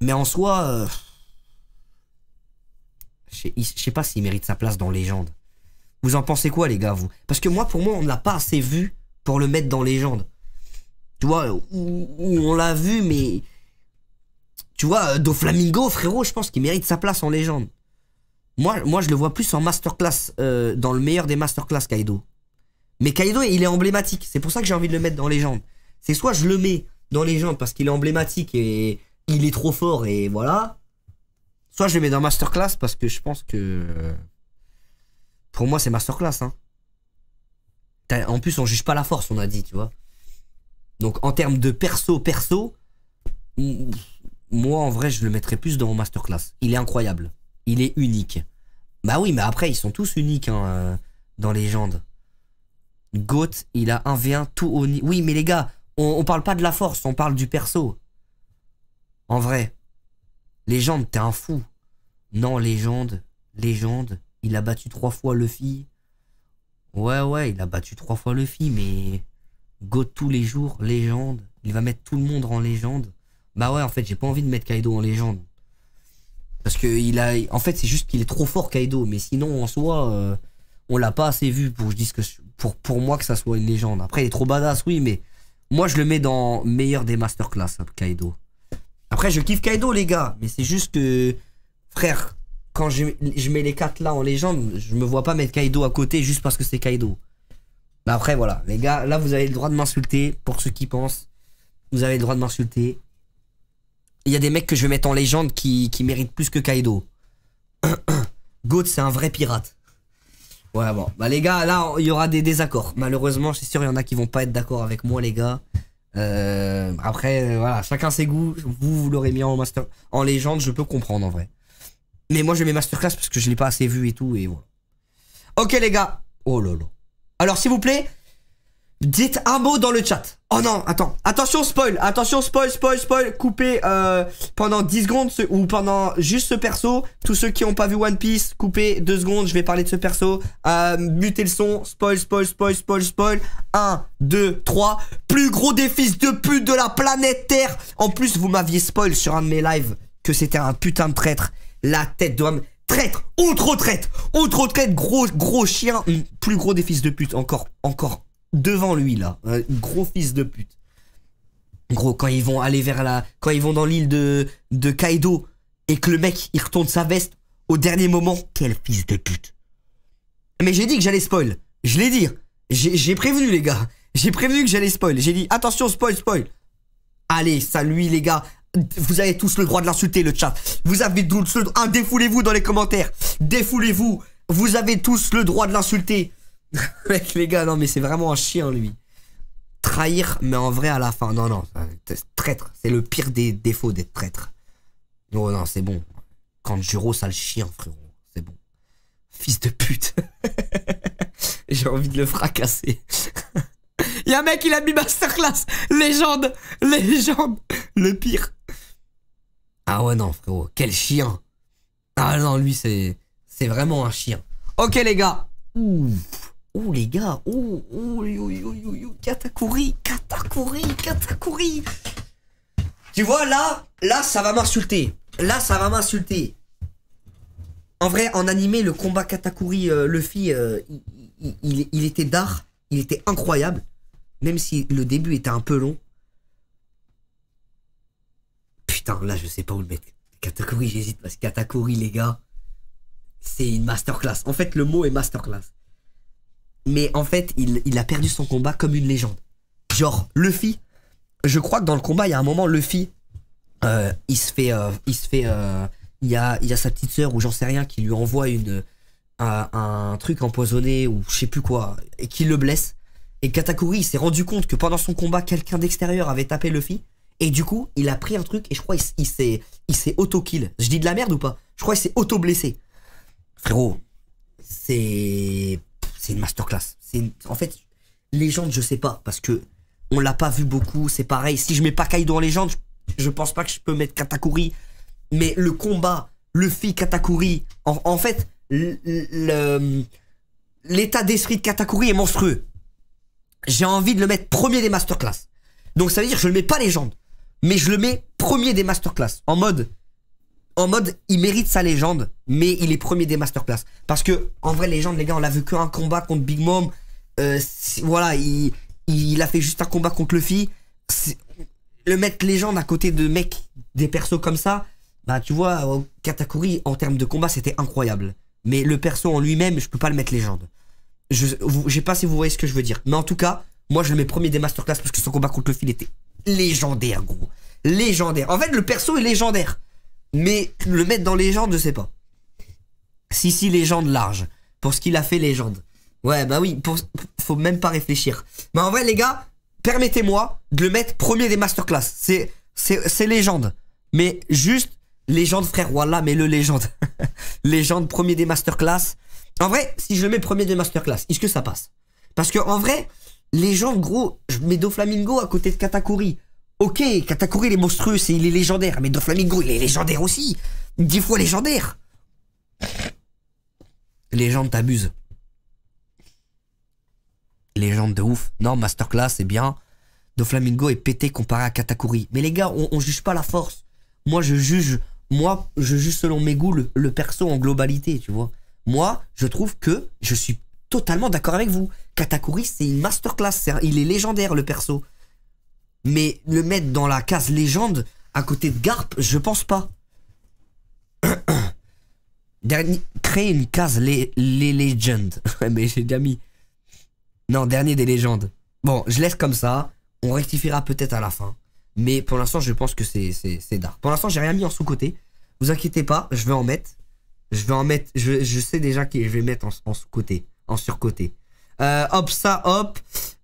Mais en soi, euh, je sais pas s'il mérite sa place dans Légende. Vous en pensez quoi, les gars, vous Parce que moi, pour moi, on ne l'a pas assez vu pour le mettre dans Légende. Tu vois, on l'a vu, mais... Tu vois, euh, Do Flamingo frérot, je pense qu'il mérite sa place en Légende. Moi, moi, je le vois plus en masterclass, euh, dans le meilleur des masterclass, Kaido. Mais Kaido, il est emblématique. C'est pour ça que j'ai envie de le mettre dans légende. C'est soit je le mets dans légende parce qu'il est emblématique et il est trop fort et voilà. Soit je le mets dans masterclass parce que je pense que pour moi c'est masterclass. Hein. En plus on juge pas la force, on a dit, tu vois. Donc en termes de perso perso, moi en vrai je le mettrais plus dans masterclass. Il est incroyable, il est unique. Bah oui, mais après ils sont tous uniques hein, euh, dans légende. Goat, il a 1v1 tout au niveau. Oui, mais les gars, on, parle pas de la force, on parle du perso. En vrai. Légende, t'es un fou. Non, légende. Légende. Il a battu trois fois Luffy. Ouais, ouais, il a battu trois fois Luffy, mais. Goat tous les jours, légende. Il va mettre tout le monde en légende. Bah ouais, en fait, j'ai pas envie de mettre Kaido en légende. Parce que il a. En fait, c'est juste qu'il est trop fort, Kaido. Mais sinon, en soi, euh, on l'a pas assez vu pour, je dise que, je pour, moi que ça soit une légende. Après, il est trop badass, oui, mais moi, je le mets dans meilleur des masterclass, Kaido. Après, je kiffe Kaido, les gars, mais c'est juste que, frère, quand je, mets les quatre là en légende, je me vois pas mettre Kaido à côté juste parce que c'est Kaido. Mais après, voilà, les gars, là, vous avez le droit de m'insulter, pour ceux qui pensent. Vous avez le droit de m'insulter. Il y a des mecs que je vais mettre en légende qui, qui méritent plus que Kaido. (coughs) Goat, c'est un vrai pirate. Ouais, bon. Bah, les gars, là, il y aura des désaccords. Malheureusement, je suis sûr, il y en a qui vont pas être d'accord avec moi, les gars. Euh, après, euh, voilà, chacun ses goûts. Vous, vous l'aurez mis en master, en légende, je peux comprendre en vrai. Mais moi, je mets masterclass parce que je l'ai pas assez vu et tout, et voilà. Ok, les gars. Oh là Alors, s'il vous plaît, dites un mot dans le chat. Oh non, attends. Attention, spoil. Attention, spoil, spoil, spoil. Coupez euh, pendant 10 secondes ou pendant juste ce perso. Tous ceux qui n'ont pas vu One Piece, coupez 2 secondes. Je vais parler de ce perso. Euh, mutez le son. Spoil, spoil, spoil, spoil, spoil. 1, 2, 3. Plus gros des fils de pute de la planète Terre. En plus, vous m'aviez spoil sur un de mes lives que c'était un putain de traître. La tête d'homme. Traître. outre traître. outre traître. Gros, gros chien. Plus gros des fils de pute. Encore, encore devant lui là, gros fils de pute. Gros, quand ils vont aller vers la, quand ils vont dans l'île de de Kaido et que le mec il retourne sa veste au dernier moment, quel fils de pute. Mais j'ai dit que j'allais spoil, je l'ai dit, j'ai prévenu les gars, j'ai prévenu que j'allais spoil, j'ai dit attention spoil spoil. Allez, salut les gars, vous avez tous le droit de l'insulter, le chat. Vous avez tous défoulez-vous dans les commentaires. Défoulez-vous. Vous avez tous le droit de l'insulter. (laughs) Mec, les gars, non, mais c'est vraiment un chien, lui. Trahir, mais en vrai, à la fin. Non, non, traître. C'est le pire des défauts d'être traître. Oh non, c'est bon. Quand ça le chien, frérot. C'est bon. Fils de pute. (laughs) J'ai envie de le fracasser. (laughs) Y'a un mec, il a mis masterclass. Légende. Légende. Le pire. Ah ouais, non, frérot. Quel chien. Ah non, lui, c'est. C'est vraiment un chien. Ok, les gars. Ouh. Oh les gars, oh, Katakuri, Katakuri, Katakuri. Tu vois là, là ça va m'insulter. Là ça va m'insulter. En vrai, en animé, le combat Katakuri euh, Luffy, euh, il, il, était d'art, il était incroyable, même si le début était un peu long. Putain, là je sais pas où le mettre. Katakuri, j'hésite parce que Katakuri les gars, c'est une masterclass. En fait, le mot est masterclass mais en fait, il, a perdu son combat comme une légende. Genre, Luffy, je crois que dans le combat, il y a un moment, Luffy, euh, il se fait. Euh, il se fait. Euh, il, y a, il y sa petite sœur ou j'en sais rien qui lui envoie une, un, truc empoisonné ou je sais plus quoi, et qui le blesse. Et Katakuri, il s'est rendu compte que pendant son combat, quelqu'un d'extérieur avait tapé Luffy. Et du coup, il a pris un truc et je crois qu'il s'est, il auto-kill. Je dis de la merde ou pas Je crois qu'il s'est auto-blessé. Frérot, c'est c'est une masterclass. C'est En fait, légende, je sais pas, parce que on l'a pas vu beaucoup, c'est pareil. Si je mets pas Kaido en légende, je, pense pas que je peux mettre Katakuri. Mais le combat, Luffy, Katakuri, en, en fait, l'état d'esprit de Katakuri est monstrueux. J'ai envie de le mettre premier des masterclass. Donc ça veut dire que je le mets pas légende, mais je le mets premier des masterclass. En mode, en mode, il mérite sa légende, mais il est premier des masterclass. Parce que, en vrai, légende, les gars, on l'a vu qu'un combat contre Big Mom. Euh, voilà, il, il, a fait juste un combat contre Luffy. Le mettre légende à côté de mecs, des persos comme ça, bah, tu vois, Katakuri, en termes de combat, c'était incroyable. Mais le perso en lui-même, je peux pas le mettre légende. Je, sais pas si vous voyez ce que je veux dire. Mais en tout cas, moi, je le mets premier des masterclass parce que son combat contre Luffy, il était légendaire, gros. Légendaire. En fait, le perso est légendaire mais le mettre dans légende, je sais pas. Si, si, légende large. Pour ce qu'il a fait, légende. Ouais, bah oui, pour, faut même pas réfléchir. Mais en vrai, les gars, permettez-moi de le mettre premier des masterclass. C'est, c'est, c'est légende. Mais juste, légende, frère, voilà, mais le légende. (laughs) légende, premier des masterclass. En vrai, si je le mets premier des masterclass, est-ce que ça passe Parce que en vrai, légende, gros, je mets Doflamingo à côté de Katakuri. Ok, Katakuri, il est monstrueux, et il est légendaire. Mais Doflamingo, il est légendaire aussi. 10 fois légendaire. Légende t'abuse. Légende de ouf. Non, Masterclass, c'est bien. Doflamingo est pété comparé à Katakuri. Mais les gars, on, ne juge pas la force. Moi, je juge. Moi, je juge selon mes goûts le, perso en globalité, tu vois. Moi, je trouve que je suis totalement d'accord avec vous. Katakuri, c'est une masterclass. class il est légendaire, le perso. Mais le mettre dans la case légende à côté de Garp, je pense pas. (coughs) Dernier, créer une case les, (laughs) les Mais j'ai déjà mis. Non, dernier des légendes. Bon, je laisse comme ça. On rectifiera peut-être à la fin. Mais pour l'instant, je pense que c'est dark. Pour l'instant, j'ai rien mis en sous-côté. Vous inquiétez pas, je vais en mettre. Je vais en mettre. Je, sais déjà que je vais mettre en, en sous-côté. En sur-côté. Euh, hop, ça, hop.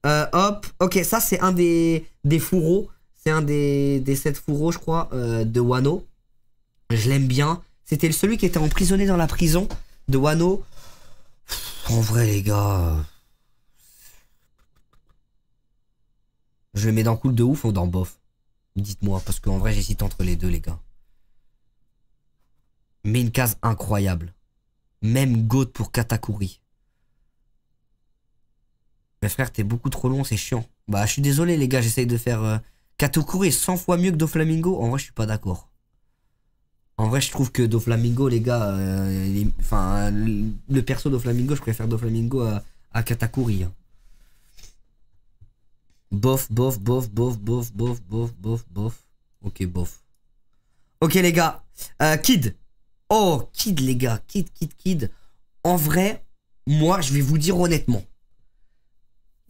Euh, hop. Ok, ça, c'est un des, des fourreaux. C'est un des, des 7 fourreaux, je crois, euh, de Wano. Je l'aime bien. C'était celui qui était emprisonné dans la prison de Wano. en vrai, les gars. Je le mets dans cool de ouf ou dans bof Dites-moi, parce qu'en vrai, j'hésite entre les deux, les gars. Mais une case incroyable. Même Goat pour Katakuri frère, t'es beaucoup trop long, c'est chiant. Bah, je suis désolé, les gars, j'essaye de faire. katokuri euh, Katakuri 100 fois mieux que Doflamingo. En vrai, je suis pas d'accord. En vrai, je trouve que Doflamingo, les gars, euh, enfin, le perso Doflamingo, je préfère Doflamingo à, à Katakuri. Hein. Bof, bof, bof, bof, bof, bof, bof, bof, bof. Ok, bof. Ok, les gars. Euh, kid. Oh, Kid, les gars. Kid, Kid, Kid. En vrai, moi, je vais vous dire honnêtement.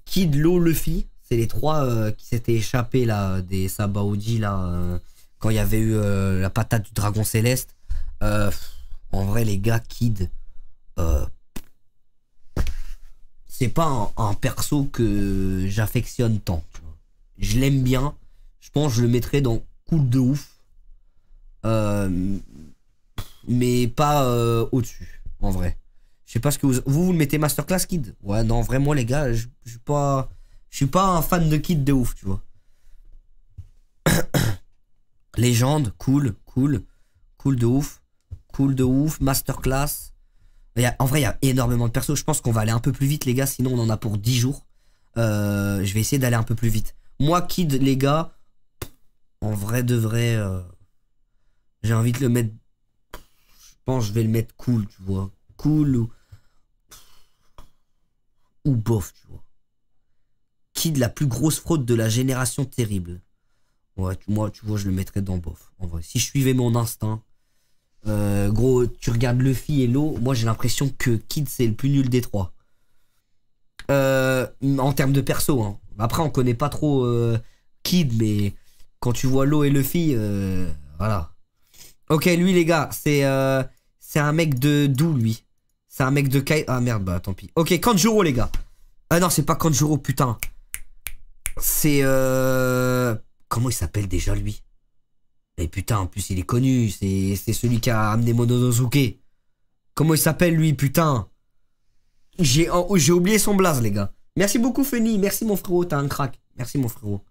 Kid, Lo, Luffy, c'est les trois euh, qui s'étaient échappés là, des Sabaudi là, euh, quand il y avait eu euh, la patate du dragon céleste. en vrai, les gars, Kid, c'est pas un, perso que j'affectionne tant. Je l'aime bien. Je pense que je le mettrais dans cool de ouf. mais pas au-dessus, en vrai. Je sais pas ce que vous, vous, vous le mettez Masterclass Kid. Ouais, non, vraiment, les gars, je suis pas, je suis pas un fan de Kid de ouf, tu vois. (coughs) Légende, cool, cool, cool de ouf, cool de ouf, Masterclass. en vrai, il y a énormément de persos. Je pense qu'on va aller un peu plus vite, les gars, sinon on en a pour 10 jours. Euh, je vais essayer d'aller un peu plus vite. Moi, Kid, les gars, en vrai de vrai, euh, j'ai envie de le mettre. Je pense que je vais le mettre cool, tu vois cool ou. ou bof, tu vois. Qui de la plus grosse fraude de la génération terrible Ouais, tu, moi, tu vois, je le mettrais dans bof, en vrai. Si je suivais mon instinct, euh, gros, tu regardes Luffy et l'eau, moi j'ai l'impression que Kid c'est le plus nul des trois. Euh, en termes de perso, hein. Après, on connaît pas trop euh, Kid, mais quand tu vois l'eau et Luffy, voilà. Ok, lui, les gars, c'est c'est un mec de doux lui c'est un mec de Kai. Ah merde, bah tant pis. Ok, Kanjuro, les gars. Ah non, c'est pas Kanjuro, putain. C'est. Euh... Comment il s'appelle déjà lui Mais eh, putain, en plus, il est connu. C'est celui qui a amené Mononosuke. Comment il s'appelle lui, putain J'ai oh, oublié son blaze, les gars. Merci beaucoup, Feni. Merci, mon frérot. T'as un crack. Merci, mon frérot.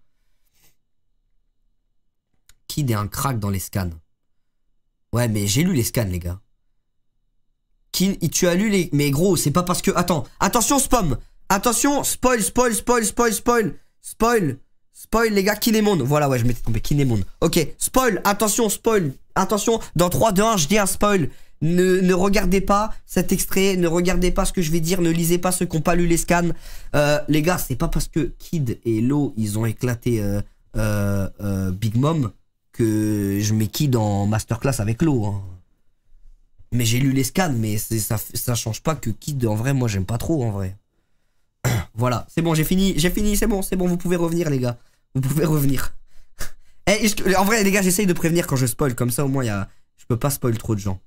Kid est un crack dans les scans. Ouais, mais j'ai lu les scans, les gars tu as lu les... Mais gros, c'est pas parce que... Attends, attention spam Attention, spoil, spoil, spoil, spoil, spoil Spoil Spoil les gars, Kinemon Voilà, ouais, je m'étais trompé, Kinemon. Ok, spoil, attention, spoil Attention, dans 3, 2, 1, je dis un spoil ne, regardez pas cet extrait, ne regardez pas ce que je vais dire, ne lisez pas ceux qui n'ont pas lu les scans. Euh, les gars, c'est pas parce que Kid et Lo, ils ont éclaté euh, euh, Big Mom que je mets Kid en masterclass avec Lo. Hein. Mais j'ai lu les scans, mais ça, change pas que Kid, en vrai, moi, j'aime pas trop, en vrai. (clears throat) voilà, c'est bon, j'ai fini, j'ai fini, c'est bon, c'est bon, vous pouvez revenir, les gars. Vous pouvez revenir. (laughs) Eh, en vrai, les gars, j'essaye de prévenir quand je spoil, comme ça, au moins, y a, je peux pas spoil trop de gens.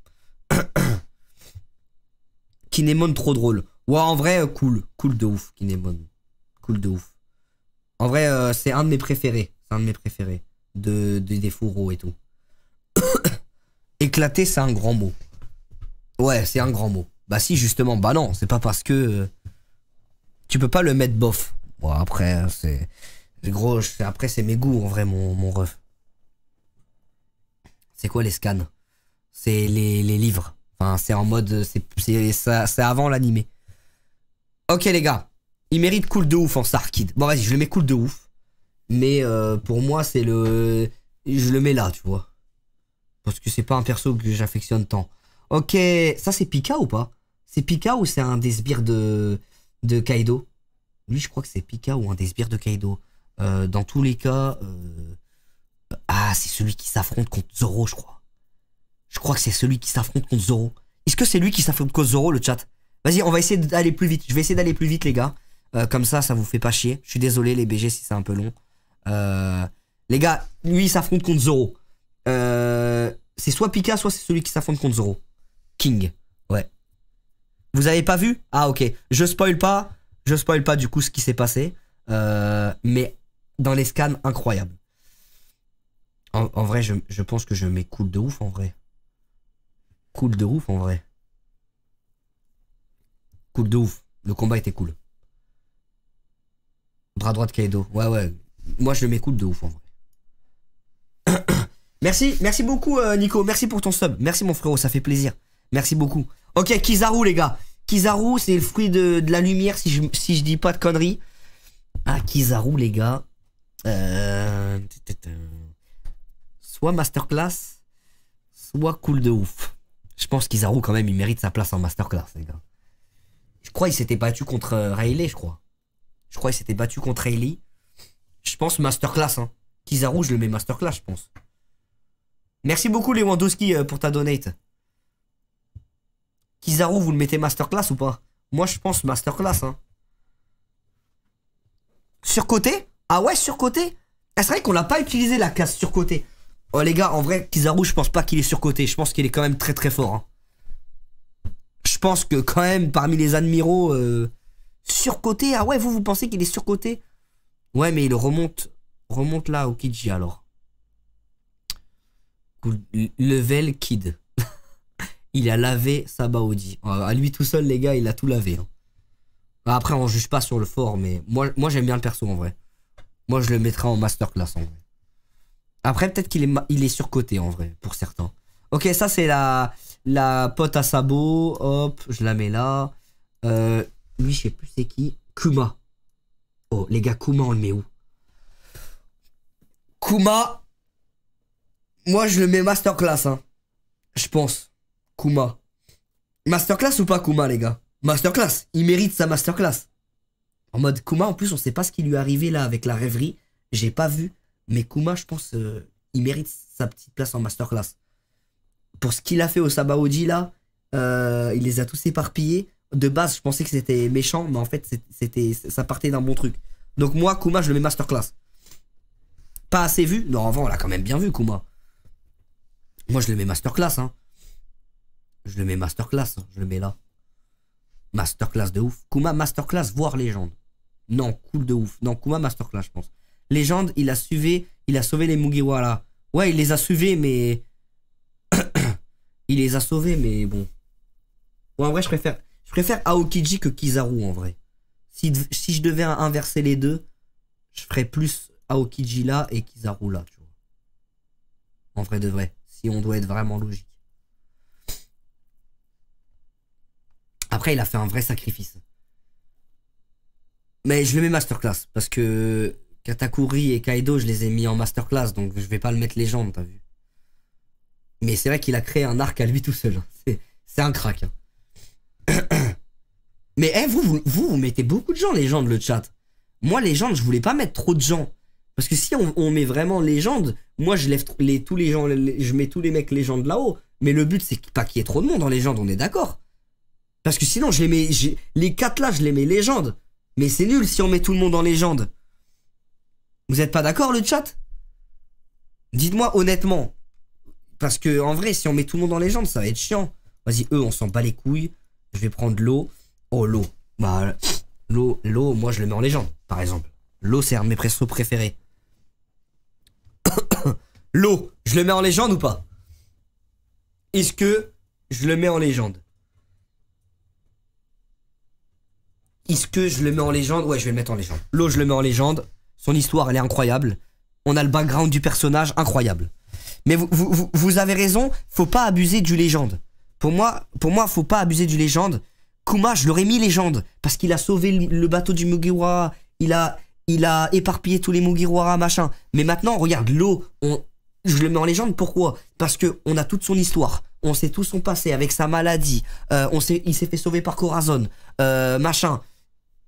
(clears throat) Kinemon, trop drôle. Ouais, en vrai, euh, cool. Cool de ouf, Kinemon. Cool de ouf. En vrai, euh, c'est un de mes préférés. C'est un de mes préférés. De, de des fourreaux et tout. (coughs) Éclater, c'est un grand mot. Ouais, c'est un grand mot. Bah si, justement, bah non, c'est pas parce que euh, tu peux pas le mettre bof. Bon, après, hein, c'est gros, après, c'est mes goûts, en vrai, mon, ref. C'est quoi les scans C'est les, livres. Enfin, c'est en mode, c'est avant l'animé. Ok, les gars, il mérite cool de ouf en Sarkid Bon, vas-y, je le mets cool de ouf. Mais euh, pour moi, c'est le... Je le mets là, tu vois. Parce que c'est pas un perso que j'affectionne tant. Ok, ça c'est Pika ou pas C'est Pika ou c'est un des sbires de, de Kaido Lui, je crois que c'est Pika ou un des sbires de Kaido. Euh, dans tous les cas, euh, ah, c'est celui qui s'affronte contre Zoro, je crois. Je crois que c'est celui qui s'affronte contre Zoro. Est-ce que c'est lui qui s'affronte contre Zoro, le chat Vas-y, on va essayer d'aller plus vite. Je vais essayer d'aller plus vite, les gars. Euh, comme ça, ça vous fait pas chier. Je suis désolé, les BG, si c'est un peu long. les gars, lui, il s'affronte contre Zoro. c'est soit Pika, soit c'est celui qui s'affronte contre Zoro. King. Ouais. Vous avez pas vu Ah ok. Je spoil pas. Je spoil pas du coup ce qui s'est passé. Euh, mais dans les scans, incroyable. En, vrai, je, pense que je mets Cool de ouf en vrai. Cool de ouf en vrai. Cool de ouf. Le combat était cool. Bras droit de Kaido. Ouais, ouais. Moi, je m'écoute de ouf en vrai. (coughs) merci, merci beaucoup, euh, Nico. Merci pour ton sub. Merci, mon frérot. Ça fait plaisir. Merci beaucoup. Ok, Kizaru, les gars. Kizaru, c'est le fruit de, la lumière, si je, dis pas de conneries. Ah, Kizaru, les gars. Euh, soit masterclass, soit cool de ouf. Je pense Kizaru quand même, il mérite sa place en masterclass, les gars. Je crois qu'il s'était battu contre euh, Rayleigh je crois. Je crois qu'il s'était battu contre Rayleigh Je pense masterclass, hein. Kizaru, je le mets masterclass, je pense. Merci beaucoup, Lewandowski euh, pour ta donate. Kizaru, vous le mettez masterclass ou pas Moi, je pense masterclass. Hein. Surcoté Ah ouais, surcoté ah, C'est vrai qu'on l'a pas utilisé la classe surcoté. Oh les gars, en vrai, Kizaru, je pense pas qu'il est surcoté. Je pense qu'il est quand même très très fort. Hein. Je pense que quand même, parmi les admiraux, euh, surcoté. Ah ouais, vous, vous pensez qu'il est surcoté Ouais, mais il remonte, remonte là au Kidji alors. Level Kid il a lavé Sabaudi euh, À lui tout seul, les gars, il a tout lavé. Hein. Bah, après, on juge pas sur le fort, mais moi, moi j'aime bien le perso en vrai. Moi, je le mettrai en masterclass en vrai. Après, peut-être qu'il est, il est surcoté en vrai, pour certains. Ok, ça, c'est la, la pote à sabot. Hop, je la mets là. Euh, lui, je sais plus c'est qui. Kuma. Oh, les gars, Kuma, on le met où Kuma, moi, je le mets masterclass, hein. Je pense. Kuma. Masterclass ou pas Kuma, les gars Masterclass. Il mérite sa masterclass. En mode Kuma, en plus, on sait pas ce qui lui est arrivé là avec la rêverie. J'ai pas vu. Mais Kuma, je pense, euh, il mérite sa petite place en masterclass. Pour ce qu'il a fait au Sabaoji là, euh, il les a tous éparpillés. De base, je pensais que c'était méchant, mais en fait, c'était ça partait d'un bon truc. Donc moi, Kuma, je le mets masterclass. Pas assez vu Non, avant, on l'a quand même bien vu, Kuma. Moi, je le mets masterclass. Hein. Je le mets masterclass, hein, je le mets là. Masterclass de ouf. Kuma masterclass, voire légende. Non, cool de ouf. Non, Kuma masterclass, je pense. Légende, il a suivi il a sauvé les Mugiwara. Ouais, il les a sauvés, mais... (coughs) il les a sauvés, mais bon. Ouais, en vrai, je préfère, je préfère Aokiji que Kizaru, en vrai. Si, si je devais inverser les deux, je ferais plus Aokiji là et Kizaru là, tu vois. En vrai de vrai, si on doit être vraiment logique. Après, il a fait un vrai sacrifice. Mais je vais mets masterclass parce que Katakuri et Kaido, je les ai mis en masterclass, donc je vais pas le mettre légende, t'as vu. Mais c'est vrai qu'il a créé un arc à lui tout seul. Hein. C'est un crack. Hein. (coughs) Mais eh, vous, vous, vous, mettez beaucoup de gens légende, le chat. Moi, légende, je voulais pas mettre trop de gens. Parce que si on, met vraiment légende, moi, je lève tous les gens, je mets tous les mecs légende là-haut. Mais le but, c'est pas qu'il y ait trop de monde en légende, on est d'accord. Parce que sinon, je les mets. Les 4 là, je les mets légende. Mais c'est nul si on met tout le monde en légende. Vous êtes pas d'accord, le chat Dites-moi honnêtement. Parce que en vrai, si on met tout le monde en légende, ça va être chiant. Vas-y, eux, on s'en bat les couilles. Je vais prendre l'eau. Oh, l'eau. Bah, l'eau, l'eau, moi, je le mets en légende, par exemple. L'eau, c'est un de mes pressos préférés. (coughs) l'eau, je le mets en légende ou pas Est-ce que je le mets en légende Est-ce que je le mets en légende Ouais, je vais le mettre en légende. L'eau, je le mets en légende. Son histoire, elle est incroyable. On a le background du personnage, incroyable. Mais vous, vous, avez raison, faut pas abuser du légende. Pour moi, pour moi, faut pas abuser du légende. Kuma, je l'aurais mis légende parce qu'il a sauvé le bateau du Mugiwara. Il a, il a éparpillé tous les Mugiwara, machin. Mais maintenant, regarde, l'eau, je le mets en légende. Pourquoi Parce que on a toute son histoire. On sait tout son passé avec sa maladie. Euh, on sait, il s'est fait sauver par Corazon, euh, machin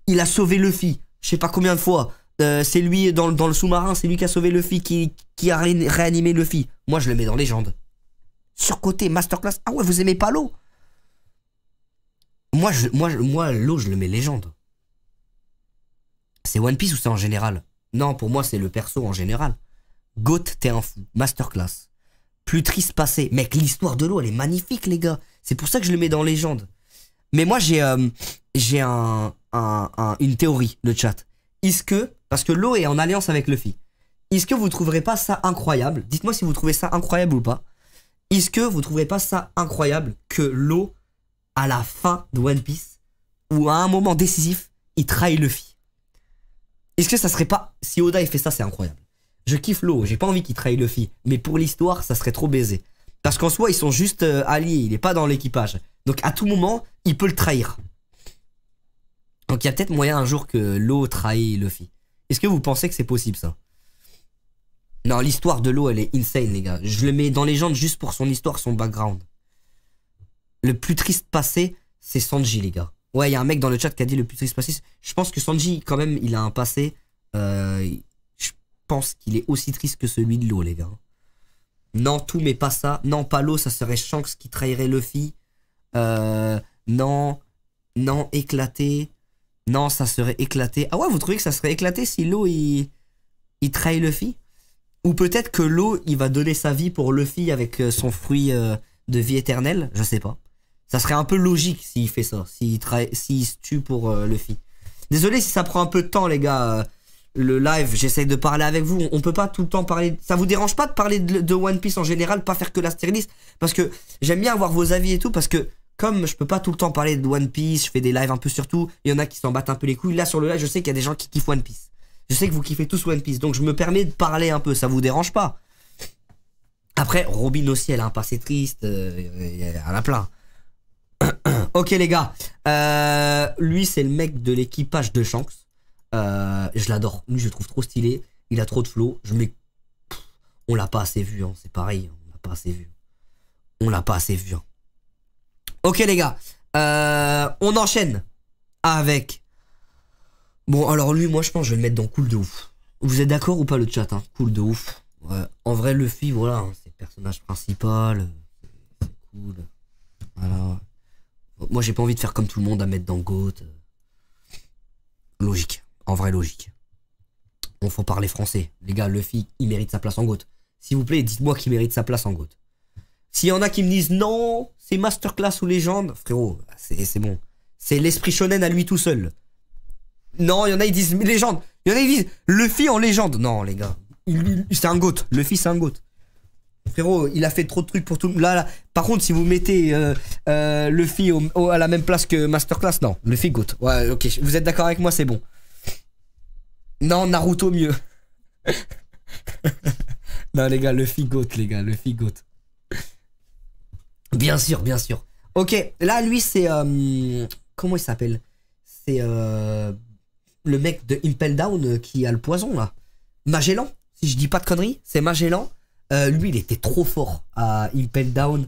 il a sauvé Luffy, je sais pas combien de fois. Euh, c'est lui dans, le sous-marin, c'est lui qui a sauvé Luffy, qui, qui a réanimé Luffy. Moi, je le mets dans légende. Surcoté, masterclass. Ah ouais, vous aimez pas l'eau Moi, moi, moi l'eau, je le mets légende. C'est One Piece ou c'est en général Non, pour moi, c'est le perso en général. Goat, t'es un fou. Masterclass. Plus triste passé. Mec, l'histoire de l'eau, elle est magnifique, les gars. C'est pour ça que je le mets dans légende. Mais moi, j'ai. Euh, j'ai un, un, une théorie, de chat. Est-ce que, parce que l'eau est en alliance avec Luffy, est-ce que vous trouverez pas ça incroyable Dites-moi si vous trouvez ça incroyable ou pas. Est-ce que vous trouverez pas ça incroyable que l'eau, à la fin de One Piece, ou à un moment décisif, il trahit Luffy Est-ce que ça serait pas. Si Oda il fait ça, c'est incroyable. Je kiffe l'eau, j'ai pas envie qu'il trahit Luffy, mais pour l'histoire, ça serait trop baisé. Parce qu'en soi, ils sont juste euh, alliés, il est pas dans l'équipage. Donc à tout moment, il peut le trahir. Donc il y a peut-être moyen un jour que l'eau trahit Luffy. Est-ce que vous pensez que c'est possible ça Non, l'histoire de l'eau, elle est insane, les gars. Je le mets dans les jantes juste pour son histoire, son background. Le plus triste passé, c'est Sanji, les gars. Ouais, il y a un mec dans le chat qui a dit le plus triste passé. Je pense que Sanji, quand même, il a un passé. Euh, je pense qu'il est aussi triste que celui de l'eau, les gars. Non, tout, mais pas ça. Non, pas l'eau, ça serait Shanks qui trahirait Luffy. Euh, non, non, éclaté. Non, ça serait éclaté. Ah ouais, vous trouvez que ça serait éclaté si l'eau, il, il trahit Luffy Ou peut-être que l'eau, il va donner sa vie pour Luffy avec euh, son fruit euh, de vie éternelle Je sais pas. Ça serait un peu logique s'il fait ça, s'il s'il se tue pour euh, Luffy. Désolé si ça prend un peu de temps, les gars. le live, j'essaye de parler avec vous. On peut pas tout le temps parler. Ça vous dérange pas de parler de, One Piece en général, pas faire que la Parce que j'aime bien avoir vos avis et tout, parce que comme je peux pas tout le temps parler de One Piece, je fais des lives un peu sur tout, il y en a qui s'en battent un peu les couilles. Là, sur le live, je sais qu'il y a des gens qui kiffent One Piece. Je sais que vous kiffez tous One Piece, donc je me permets de parler un peu, ça vous dérange pas. Après, Robin aussi, elle a un hein, passé triste, elle euh, en a plein. (coughs) ok les gars, euh, lui c'est le mec de l'équipage de Shanks. Euh, je l'adore, lui je le trouve trop stylé, il a trop de flow, je mets... On l'a pas assez vu, hein, c'est pareil, on l'a pas assez vu. On l'a pas assez vu. Hein. Ok les gars, euh, on enchaîne avec... Bon alors lui, moi je pense que je vais le mettre dans cool de ouf. Vous êtes d'accord ou pas le chat hein Cool de ouf. En vrai, Luffy, voilà, hein, c'est le personnage principal. C'est cool. Voilà. Moi j'ai pas envie de faire comme tout le monde à mettre dans Goat. Logique. En vrai, logique. On faut parler français. Les gars, Luffy, il mérite sa place en Goat. S'il vous plaît, dites-moi qu'il mérite sa place en Goat. S'il y en a qui me disent non, masterclass ou légende, frérot, c'est bon. C'est l'esprit shonen à lui tout seul. Non, il y en a, ils disent légende. Il y en a, ils disent Luffy en légende. Non, les gars. C'est un goat. Luffy, c'est un goat. Frérot, il a fait trop de trucs pour tout Là, par contre, si vous mettez euh, euh, le à la même place que Masterclass, non. Luffy, goat. Ouais, ok. Vous êtes d'accord avec moi, c'est bon. Non, Naruto mieux. (laughs) non, les gars, Luffy, goat, les gars. Luffy, goat. Bien sûr, bien sûr. Ok, là, lui, c'est... Euh, comment il s'appelle C'est euh, le mec de Impel Down euh, qui a le poison, là. Magellan, si je dis pas de conneries, c'est Magellan. lui, il était trop fort à Impel Down.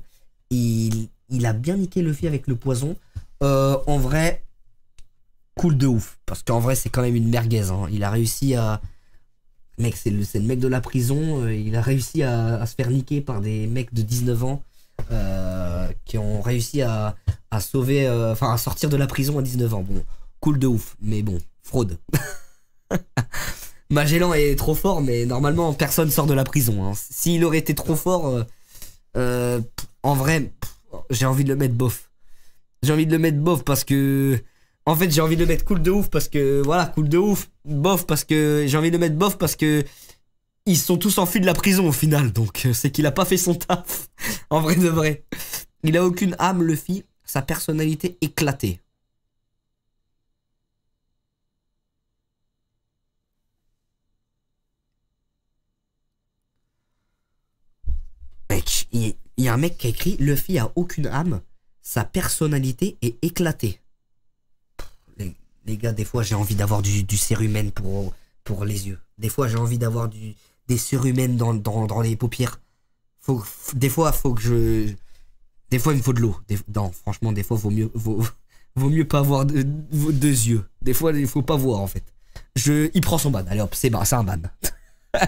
Il, a bien niqué le Luffy avec le poison. en vrai, cool de ouf. Parce qu'en vrai, c'est quand même une merguez. Hein. Il a réussi à... Mec, c'est le, mec de la prison. il a réussi à, à se faire niquer par des mecs de 19 ans. Euh, qui ont réussi à, sauver, euh, enfin à sortir de la prison à 19 ans. Bon, cool de ouf, mais bon, fraude. (laughs) Magellan est trop fort, mais normalement personne sort de la prison. Hein. S'il aurait été trop fort, euh, en vrai, j'ai envie de le mettre bof. J'ai envie de le mettre bof parce que, en fait, j'ai envie de le mettre cool de ouf parce que, voilà, cool de ouf, bof parce que j'ai envie de le mettre bof parce que ils sont tous enfuis de la prison au final, donc euh, c'est qu'il a pas fait son taf, en vrai de vrai. Il a aucune âme, Luffy, sa personnalité éclatée. Mec, il y, a un mec qui a écrit Luffy a aucune âme, sa personnalité est éclatée. Les, gars, des fois j'ai envie d'avoir du, du cérumen pour, pour les yeux. Des fois j'ai envie d'avoir du, des surhumaines dans, les paupières. Faut, des fois, faut que je. Des fois, il me faut de l'eau. franchement, des fois, vaut mieux, vaut, (laughs) mieux pas avoir de, deux yeux. Des fois, il faut pas voir, en fait. Je, il prend son ban. Allez hop, c'est ban, un ban. (laughs)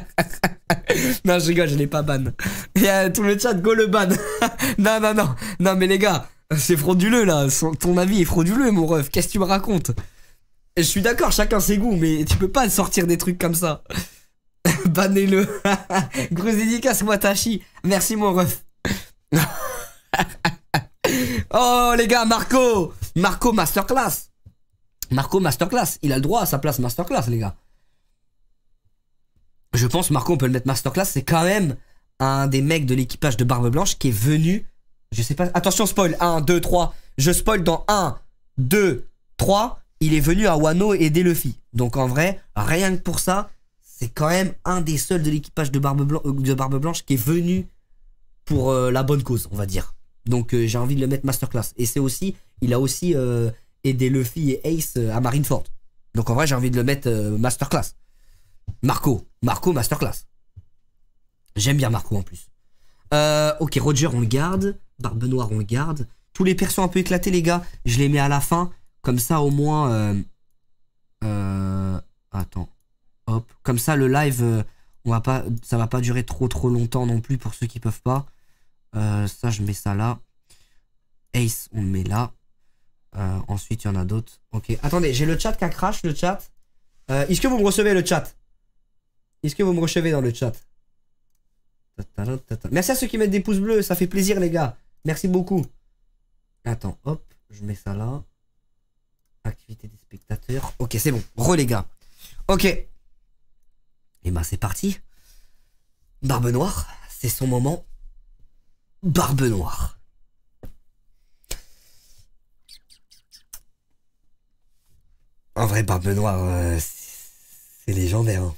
non, je rigole, je l'ai pas ban. Il y a tout le chat, go le ban. (laughs) non, non, non. Non, mais les gars, c'est frauduleux, là. ton avis est frauduleux, mon ref. Qu'est-ce que tu me racontes Je suis d'accord, chacun ses goûts, mais tu peux pas sortir des trucs comme ça. Bannez-le. Grosse dédicace, Merci, mon ref. (laughs) oh, les gars, Marco. Marco Masterclass. Marco Masterclass. Il a le droit à sa place Masterclass, les gars. Je pense, Marco, on peut le mettre Masterclass. C'est quand même un des mecs de l'équipage de Barbe Blanche qui est venu. Je sais pas. Attention, spoil. 1, 2, 3. Je spoil dans 1, 2, 3. Il est venu à Wano aider Luffy. Donc, en vrai, rien que pour ça, quand même un des seuls de l'équipage de, Barbe euh, Blanche, qui est venu pour euh, la bonne cause, on va dire. Donc euh, j'ai envie de le mettre masterclass. Et c'est aussi, il a aussi aidé Luffy et Ace à Marineford. Donc en vrai, j'ai envie de le mettre masterclass. Marco, Marco masterclass. J'aime bien Marco en plus. ok, Roger, on le garde. Barbe Noire, on le garde. Tous les persos un peu éclatés, les gars, je les mets à la fin. Comme ça, au moins. Attends. Hop. Comme ça, le live, euh, on va pas, ça va pas durer trop trop longtemps non plus pour ceux qui peuvent pas. Euh, ça, je mets ça là. Ace, on le met là. Euh, ensuite, il y en a d'autres. Ok. Attendez, j'ai le chat qui a crash, le chat. Est-ce que vous me recevez le chat Est-ce que vous me recevez dans le chat Merci à ceux qui mettent des pouces bleus, ça fait plaisir les gars. Merci beaucoup. Attends, hop, je mets ça là. Activité des spectateurs. Ok, c'est bon. Re les gars. Ok, et eh ben c'est parti. Barbe Noire, c'est son moment. Barbe Noire. En vrai, Barbe Noire, euh, c'est légendaire. Hein.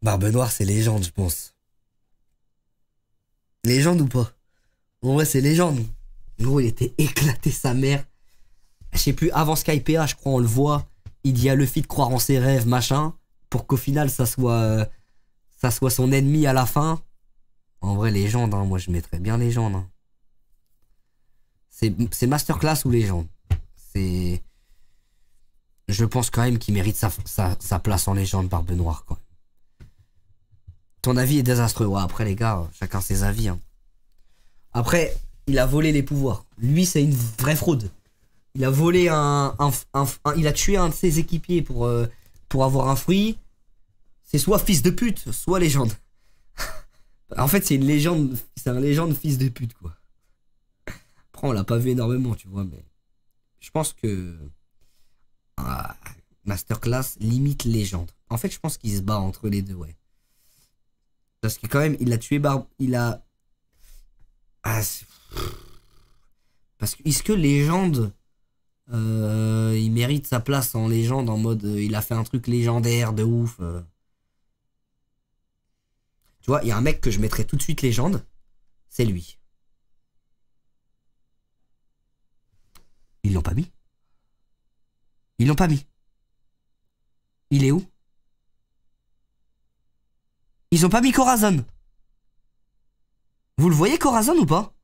Barbe Noire, c'est légende, je pense. Légende ou pas En vrai, c'est légende. Gros, il était éclaté, sa mère. Je sais plus, avant Skypea, je crois, on le voit. Il dit à ah, Luffy de croire en ses rêves, machin pour qu'au final ça soit euh, ça soit son ennemi à la fin. En vrai, légende, hein, moi je mettrais bien légende. Hein. C'est masterclass ou légende. C'est. Je pense quand même qu'il mérite sa, place en légende par Benoît. Ton avis est désastreux. après, les gars, chacun ses avis. Hein. Après, il a volé les pouvoirs. Lui, c'est une vraie fraude. Il a volé un, Il a tué un de ses équipiers pour, euh, pour avoir un fruit. C'est soit fils de pute, soit légende. en fait, c'est une légende, c'est un légende fils de pute, quoi. Après, on l'a pas vu énormément, tu vois, mais je pense que ah, Masterclass limite légende. En fait, je pense qu'il se bat entre les deux, ouais. Parce que quand même, il a tué Barbe, il a. Ah, parce que est-ce que légende, euh, il mérite sa place en légende en mode, euh, il a fait un truc légendaire de ouf. Euh? Tu vois, il y a un mec que je mettrais tout de suite légende, c'est lui. Ils l'ont pas mis. Ils l'ont pas mis. Il est où Ils ont pas mis Corazon. Vous le voyez Corazon ou pas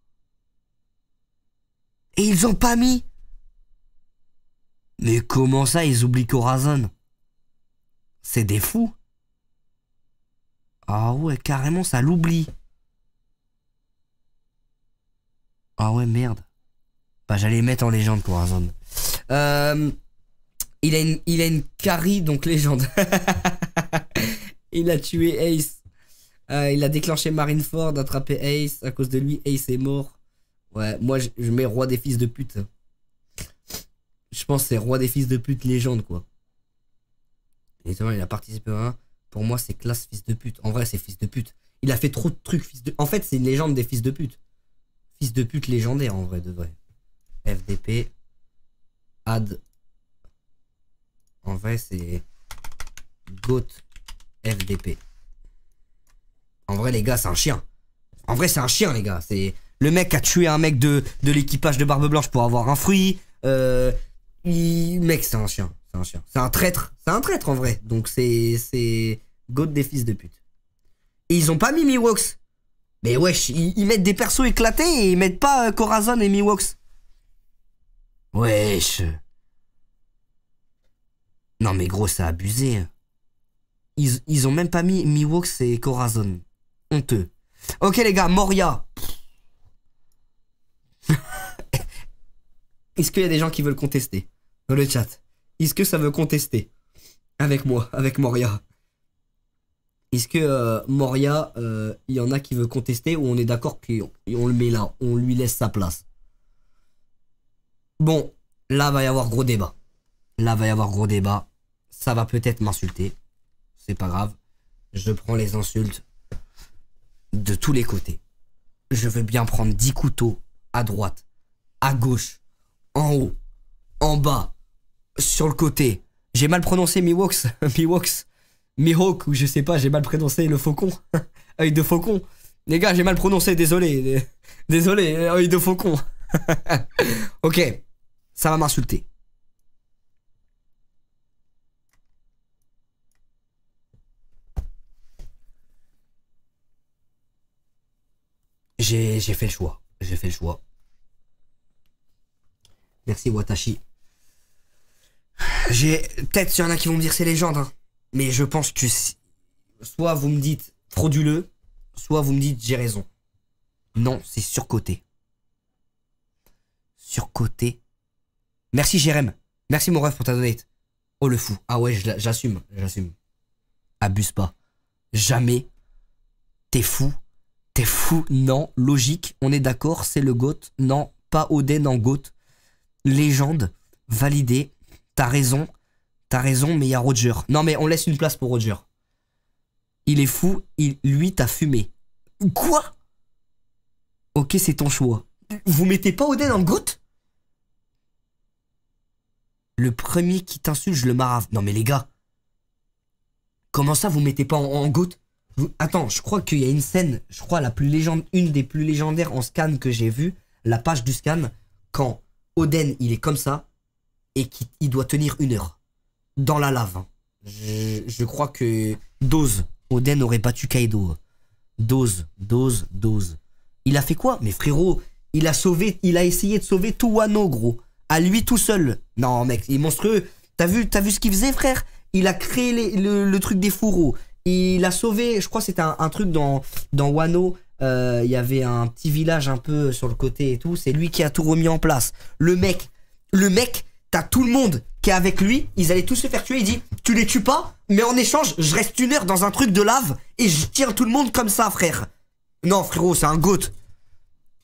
Et ils ont pas mis Mais comment ça ils oublient Corazon C'est des fous. Ah ouais, carrément, ça l'oublie. Ah ouais, merde. Bah, j'allais mettre en légende pour un zone. Euh, il, a une, il une carie, donc légende. (laughs) il a tué Ace. Euh, il a déclenché Marineford, attrapé Ace. À cause de lui, Ace est mort. Ouais, moi, je, mets roi des fils de pute. Je pense que c'est roi des fils de pute légende, quoi. Évidemment il a participé à un. Pour moi, c'est classe fils de pute. En vrai, c'est fils de pute. Il a fait trop de trucs fils de. En fait, c'est une légende des fils de pute. Fils de pute légendaire, en vrai, de vrai. FDP. Ad. En vrai, c'est. Goat FDP. En vrai, les gars, c'est un chien. En vrai, c'est un chien, les gars. C'est le mec a tué un mec de, l'équipage de Barbe Blanche pour avoir un fruit. Euh, mec, c'est un chien. C'est un traître. C'est un traître en vrai. Donc c'est. C'est. des fils de pute. Et ils ont pas mis Miwoks Mais wesh, ils, mettent des persos éclatés et ils mettent pas euh, Corazon et Miwox. Wesh. Non mais gros, c'est abusé. Ils, ils ont même pas mis Miwoks et Corazon. Honteux. Ok les gars, Moria. (laughs) Est-ce qu'il y a des gens qui veulent contester dans le chat est-ce que ça veut contester Avec moi, avec Moria. Est-ce que euh, Moria, euh, il y en a qui veut contester ou on est d'accord qu'on on le met là, on lui laisse sa place Bon, là va y avoir gros débat. Là va y avoir gros débat. Ça va peut-être m'insulter. C'est pas grave. Je prends les insultes de tous les côtés. Je veux bien prendre 10 couteaux à droite, à gauche, en haut, en bas, sur le côté. J'ai mal prononcé Miwoks, (laughs) Miwoks, Mihawk, ou je sais pas, j'ai mal prononcé le faucon, (laughs) œil de faucon. Les gars, j'ai mal prononcé, désolé, (laughs) désolé, œil de faucon. ok, ça va m'insulter. J'ai fait le choix, j'ai fait le choix. Merci Watashi j'ai peut-être y en a qui vont me dire c'est légende, hein. mais je pense que soit vous me dites frauduleux, soit vous me dites j'ai raison. Non, c'est surcoté. Surcoté. Merci Jérém. Merci mon ref pour ta donate. Oh le fou. Ah ouais, j'assume, j'assume. Abuse pas. Jamais. T'es fou. T'es fou. Non, logique. On est d'accord, c'est le goth. Non, pas Oden en GOAT. Légende validé T'as raison. T'as raison, mais il y a Roger. Non, mais on laisse une place pour Roger. Il est fou. Il, lui, t'as fumé. Quoi Ok, c'est ton choix. Vous mettez pas Oden en goutte Le premier qui t'insulte, je le marave. Non, mais les gars. Comment ça, vous mettez pas en, goutte Attends, je crois qu'il y a une scène, je crois la plus légende, une des plus légendaires en scan que j'ai vue, la page du scan, quand Oden, il est comme ça, et il doit tenir une heure dans la lave. Hein. Je, crois que Dose, Oden aurait battu Kaido. Dose, Dose, Dose. Il a fait quoi Mais frérot, il a sauvé, il a essayé de sauver tout Wano, gros. À lui tout seul. Non, mec, il est monstrueux. T'as vu, t'as vu ce qu'il faisait, frère Il a créé le, truc des fourreaux. Il a sauvé, je crois c'était un, truc dans, dans Wano. Euh, il y avait un petit village un peu sur le côté et tout. C'est lui qui a tout remis en place. Le mec, le mec, t'as tout le monde qui est avec lui, ils allaient tous se faire tuer, il dit, tu les tues pas, mais en échange, je reste une heure dans un truc de lave et je tiens tout le monde comme ça, frère. Non, frérot, c'est un goat.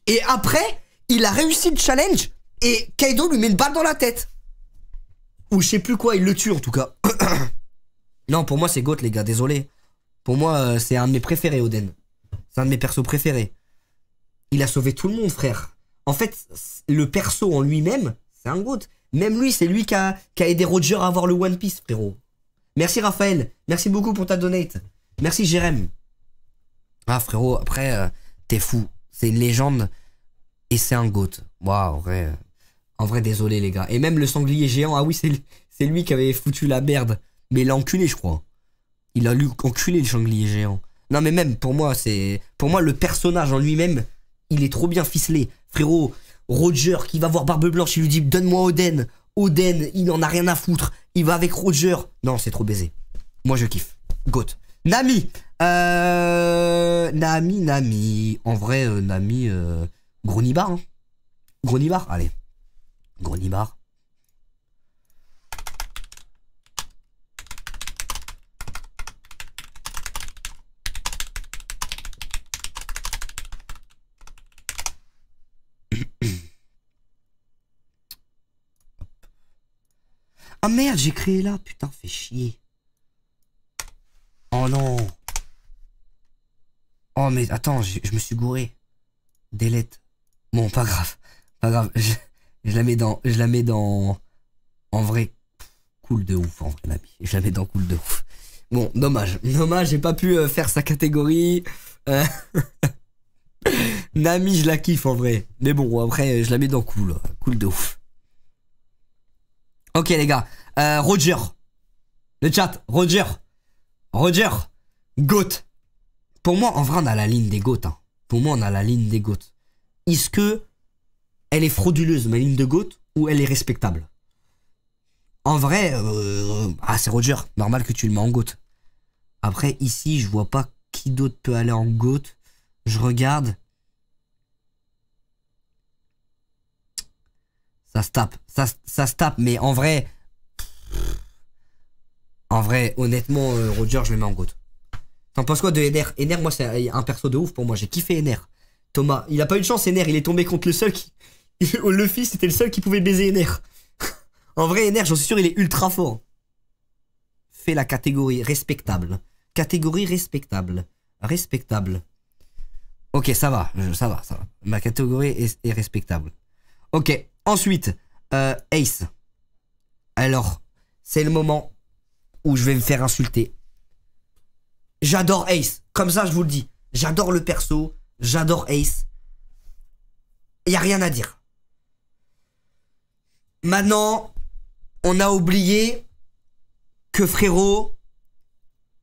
Et après, il a réussi le challenge et Kaido lui met une balle dans la tête. Ou je sais plus quoi, il le tue en tout cas. (coughs) non, pour moi, c'est goat, les gars, désolé. Pour moi, euh, c'est un de mes préférés, Oden. C'est un de mes persos préférés. Il a sauvé tout le monde, frère. En fait, le perso en lui-même, c'est un goat. Même lui, c'est lui qui a, aidé Roger à avoir le One Piece, frérot. Merci Raphaël, merci beaucoup pour ta donate. Merci Jérém. Ah frérot, après, euh, t'es fou. C'est une légende et c'est un goat. Waouh, en vrai, euh, en vrai, désolé les gars. Et même le sanglier géant, ah oui, c'est lui qui avait foutu la merde. Mais il l'a enculé, je crois. Il a enculé le sanglier géant. Non mais même, pour moi, c'est... Pour moi, le personnage en lui-même, il est trop bien ficelé. Frérot, Roger qui va voir Barbe Blanche, il lui dit donne-moi Oden. Oden, il n'en a rien à foutre. Il va avec Roger. Non, c'est trop baisé. Moi, je kiffe. Goat. Nami. Euh... Nami, Nami. En vrai, euh, Nami, euh... Gronibar. Hein. Gronibar, allez. Gronibar. Ah merde, j'ai créé là. Putain, fais chier. Oh non. Oh mais attends, je, me suis gouré. Delete. Bon, pas grave. Pas grave. Je, la mets dans... Je la mets dans... En vrai. Cool de ouf, en vrai, Nami Je la mets dans cool de ouf. Bon, dommage. Dommage, j'ai pas pu euh, faire sa catégorie. Euh, (laughs) Nami, je la kiffe en vrai. Mais bon, après, je la mets dans cool. Cool de ouf. Ok les gars. Euh, Roger. Le chat. Roger. Roger. Goat. Pour moi, en vrai, on a la ligne des Goat, hein. Pour moi, on a la ligne des Goat, Est-ce que elle est frauduleuse, ma ligne de goat, ou elle est respectable En vrai, euh, ah, c'est Roger. Normal que tu le mets en goat. Après, ici, je vois pas qui d'autre peut aller en goat. Je regarde. Ça se tape. Ça, se tape, mais en vrai. En vrai, honnêtement, euh, Roger, je le mets en goutte. T'en penses quoi de Ener Ener, moi, c'est un perso de ouf pour moi. J'ai kiffé Ener. Thomas, il n'a pas eu de chance, Ener. Il est tombé contre le seul qui. (laughs) le fils, c'était le seul qui pouvait baiser Ener. (laughs) en vrai, Ener, j'en suis sûr, il est ultra fort. Fais la catégorie respectable. Catégorie respectable. Respectable. Ok, ça va, ça va, ça va. Ma catégorie est respectable. Ok. Ensuite, euh, Ace. Alors, c'est le moment où je vais me faire insulter. J'adore Ace. Comme ça, je vous le dis. J'adore le perso. J'adore Ace. Il Y a rien à dire. Maintenant, on a oublié que frérot,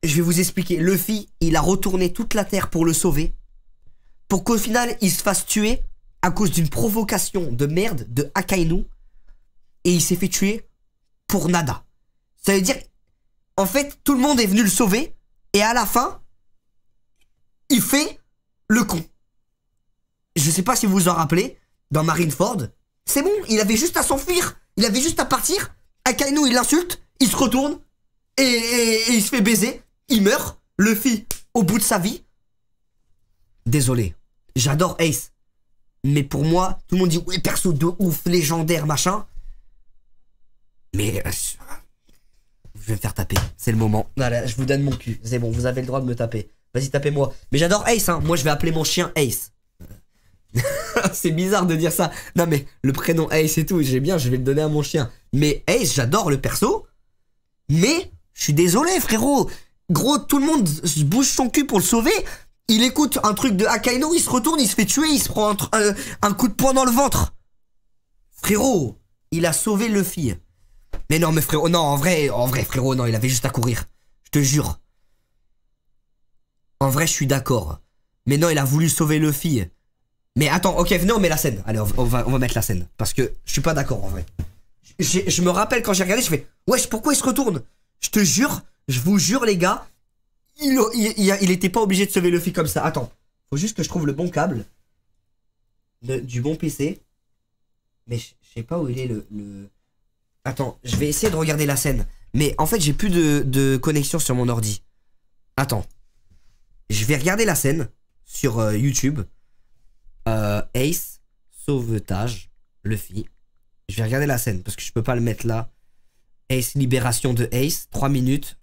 je vais vous expliquer. Luffy, il a retourné toute la Terre pour le sauver. Pour qu'au final, il se fasse tuer à cause d'une provocation de merde de Akainu et il s'est fait tuer pour nada. Ça veut dire, en fait, tout le monde est venu le sauver et à la fin, il fait le con. Je sais pas si vous vous en rappelez, dans Marineford, c'est bon, il avait juste à s'enfuir, il avait juste à partir. Akainu, il l'insulte, il se retourne et, il se fait baiser, il meurt, le au bout de sa vie. Désolé, j'adore Ace, mais pour moi, tout le monde dit ouais, perso de ouf, légendaire, machin. Mais. Euh, je vais me faire taper. C'est le moment. Voilà, je vous donne mon cul. C'est bon, vous avez le droit de me taper. Vas-y, tapez-moi. Mais j'adore Ace, hein. Moi, je vais appeler mon chien Ace. (laughs) c'est bizarre de dire ça. Non, mais le prénom Ace et tout, j'ai bien, je vais le donner à mon chien. Mais Ace, j'adore le perso. Mais, je suis désolé, frérot. Gros, tout le monde bouge son cul pour le sauver il écoute un truc de Akaino, il se retourne, il se fait tuer, il se prend un, euh, coup de poing dans le ventre. Frérot, il a sauvé le Luffy. Mais non, mais frérot, non, en vrai, en vrai, frérot, non, il avait juste à courir. Je te jure. En vrai, je suis d'accord. Mais non, il a voulu sauver le Luffy. Mais attends, ok, venez, on met la scène. Allez, on va, on va mettre la scène. Parce que je suis pas d'accord, en vrai. Je, je me rappelle quand j'ai regardé, je fais, wesh, pourquoi il se retourne Je te jure, je vous jure, les gars, il, il, était pas obligé de sauver Luffy comme ça. Attends, faut juste que je trouve le bon câble du bon PC. Mais je sais pas où il est le, le, Attends, je vais essayer de regarder la scène. Mais en fait, j'ai plus de, de, connexion sur mon ordi. Attends, je vais regarder la scène sur euh, YouTube. Euh, Ace sauvetage Luffy. Je vais regarder la scène parce que je peux pas le mettre là. Ace libération de Ace, 3 minutes,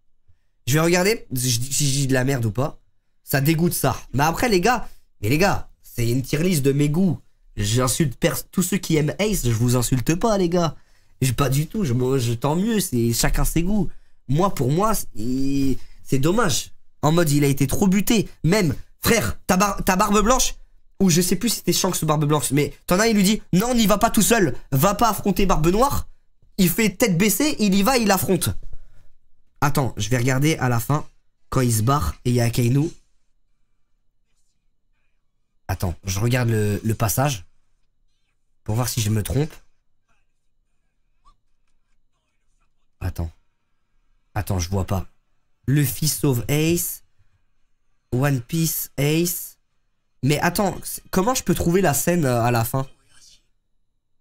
je vais regarder si j'ai de la merde ou pas. Ça dégoûte ça. Mais après, les gars, mais les gars, c'est une tier de mes goûts. J'insulte tous ceux qui aiment Ace, je vous insulte pas, les gars. J'ai pas du tout, je, je tant mieux, c'est chacun ses goûts. Moi, pour moi, c'est dommage. En mode, il a été trop buté. Même, frère, ta, barbe blanche, ou je sais plus si c'était Shanks ou Barbe Blanche, mais t'en as, il lui dit Non, n'y va pas tout seul, va pas affronter Barbe Noire. Il fait tête baissée, il y va, il affronte. Attends, je vais regarder à la fin quand il se barre et il y a Attends, je regarde le, passage pour voir si je me trompe. Attends. Attends, je vois pas. Le Luffy sauve Ace. One Piece Ace. Mais attends, comment je peux trouver la scène euh, à la fin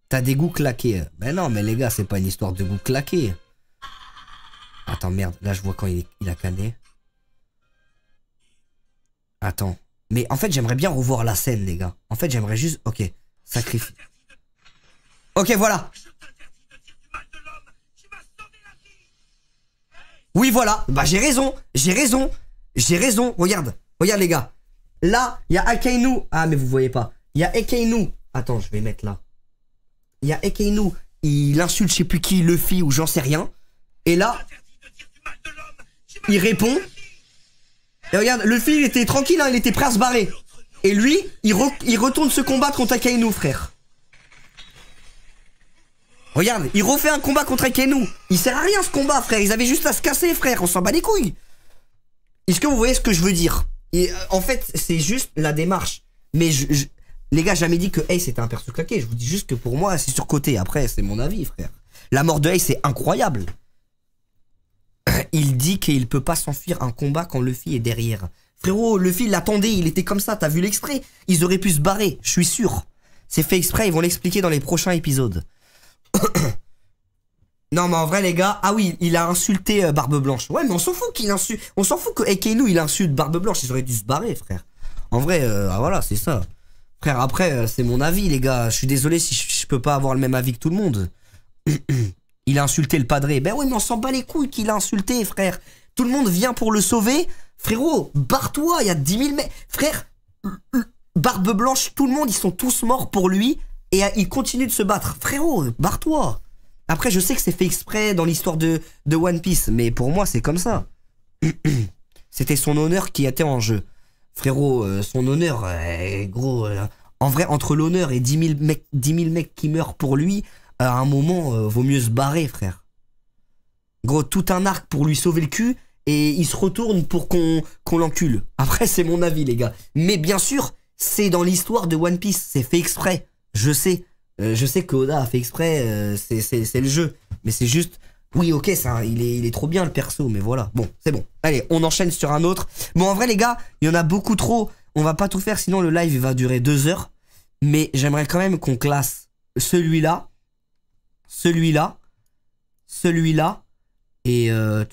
T'as des goûts claqués. Ben non, mais les gars, c'est pas une histoire de goûts claqués. Attends, merde, là je vois quand il, a cané. Attends. Mais en fait, j'aimerais bien revoir la scène, les gars. En fait, j'aimerais juste... Ok, sacrifice. Ok, voilà. Oui, voilà. Bah, j'ai raison. J'ai raison. J'ai raison. Regarde. Regarde, les gars. Là, il y a Akainu. Ah, mais vous voyez pas. Il y a Akainu. Attends, je vais mettre là. Il y a Akainu. Il insulte, je sais plus qui, Luffy ou j'en sais rien. Et là, il répond. Et regarde, le fil était tranquille, hein, il était prêt à se barrer. Et lui, il, retourne se combattre contre Akainu, frère. Regarde, il refait un combat contre Akainu. Il sert à rien ce combat, frère. Ils avaient juste à se casser, frère. On s'en bat les couilles. Est-ce que vous voyez ce que je veux dire Et euh, En fait, c'est juste la démarche. Mais les gars, jamais dit que Ace était un perso claqué. Je vous dis juste que pour moi, c'est surcoté. Après, c'est mon avis, frère. La mort de Ace, c'est incroyable il dit qu'il peut pas s'enfuir un combat quand Luffy est derrière. Frérot, Luffy l'attendait, il était comme ça, t'as vu l'exprès Ils auraient pu se barrer, je suis sûr. C'est fait exprès, ils vont l'expliquer dans les prochains épisodes. (coughs) non mais en vrai les gars, ah oui, il a insulté euh, Barbe Blanche. Ouais mais on s'en fout qu'il insulte, on s'en fout que Ekenu il insulte Barbe Blanche, ils auraient dû se barrer frère. En vrai, euh, ah, voilà, c'est ça. Frère, après, euh, c'est mon avis les gars, je suis désolé si je peux pas avoir le même avis que tout le monde. (coughs) il a insulté le padré. Ben oui, mais on s'en bat les couilles qu'il a insulté, frère. Tout le monde vient pour le sauver. Frérot, barre-toi, il y a 10 000 mecs. Frère, Barbe Blanche, tout le monde, ils sont tous morts pour lui. Et euh, il continue de se battre. Frérot, barre-toi. Après, je sais que c'est fait exprès dans l'histoire de, One Piece, mais pour moi, c'est comme ça. (clears throat) C'était son honneur qui était en jeu. Frérot, euh, son honneur, euh, gros. en vrai, entre l'honneur et mecs, 10 000 mecs qui meurent pour lui, à un moment, euh, vaut mieux se barrer, frère. Gros, tout un arc pour lui sauver le cul et il se retourne pour qu'on l'encule. Après, c'est mon avis, les gars. Mais bien sûr, c'est dans l'histoire de One Piece. C'est fait exprès. Je sais. Euh, je sais que Oda a fait exprès. Euh, c'est le jeu. Mais c'est juste. Oui, ok, ça, il est, il est trop bien le perso, mais voilà. Bon, c'est bon. Allez, on enchaîne sur un autre. Bon, en vrai, les gars, il y en a beaucoup trop. On va pas tout faire, sinon le live va durer deux heures. Mais j'aimerais quand même qu'on classe celui-là celui-là, celui-là, et euh,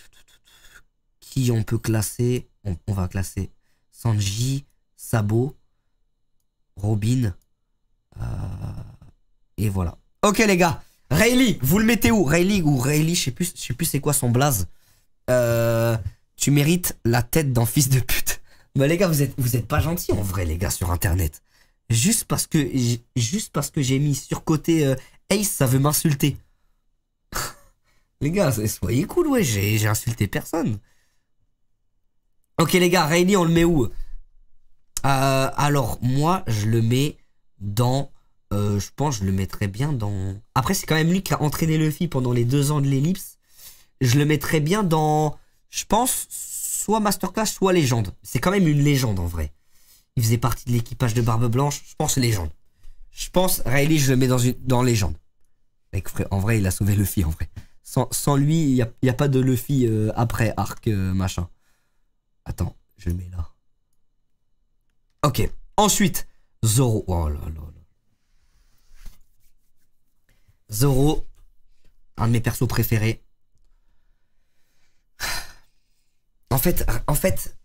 qui on peut classer on, va classer Sanji, Sabo, Robin, euh, et voilà. Ok les gars, Rayleigh, vous le mettez où Rayleigh ou Rayleigh, je sais plus, je sais plus c'est quoi son blaze. Euh, tu mérites la tête d'un fils de pute. (laughs) Mais les gars, vous êtes, vous pas gentils en vrai les gars sur internet juste parce que juste parce que j'ai mis sur côté euh, Ace, ça veut m'insulter. (laughs) les gars, soyez cool, ouais, j'ai insulté personne. Ok les gars, Rainy, on le met où euh, Alors moi, je le mets dans... Euh, je pense je le mettrais bien dans... Après, c'est quand même lui qui a entraîné Luffy pendant les deux ans de l'ellipse. Je le mettrais bien dans... Je pense, soit Masterclass, soit Légende. C'est quand même une légende en vrai. Il faisait partie de l'équipage de Barbe Blanche. Je pense légende. Je pense, Riley, je le mets dans, une, dans légende. En vrai, il a sauvé Luffy, en vrai. Sans, lui, il n'y a, pas de Luffy euh, après arc euh, machin. Attends, je le mets là. Ok. Ensuite, Zoro. Oh là là là. Zoro, un de mes persos préférés. En fait, en fait,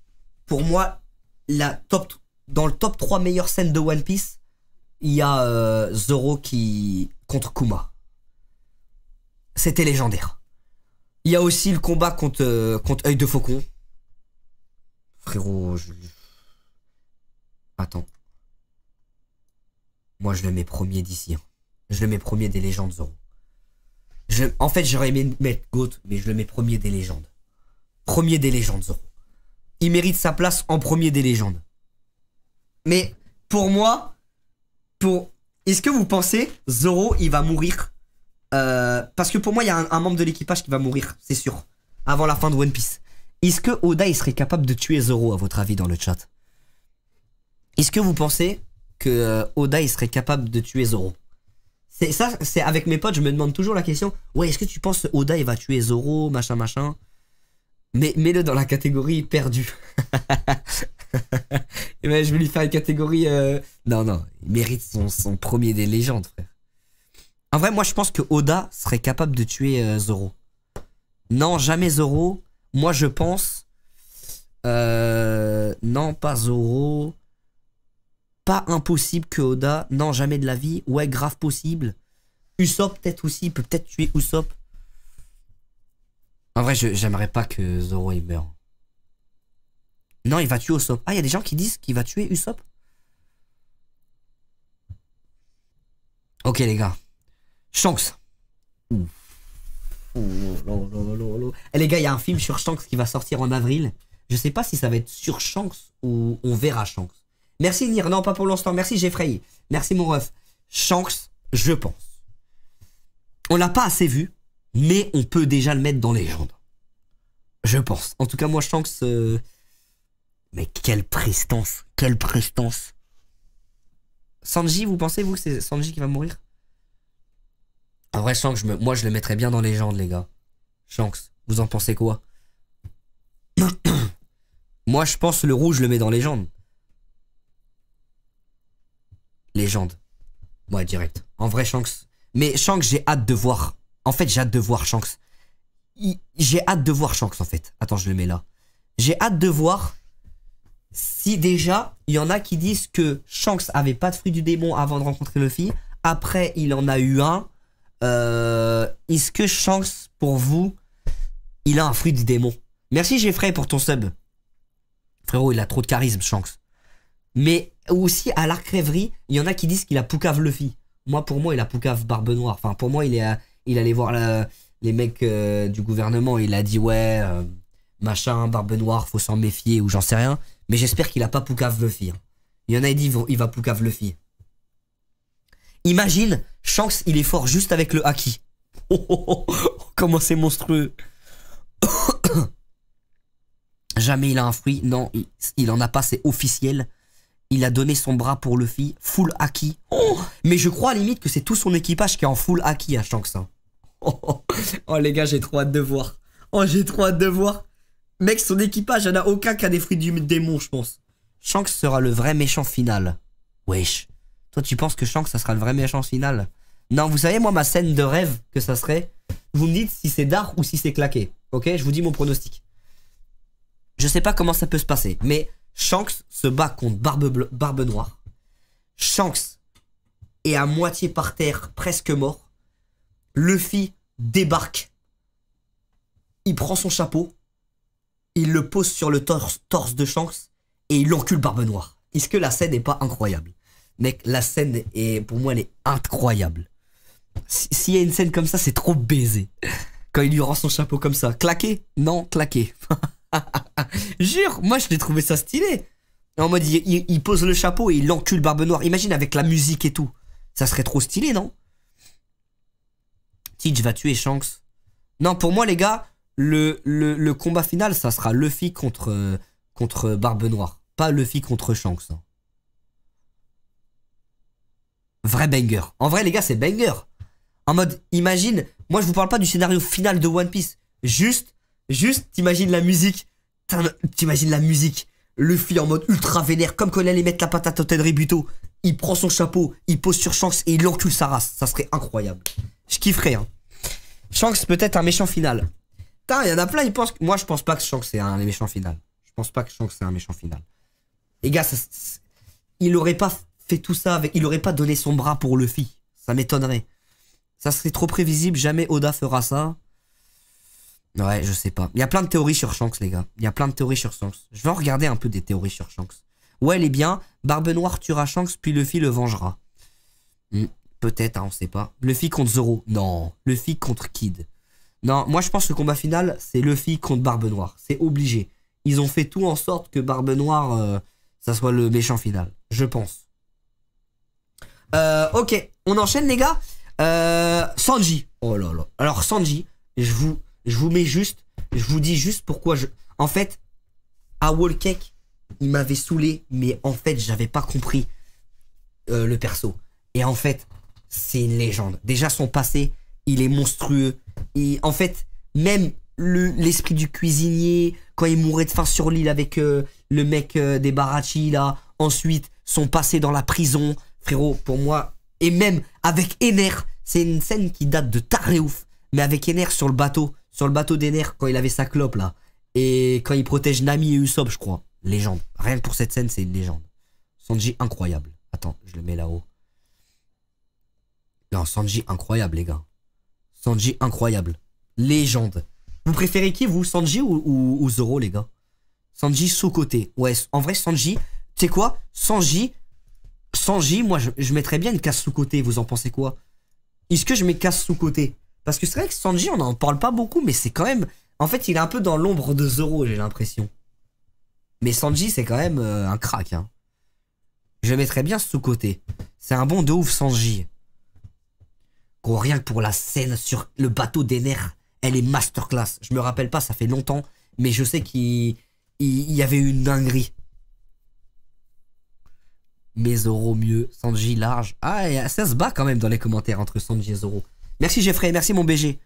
pour moi, la top, dans le top 3 meilleures scènes de One Piece, il y a euh, Zoro qui contre Kuma. C'était légendaire. Il y a aussi le combat contre euh, contre œil de faucon. Frérot, je... attends. Moi, je le mets premier d'ici. Hein. Je le mets premier des légendes Zoro. En fait, j'aurais aimé mettre Goat, mais je le mets premier des légendes. Premier des légendes Zoro. Il mérite sa place en premier des légendes. Mais pour moi, pour est-ce que vous pensez Zoro il va mourir euh, Parce que pour moi il y a un, membre de l'équipage qui va mourir, c'est sûr, avant la fin de One Piece. Est-ce que Oda il serait capable de tuer Zoro à votre avis dans le chat Est-ce que vous pensez que euh, Oda il serait capable de tuer Zoro C'est ça, c'est avec mes potes je me demande toujours la question. Ouais, est-ce que tu penses Oda il va tuer Zoro, machin machin mais mets-le dans la catégorie perdu. (laughs) Et eh ben, je vais lui faire une catégorie. Euh, non, non, il mérite son, premier des légendes, frère. En vrai, moi, je pense que Oda serait capable de tuer euh, Zoro. Non, jamais Zoro. Moi, je pense. Euh, non, pas Zoro. Pas impossible que Oda. Non, jamais de la vie. Ouais, grave possible. Usopp, peut-être aussi. peut peut-être tuer Usopp. En vrai, j'aimerais pas que Zoro il meure. Non, il va tuer Usopp. Ah, il y a des gens qui disent qu'il va tuer Usopp. Ok, les gars. Shanks. Oh, eh, les gars, il y a un film sur Shanks qui va sortir en avril. Je sais pas si ça va être sur Shanks ou on verra Shanks. Merci Nir, non pas pour l'instant, merci Jeffrey. Merci mon ref. Shanks, je pense. On l'a pas assez vu, mais on peut déjà le mettre dans légende. Je pense. En tout cas, moi, je Mais quelle prestance, quelle prestance. Sanji, vous pensez, vous, que c'est Sanji qui va mourir En vrai, Shanks, moi, je le mettrais bien dans légende, les gars. Shanks, vous en pensez quoi (coughs) Moi, je pense le rouge, le met dans légende. Légende. Moi, ouais, direct. En vrai, Shanks. Mais Shanks, j'ai hâte de voir en fait, j'ai hâte de voir Shanks. J'ai hâte de voir Shanks, en fait. Attends, je le mets là. J'ai hâte de voir si déjà, il y en a qui disent que Shanks avait pas de fruit du démon avant de rencontrer Luffy. Après, il en a eu un. Euh, est-ce que Shanks, pour vous, il a un fruit du démon Merci Jeffrey pour ton sub. Frérot, il a trop de charisme, Shanks. Mais aussi, à l'arc rêverie, il y en a qui disent qu'il a Poucave Luffy. Moi, pour moi, il a Poucave Barbe Noire. Enfin, pour moi, il est, à il allait voir les mecs euh, du gouvernement, il a dit ouais, euh, machin, barbe noire, faut s'en méfier ou j'en sais rien. Mais j'espère qu'il a pas Poucave Luffy. Hein. Il y en a, il dit il va Poucave Luffy. Imagine, Shanks, il est fort juste avec le haki. (laughs) Oh, oh, oh, oh, comment c'est monstrueux. (coughs) Jamais il a un fruit, non, il, n'en en a pas, c'est officiel. Il a donné son bras pour Luffy, full haki. Oh, mais je crois à limite que c'est tout son équipage qui est en full haki à Shanks. Hein. (laughs) oh, les gars, j'ai trop hâte de voir. Oh, j'ai trop hâte de voir. Mec, son équipage, en a aucun qui a des fruits du démon, je pense. Shanks sera le vrai méchant final. Wesh. Toi, tu penses que Shanks, ça sera le vrai méchant final Non, vous savez, moi, ma scène de rêve que ça serait, vous me dites si c'est dard ou si c'est claqué. Ok Je vous dis mon pronostic. Je sais pas comment ça peut se passer, mais Shanks se bat contre Barbe, barbe Noire. Shanks est à moitié par terre, presque mort. Luffy débarque. Il prend son chapeau, il le pose sur le torse, de Shanks et il encule Barbe Noire. Est-ce que la scène n'est pas incroyable Mec, la scène est, pour moi, elle est incroyable. S'il y a une scène comme ça, c'est trop baisé. Quand il lui rend son chapeau comme ça. Claqué Non, claqué. (laughs) Jure, moi je l'ai trouvé ça stylé. En mode, il, il, pose le chapeau et il encule Barbe Noire. Imagine avec la musique et tout. Ça serait trop stylé, non Teach va tuer Shanks. Non, pour moi, les gars, le, le, combat final, ça sera Luffy contre, euh, contre Barbe Noire. Pas Luffy contre Shanks. Hein. Vrai banger. En vrai, les gars, c'est banger. En mode, imagine, moi je vous parle pas du scénario final de One Piece. Juste, juste, t'imagines la musique. T'imagines la musique. Luffy en mode ultra vénère, comme quand allait mettre la patate au Rebuto. Il prend son chapeau, il pose sur Shanks et il encule sa race. Ça serait incroyable. Je kifferais. Hein. Shanks peut être un méchant final. T'as, il y en a plein, ils pensent. Moi, je pense pas que Shanks c'est un méchant final. Je pense pas que Shanks c'est un méchant final. Les gars, il aurait pas fait tout ça avec. Il aurait pas donné son bras pour Luffy. Ça m'étonnerait. Ça serait trop prévisible, jamais Oda fera ça. Ouais, je sais pas. Il y a plein de théories sur Shanks, les gars. Il y a plein de théories sur Shanks. Je vais en regarder un peu des théories sur Shanks. Ouais, les bien. Barbe Noire tuera Shanks, puis Luffy le vengera. Hmm. Peut-être, on hein, on sait pas. Luffy contre Zoro. Non. Luffy contre Kid. Non, moi je pense que le combat final, c'est Luffy contre Barbe Noire. C'est obligé. Ils ont fait tout en sorte que Barbe Noire, euh, ça soit le méchant final. Je pense. Euh, ok, on enchaîne les gars. Euh, Sanji. Oh là là. Alors Sanji, je vous, je vous mets juste, je vous dis juste pourquoi je... En fait, à Wall Cake, il m'avait saoulé, mais en fait, j'avais pas compris le perso. Et en fait, c'est une légende. Déjà, son passé, il est monstrueux. Et en fait, même l'esprit du cuisinier, quand il mourait de faim sur l'île avec euh, le mec euh, des Barachi, là, ensuite, son passé dans la prison, frérot, pour moi, et même avec Ener, c'est une scène qui date de taré ouf, mais avec Ener sur le bateau, sur le bateau d'Ener, quand il avait sa clope, là, et quand il protège Nami et Usopp, je crois. Légende. Rien que pour cette scène, c'est une légende. Sanji, incroyable. Attends, je le mets là-haut. Non, Sanji, incroyable, les gars. Sanji, incroyable. Légende. Vous préférez qui, vous Sanji ou, Zoro, les gars Sanji sous-côté. Ouais, en vrai, Sanji, tu sais quoi Sanji, Sanji, moi, je, je mettrais bien une casse sous-côté. Vous en pensez quoi Est-ce que je mets casse sous-côté Parce que c'est vrai que Sanji, on n'en parle pas beaucoup, mais c'est quand même... En fait, il est un peu dans l'ombre de Zoro, j'ai l'impression. Mais Sanji, c'est quand même euh, un crack. Hein. Je mettrais bien sous-côté. C'est un bon de ouf, Sanji rien que pour la scène sur le bateau des nerfs, elle est masterclass. Je me rappelle pas, ça fait longtemps, mais je sais qu'il il, y avait une dinguerie. Mais Zoro mieux, Sanji large. Ah, ça se bat quand même dans les commentaires entre Sanji et Zoro. Merci Jeffrey, merci mon BG.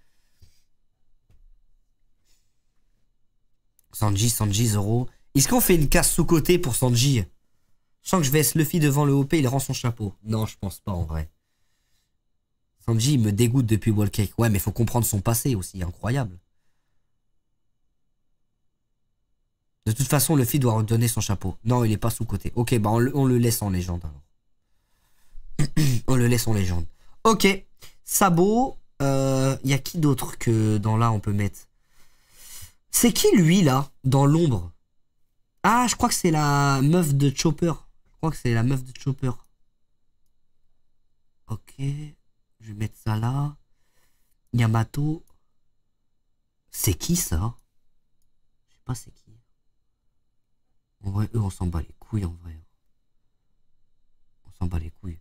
Sanji, Sanji, Zoro. Est-ce qu'on fait une casse sous-côté pour Sanji Je sens que je vais Luffy devant le OP, il rend son chapeau. Non, je pense pas en vrai. Sanji, me dégoûte depuis Cake. Ouais, mais il faut comprendre son passé aussi, incroyable. De toute façon, le fils doit redonner son chapeau. Non, il n'est pas sous-côté. Ok, bah on le, laisse en légende alors. (clears throat) on le laisse en légende. Ok, Sabot, il euh, y a qui d'autre que dans là on peut mettre C'est qui lui là, dans l'ombre Ah, je crois que c'est la meuf de Chopper. Je crois que c'est la meuf de Chopper. Ok. Je vais mettre ça là. Yamato. C'est qui ça Je sais pas c'est qui. En vrai, eux, on s'en bat les couilles, en vrai. On s'en bat les couilles.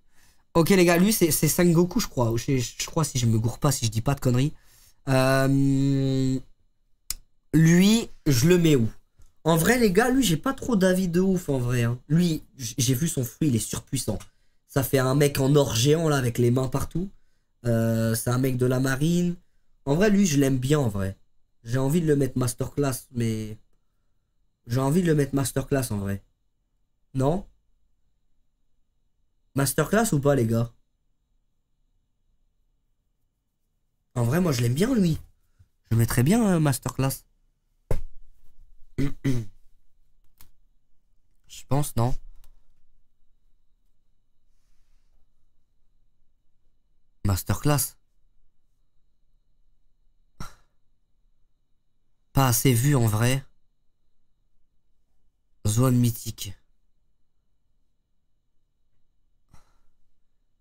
Ok, les gars, lui, c'est Sangoku, je crois. Je, crois, si je me gourre pas, si je dis pas de conneries. Euh, lui, je le mets où En vrai, les gars, lui, j'ai pas trop d'avis de ouf, en vrai. Hein. Lui, j'ai vu son fruit, il est surpuissant. Ça fait un mec en or géant, là, avec les mains partout. Euh, c'est un mec de la marine. En vrai, lui, je l'aime bien en vrai. J'ai envie de le mettre masterclass, mais. J'ai envie de le mettre masterclass en vrai. Non Masterclass ou pas, les gars En vrai, moi, je l'aime bien, lui. Je mettrais bien euh, masterclass. (clears throat) je pense, non Masterclass. Pas assez vu en vrai. Zone mythique.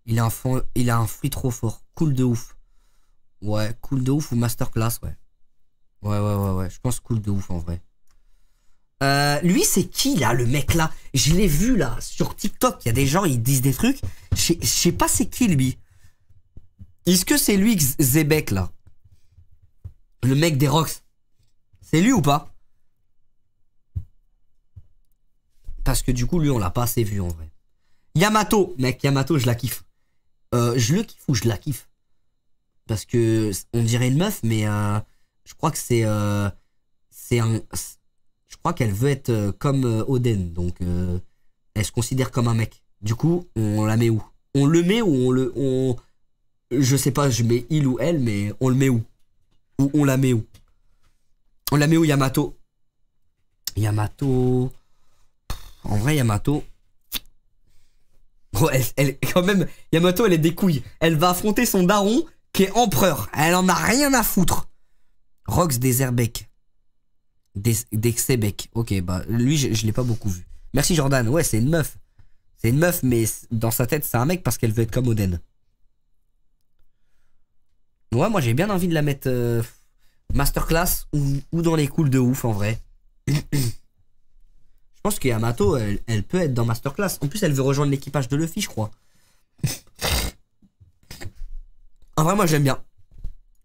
Il a, un il a un fruit trop fort. Cool de ouf. Ouais, cool de ouf ou masterclass, ouais. Ouais, ouais, ouais, ouais. Je pense cool de ouf en vrai. Euh, lui, c'est qui là, le mec là Je l'ai vu là sur TikTok. Il y a des gens, ils disent des trucs. Je sais pas c'est qui lui. Est-ce que c'est lui Zebek là Le mec des Rocks. C'est lui ou pas Parce que du coup, lui, on l'a pas assez vu en vrai. Yamato, mec, Yamato, je la kiffe. Euh, je le kiffe ou je la kiffe Parce que on dirait une meuf, mais euh, je crois que c'est. Euh, je crois qu'elle veut être comme Oden, donc elle se considère comme un mec. Du coup, on la met où On le met ou on le je sais pas, je mets il ou elle, mais on le met où Ou on la met où On la met où Yamato Yamato. En vrai, Yamato. Oh, elle, quand même, Yamato, elle est des couilles. Elle va affronter son daron qui est empereur. Elle en a rien à foutre. Rox Herbeck. Des, Sebeck. Ok, bah, lui, je, je l'ai pas beaucoup vu. Merci Jordan. Ouais, c'est une meuf. C'est une meuf, mais dans sa tête, c'est un mec parce qu'elle veut être comme Oden. Ouais, moi j'ai bien envie de la mettre euh, masterclass ou, dans les cools de ouf en vrai. (clears throat) je pense que elle, elle peut être dans masterclass. En plus, elle veut rejoindre l'équipage de Luffy, je crois. (laughs) En vrai, moi j'aime bien.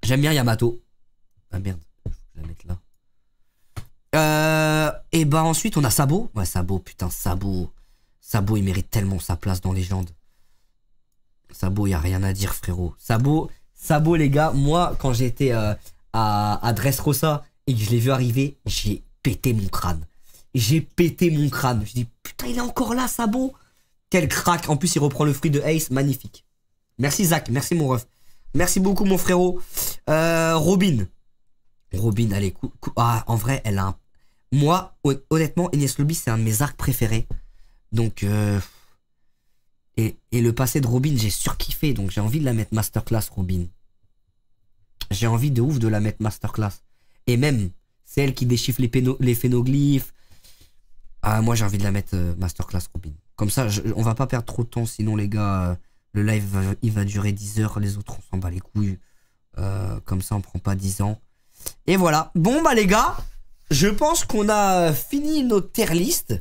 J'aime bien Yamato. Ah merde, je vais la mettre là. Euh, et bah ensuite, on a Sabo. Ouais, Sabo, putain, Sabo. Sabo, il mérite tellement sa place dans Légende. Sabo, y a rien à dire, frérot. Sabo, Sabot, les gars, moi, quand j'étais euh, à, à Dressrosa et que je l'ai vu arriver, j'ai pété mon crâne. J'ai pété mon crâne. Je dis, putain, il est encore là, Sabot. Quel crack. En plus, il reprend le fruit de Ace. Magnifique. Merci, Zach. Merci, mon ref. Merci beaucoup, mon frérot. Euh, Robin. Robin, allez, cou, Ah, en vrai, elle a un. Moi, honnêtement, Ines Lobby, c'est un de mes arcs préférés. Donc, euh, et, le passé de Robin, j'ai surkiffé, donc j'ai envie de la mettre masterclass, Robin. J'ai envie de ouf de la mettre masterclass. Et même, celle qui déchiffre les, phénoglyphes. Ah, moi j'ai envie de la mettre euh, masterclass, Robin. Comme ça, on va pas perdre trop de temps, sinon les gars, euh, le live euh, il va durer 10 heures, les autres on s'en bat les couilles. comme ça, on prend pas 10 ans. Et voilà. Bon bah les gars, je pense qu'on a fini notre tier list.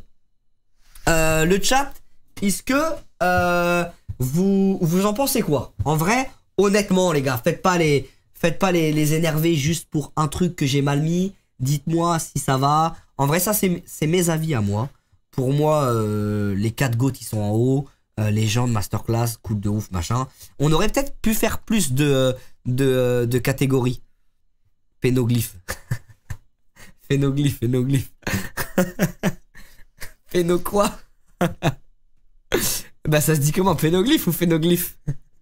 le chat, est-ce que euh, vous, vous en pensez quoi En vrai, honnêtement, les gars, faites pas les, faites pas les, les énerver juste pour un truc que j'ai mal mis. Dites-moi si ça va. En vrai, ça, c'est mes avis à moi. Pour moi, euh, les quatre gouttes ils sont en haut. Euh, les gens de masterclass, coupe de ouf, machin. On aurait peut-être pu faire plus de, de, de catégories. Pénoglyphe. (laughs) phénoglyphe, phénoglyphe. (laughs) Phéno quoi (laughs) (laughs) bah ça se dit comment Phénoglyphe ou phénoglyphe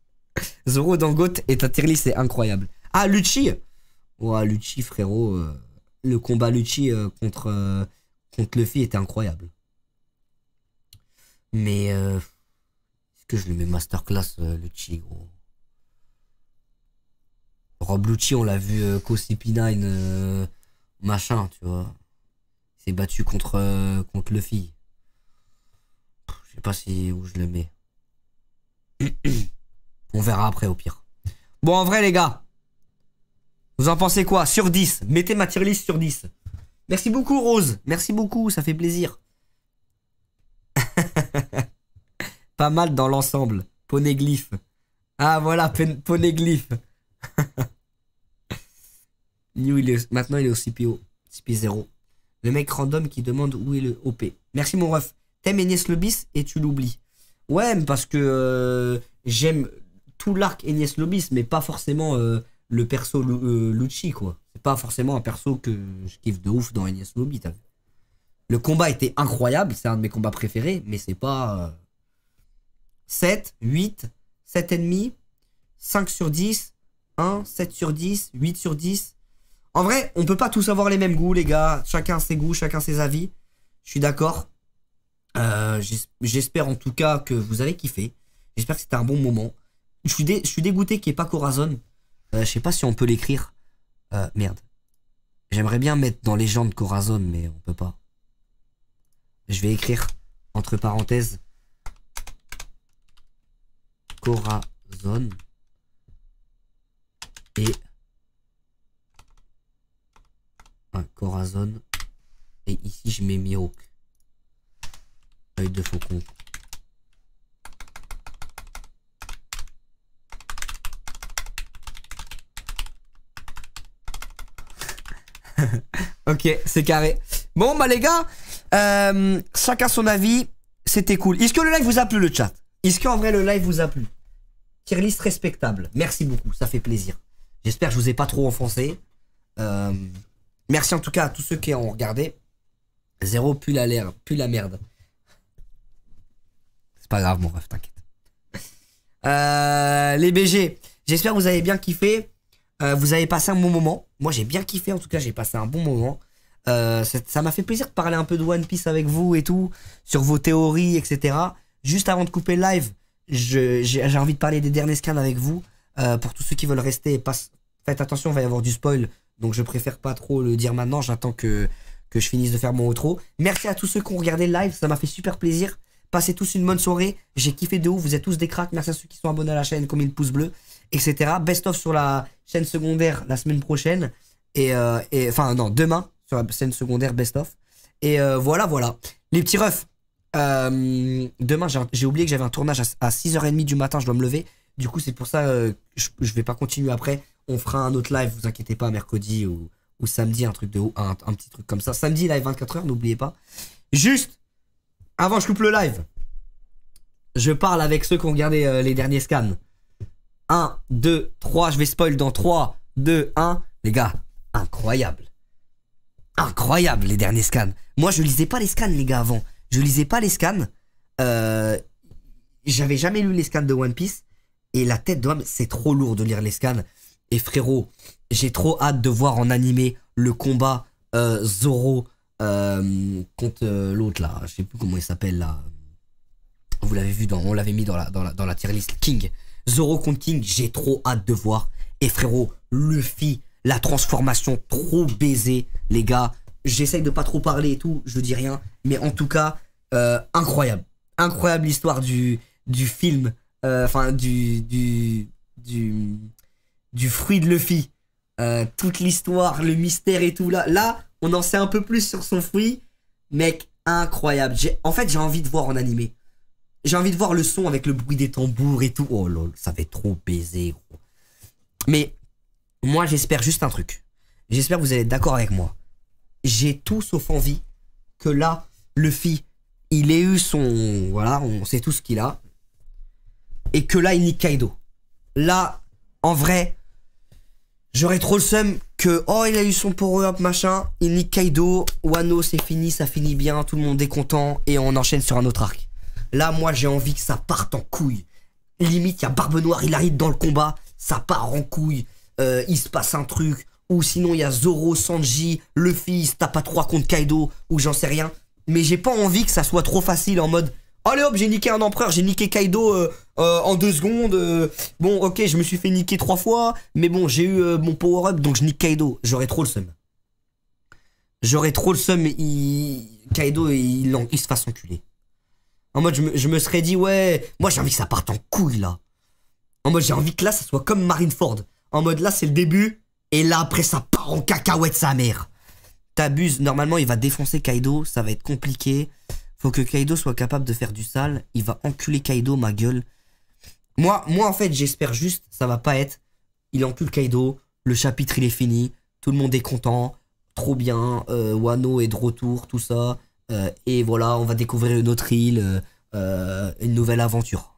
(laughs) Zoro dans Goth est un c'est incroyable. Ah, Lucci Ouah, Lucci, frérot. Euh, le combat Lucci euh, euh, contre, Luffy était incroyable. Mais... Est-ce que je lui mets masterclass, Lucci, gros Rob Lucci, on l'a vu co CP9, machin, tu vois. Il s'est battu contre, contre Luffy. Je sais pas si où je le mets. (clears throat) On verra après au pire. Bon, en vrai, les gars, vous en pensez quoi Sur 10. Mettez ma sur 10. Merci beaucoup, Rose. Merci beaucoup, ça fait plaisir. (laughs) pas mal dans l'ensemble. Poneglyph. Ah, voilà, Poneglyph. New, (laughs) maintenant, il est au CPO. CP0. Le mec random qui demande où est le OP. Merci, mon ref. T'aimes Enies Lobis et tu l'oublies. Ouais, parce que euh, j'aime tout l'arc Enies Lobis, mais pas forcément euh, le perso Luchi. Euh, Lucci, quoi. C'est pas forcément un perso que je kiffe de ouf dans Enies Lobby, t'as vu. Le combat était incroyable, c'est un de mes combats préférés, mais c'est pas. 7, 8, 7,5, 5 sur 10, 1, 7 sur 10, 8 sur 10. En vrai, on peut pas tous avoir les mêmes goûts, les gars. Chacun ses goûts, chacun ses avis. Je suis d'accord. Euh, j'espère en tout cas que vous avez kiffé. J'espère que c'était un bon moment. Je suis, dégoûté qu'il n'y ait pas Corazon. Euh, je sais pas si on peut l'écrire. Euh, merde. J'aimerais bien mettre dans de Corazon, mais on peut pas. Je vais écrire entre parenthèses Corazon et un Corazon et ici je mets Mihawk. Œil de faucon. (laughs) ok, c'est carré. Bon, bah les gars, euh, chacun son avis, c'était cool. Est-ce que le live vous a plu, le chat Est-ce qu'en vrai, le live vous a plu Tierlist respectable. Merci beaucoup, ça fait plaisir. J'espère que je vous ai pas trop enfoncé. Euh, merci en tout cas à tous ceux qui ont regardé. Zéro plus la, plus la merde. C'est pas grave, mon ref, t'inquiète. (laughs) Euh, les BG, j'espère que vous avez bien kiffé. Euh, vous avez passé un bon moment. Moi, j'ai bien kiffé. En tout cas, j'ai passé un bon moment. Euh, ça m'a fait plaisir de parler un peu de One Piece avec vous et tout, sur vos théories, etc. Juste avant de couper le live, j'ai envie de parler des derniers scans avec vous. pour tous ceux qui veulent rester, faites attention, il va y avoir du spoil. Donc, je préfère pas trop le dire maintenant. J'attends que, que je finisse de faire mon outro. Merci à tous ceux qui ont regardé le live. Ça m'a fait super plaisir. Passez tous une bonne soirée. J'ai kiffé de ouf. Vous êtes tous des cracks. Merci à ceux qui sont abonnés à la chaîne, comme il pousse bleu, etc. Best of sur la chaîne secondaire la semaine prochaine. Euh, et, enfin, non, demain sur la chaîne secondaire best of. Et euh, voilà, voilà. Les petits refs. Euh, demain, j'ai oublié que j'avais un tournage à, 6h30 du matin. Je dois me lever. Du coup, c'est pour ça je, ne vais pas continuer après. On fera un autre live. Vous inquiétez pas, mercredi ou samedi un truc de un petit truc comme ça. Samedi live 24h, n'oubliez pas. Juste avant je coupe le live, je parle avec ceux qui ont regardé euh, les derniers scans. 1, 2, 3, je vais spoil dans 3, 2, 1. Les gars, incroyable. Incroyable les derniers scans. Moi je lisais pas les scans les gars avant. Je lisais pas les scans. Euh, j'avais jamais lu les scans de One Piece. Et la tête d'homme, c'est trop lourd de lire les scans. Et frérot, j'ai trop hâte de voir en animé le combat euh, Zoro euh, contre euh, l'autre là, je sais plus comment il s'appelle là. Vous l'avez vu, dans, on l'avait mis dans la, dans la, dans tier list. King. Zoro contre King, j'ai trop hâte de voir. Et frérot, Luffy, la transformation, trop baisée, les gars. J'essaye de pas trop parler et tout, je dis rien. Mais en tout cas, euh, incroyable. Incroyable l'histoire du, du film, euh, enfin du, du, du, du fruit de Luffy. toute l'histoire, le mystère et tout là. Là, on en sait un peu plus sur son fruit. Mec, incroyable. En fait, j'ai envie de voir en animé. J'ai envie de voir le son avec le bruit des tambours et tout. Oh là, ça fait trop baiser, Mais moi, j'espère juste un truc. J'espère que vous allez d'accord avec moi. J'ai tout sauf envie que là, Luffy, il ait eu son. Voilà, on sait tout ce qu'il a. Et que là, il nique Kaido. Là, en vrai, J'aurais trop le seum que, oh, il a eu son power up, machin, il nique Kaido, Wano, c'est fini, ça finit bien, tout le monde est content, et on enchaîne sur un autre arc. Là, moi, j'ai envie que ça parte en couille. Limite, il y a Barbe Noire, il arrive dans le combat, ça part en couille, euh, il se passe un truc, ou sinon, il y a Zoro, Sanji, Luffy, il se tape à 3 contre Kaido, ou j'en sais rien. Mais j'ai pas envie que ça soit trop facile en mode, allez hop, j'ai niqué un empereur, j'ai niqué Kaido, euh, euh, en deux secondes, euh, bon, ok, je me suis fait niquer trois fois, mais bon, j'ai eu euh, mon power-up, donc je nique Kaido. J'aurais trop le seum. J'aurais trop le seum, Kaido, il, se fasse enculer. En mode, je me, serais dit, ouais, moi j'ai envie que ça parte en couille, là. En mode, j'ai envie que là, ça soit comme Marineford. En mode, là, c'est le début, et là, après, ça part en cacahuète, sa mère. T'abuses, normalement, il va défoncer Kaido, ça va être compliqué. Faut que Kaido soit capable de faire du sale, il va enculer Kaido, ma gueule. Moi, moi en fait, j'espère juste, ça va pas être, il le Kaido, le chapitre il est fini, tout le monde est content, trop bien, euh, Wano est de retour, tout ça, euh, et voilà, on va découvrir une autre île, euh, euh, une nouvelle aventure.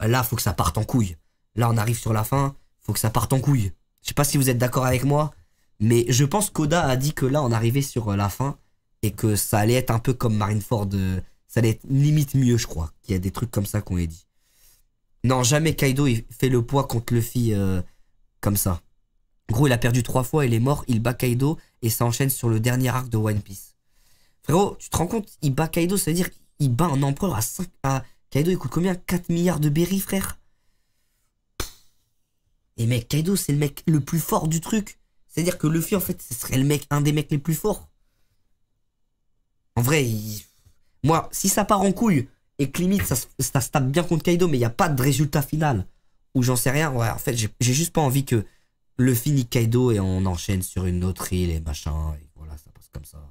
Là, faut que ça parte en couille. Là, on arrive sur la fin, faut que ça parte en couille. Je sais pas si vous êtes d'accord avec moi, mais je pense qu'Oda a dit que là, on arrivait sur la fin et que ça allait être un peu comme Marineford, ça allait être limite mieux, je crois, qu'il y a des trucs comme ça qu'on ait dit. Non, jamais Kaido il fait le poids contre Luffy euh, comme ça. gros, il a perdu trois fois, il est mort, il bat Kaido et ça enchaîne sur le dernier arc de One Piece. Frérot, tu te rends compte, il bat Kaido, c'est-à-dire il bat un empereur à 5... Kaido, il coûte combien 4 milliards de berries, frère Et mec, Kaido, c'est le mec le plus fort du truc. C'est-à-dire que Luffy, en fait, ce serait le mec, un des mecs les plus forts. En vrai, moi, si ça part en couille, et que limite, ça, ça se tape bien contre Kaido, mais il n'y a pas de résultat final. Ou j'en sais rien. Ouais, en fait, j'ai juste pas envie que le fini Kaido et on enchaîne sur une autre île et machin. Et voilà, ça passe comme ça.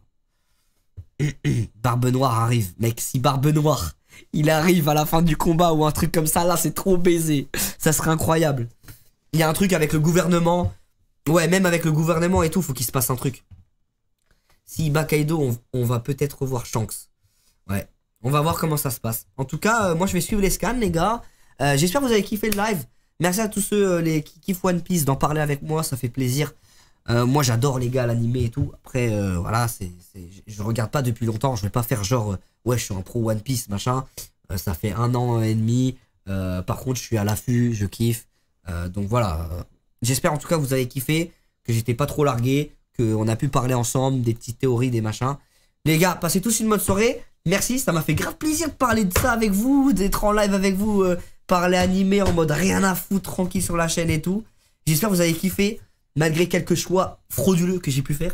(clears throat) Barbe Noire arrive. Mec, si Barbe Noire, il arrive à la fin du combat ou un truc comme ça, là, c'est trop baisé. Ça serait incroyable. Il y a un truc avec le gouvernement. Ouais, même avec le gouvernement et tout, faut qu'il se passe un truc. Si bat Kaido, on, va peut-être voir Shanks. Ouais. On va voir comment ça se passe. En tout cas, euh, moi je vais suivre les scans, les gars. Euh, j'espère que vous avez kiffé le live. Merci à tous ceux euh, les, qui kiffent One Piece d'en parler avec moi, ça fait plaisir. moi j'adore les gars l'animé et tout. Après, voilà, c'est je regarde pas depuis longtemps. Je vais pas faire genre, ouais, je suis un pro One Piece, machin. ça fait un an et demi. par contre, je suis à l'affût, je kiffe. donc voilà. J'espère en tout cas que vous avez kiffé, que j'étais pas trop largué, qu'on a pu parler ensemble des petites théories, des machins. Les gars, passez tous une bonne soirée. Merci, ça m'a fait grave plaisir de parler de ça avec vous, d'être en live avec vous, euh, parler animé en mode rien à foutre, tranquille sur la chaîne et tout. J'espère que vous avez kiffé, malgré quelques choix frauduleux que j'ai pu faire.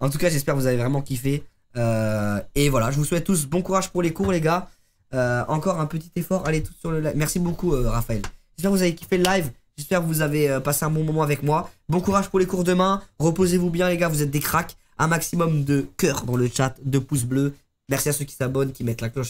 En tout cas, j'espère que vous avez vraiment kiffé. Euh, et voilà, je vous souhaite tous bon courage pour les cours, les gars. Euh, encore un petit effort, allez tout sur le live. Merci beaucoup, Raphaël. J'espère que vous avez kiffé le live. J'espère que vous avez passé un bon moment avec moi. Bon courage pour les cours demain. Reposez-vous bien, les gars. Vous êtes des cracks. Un maximum de cœur dans le chat, de pouces bleus Merci à ceux qui s'abonnent, qui mettent la cloche.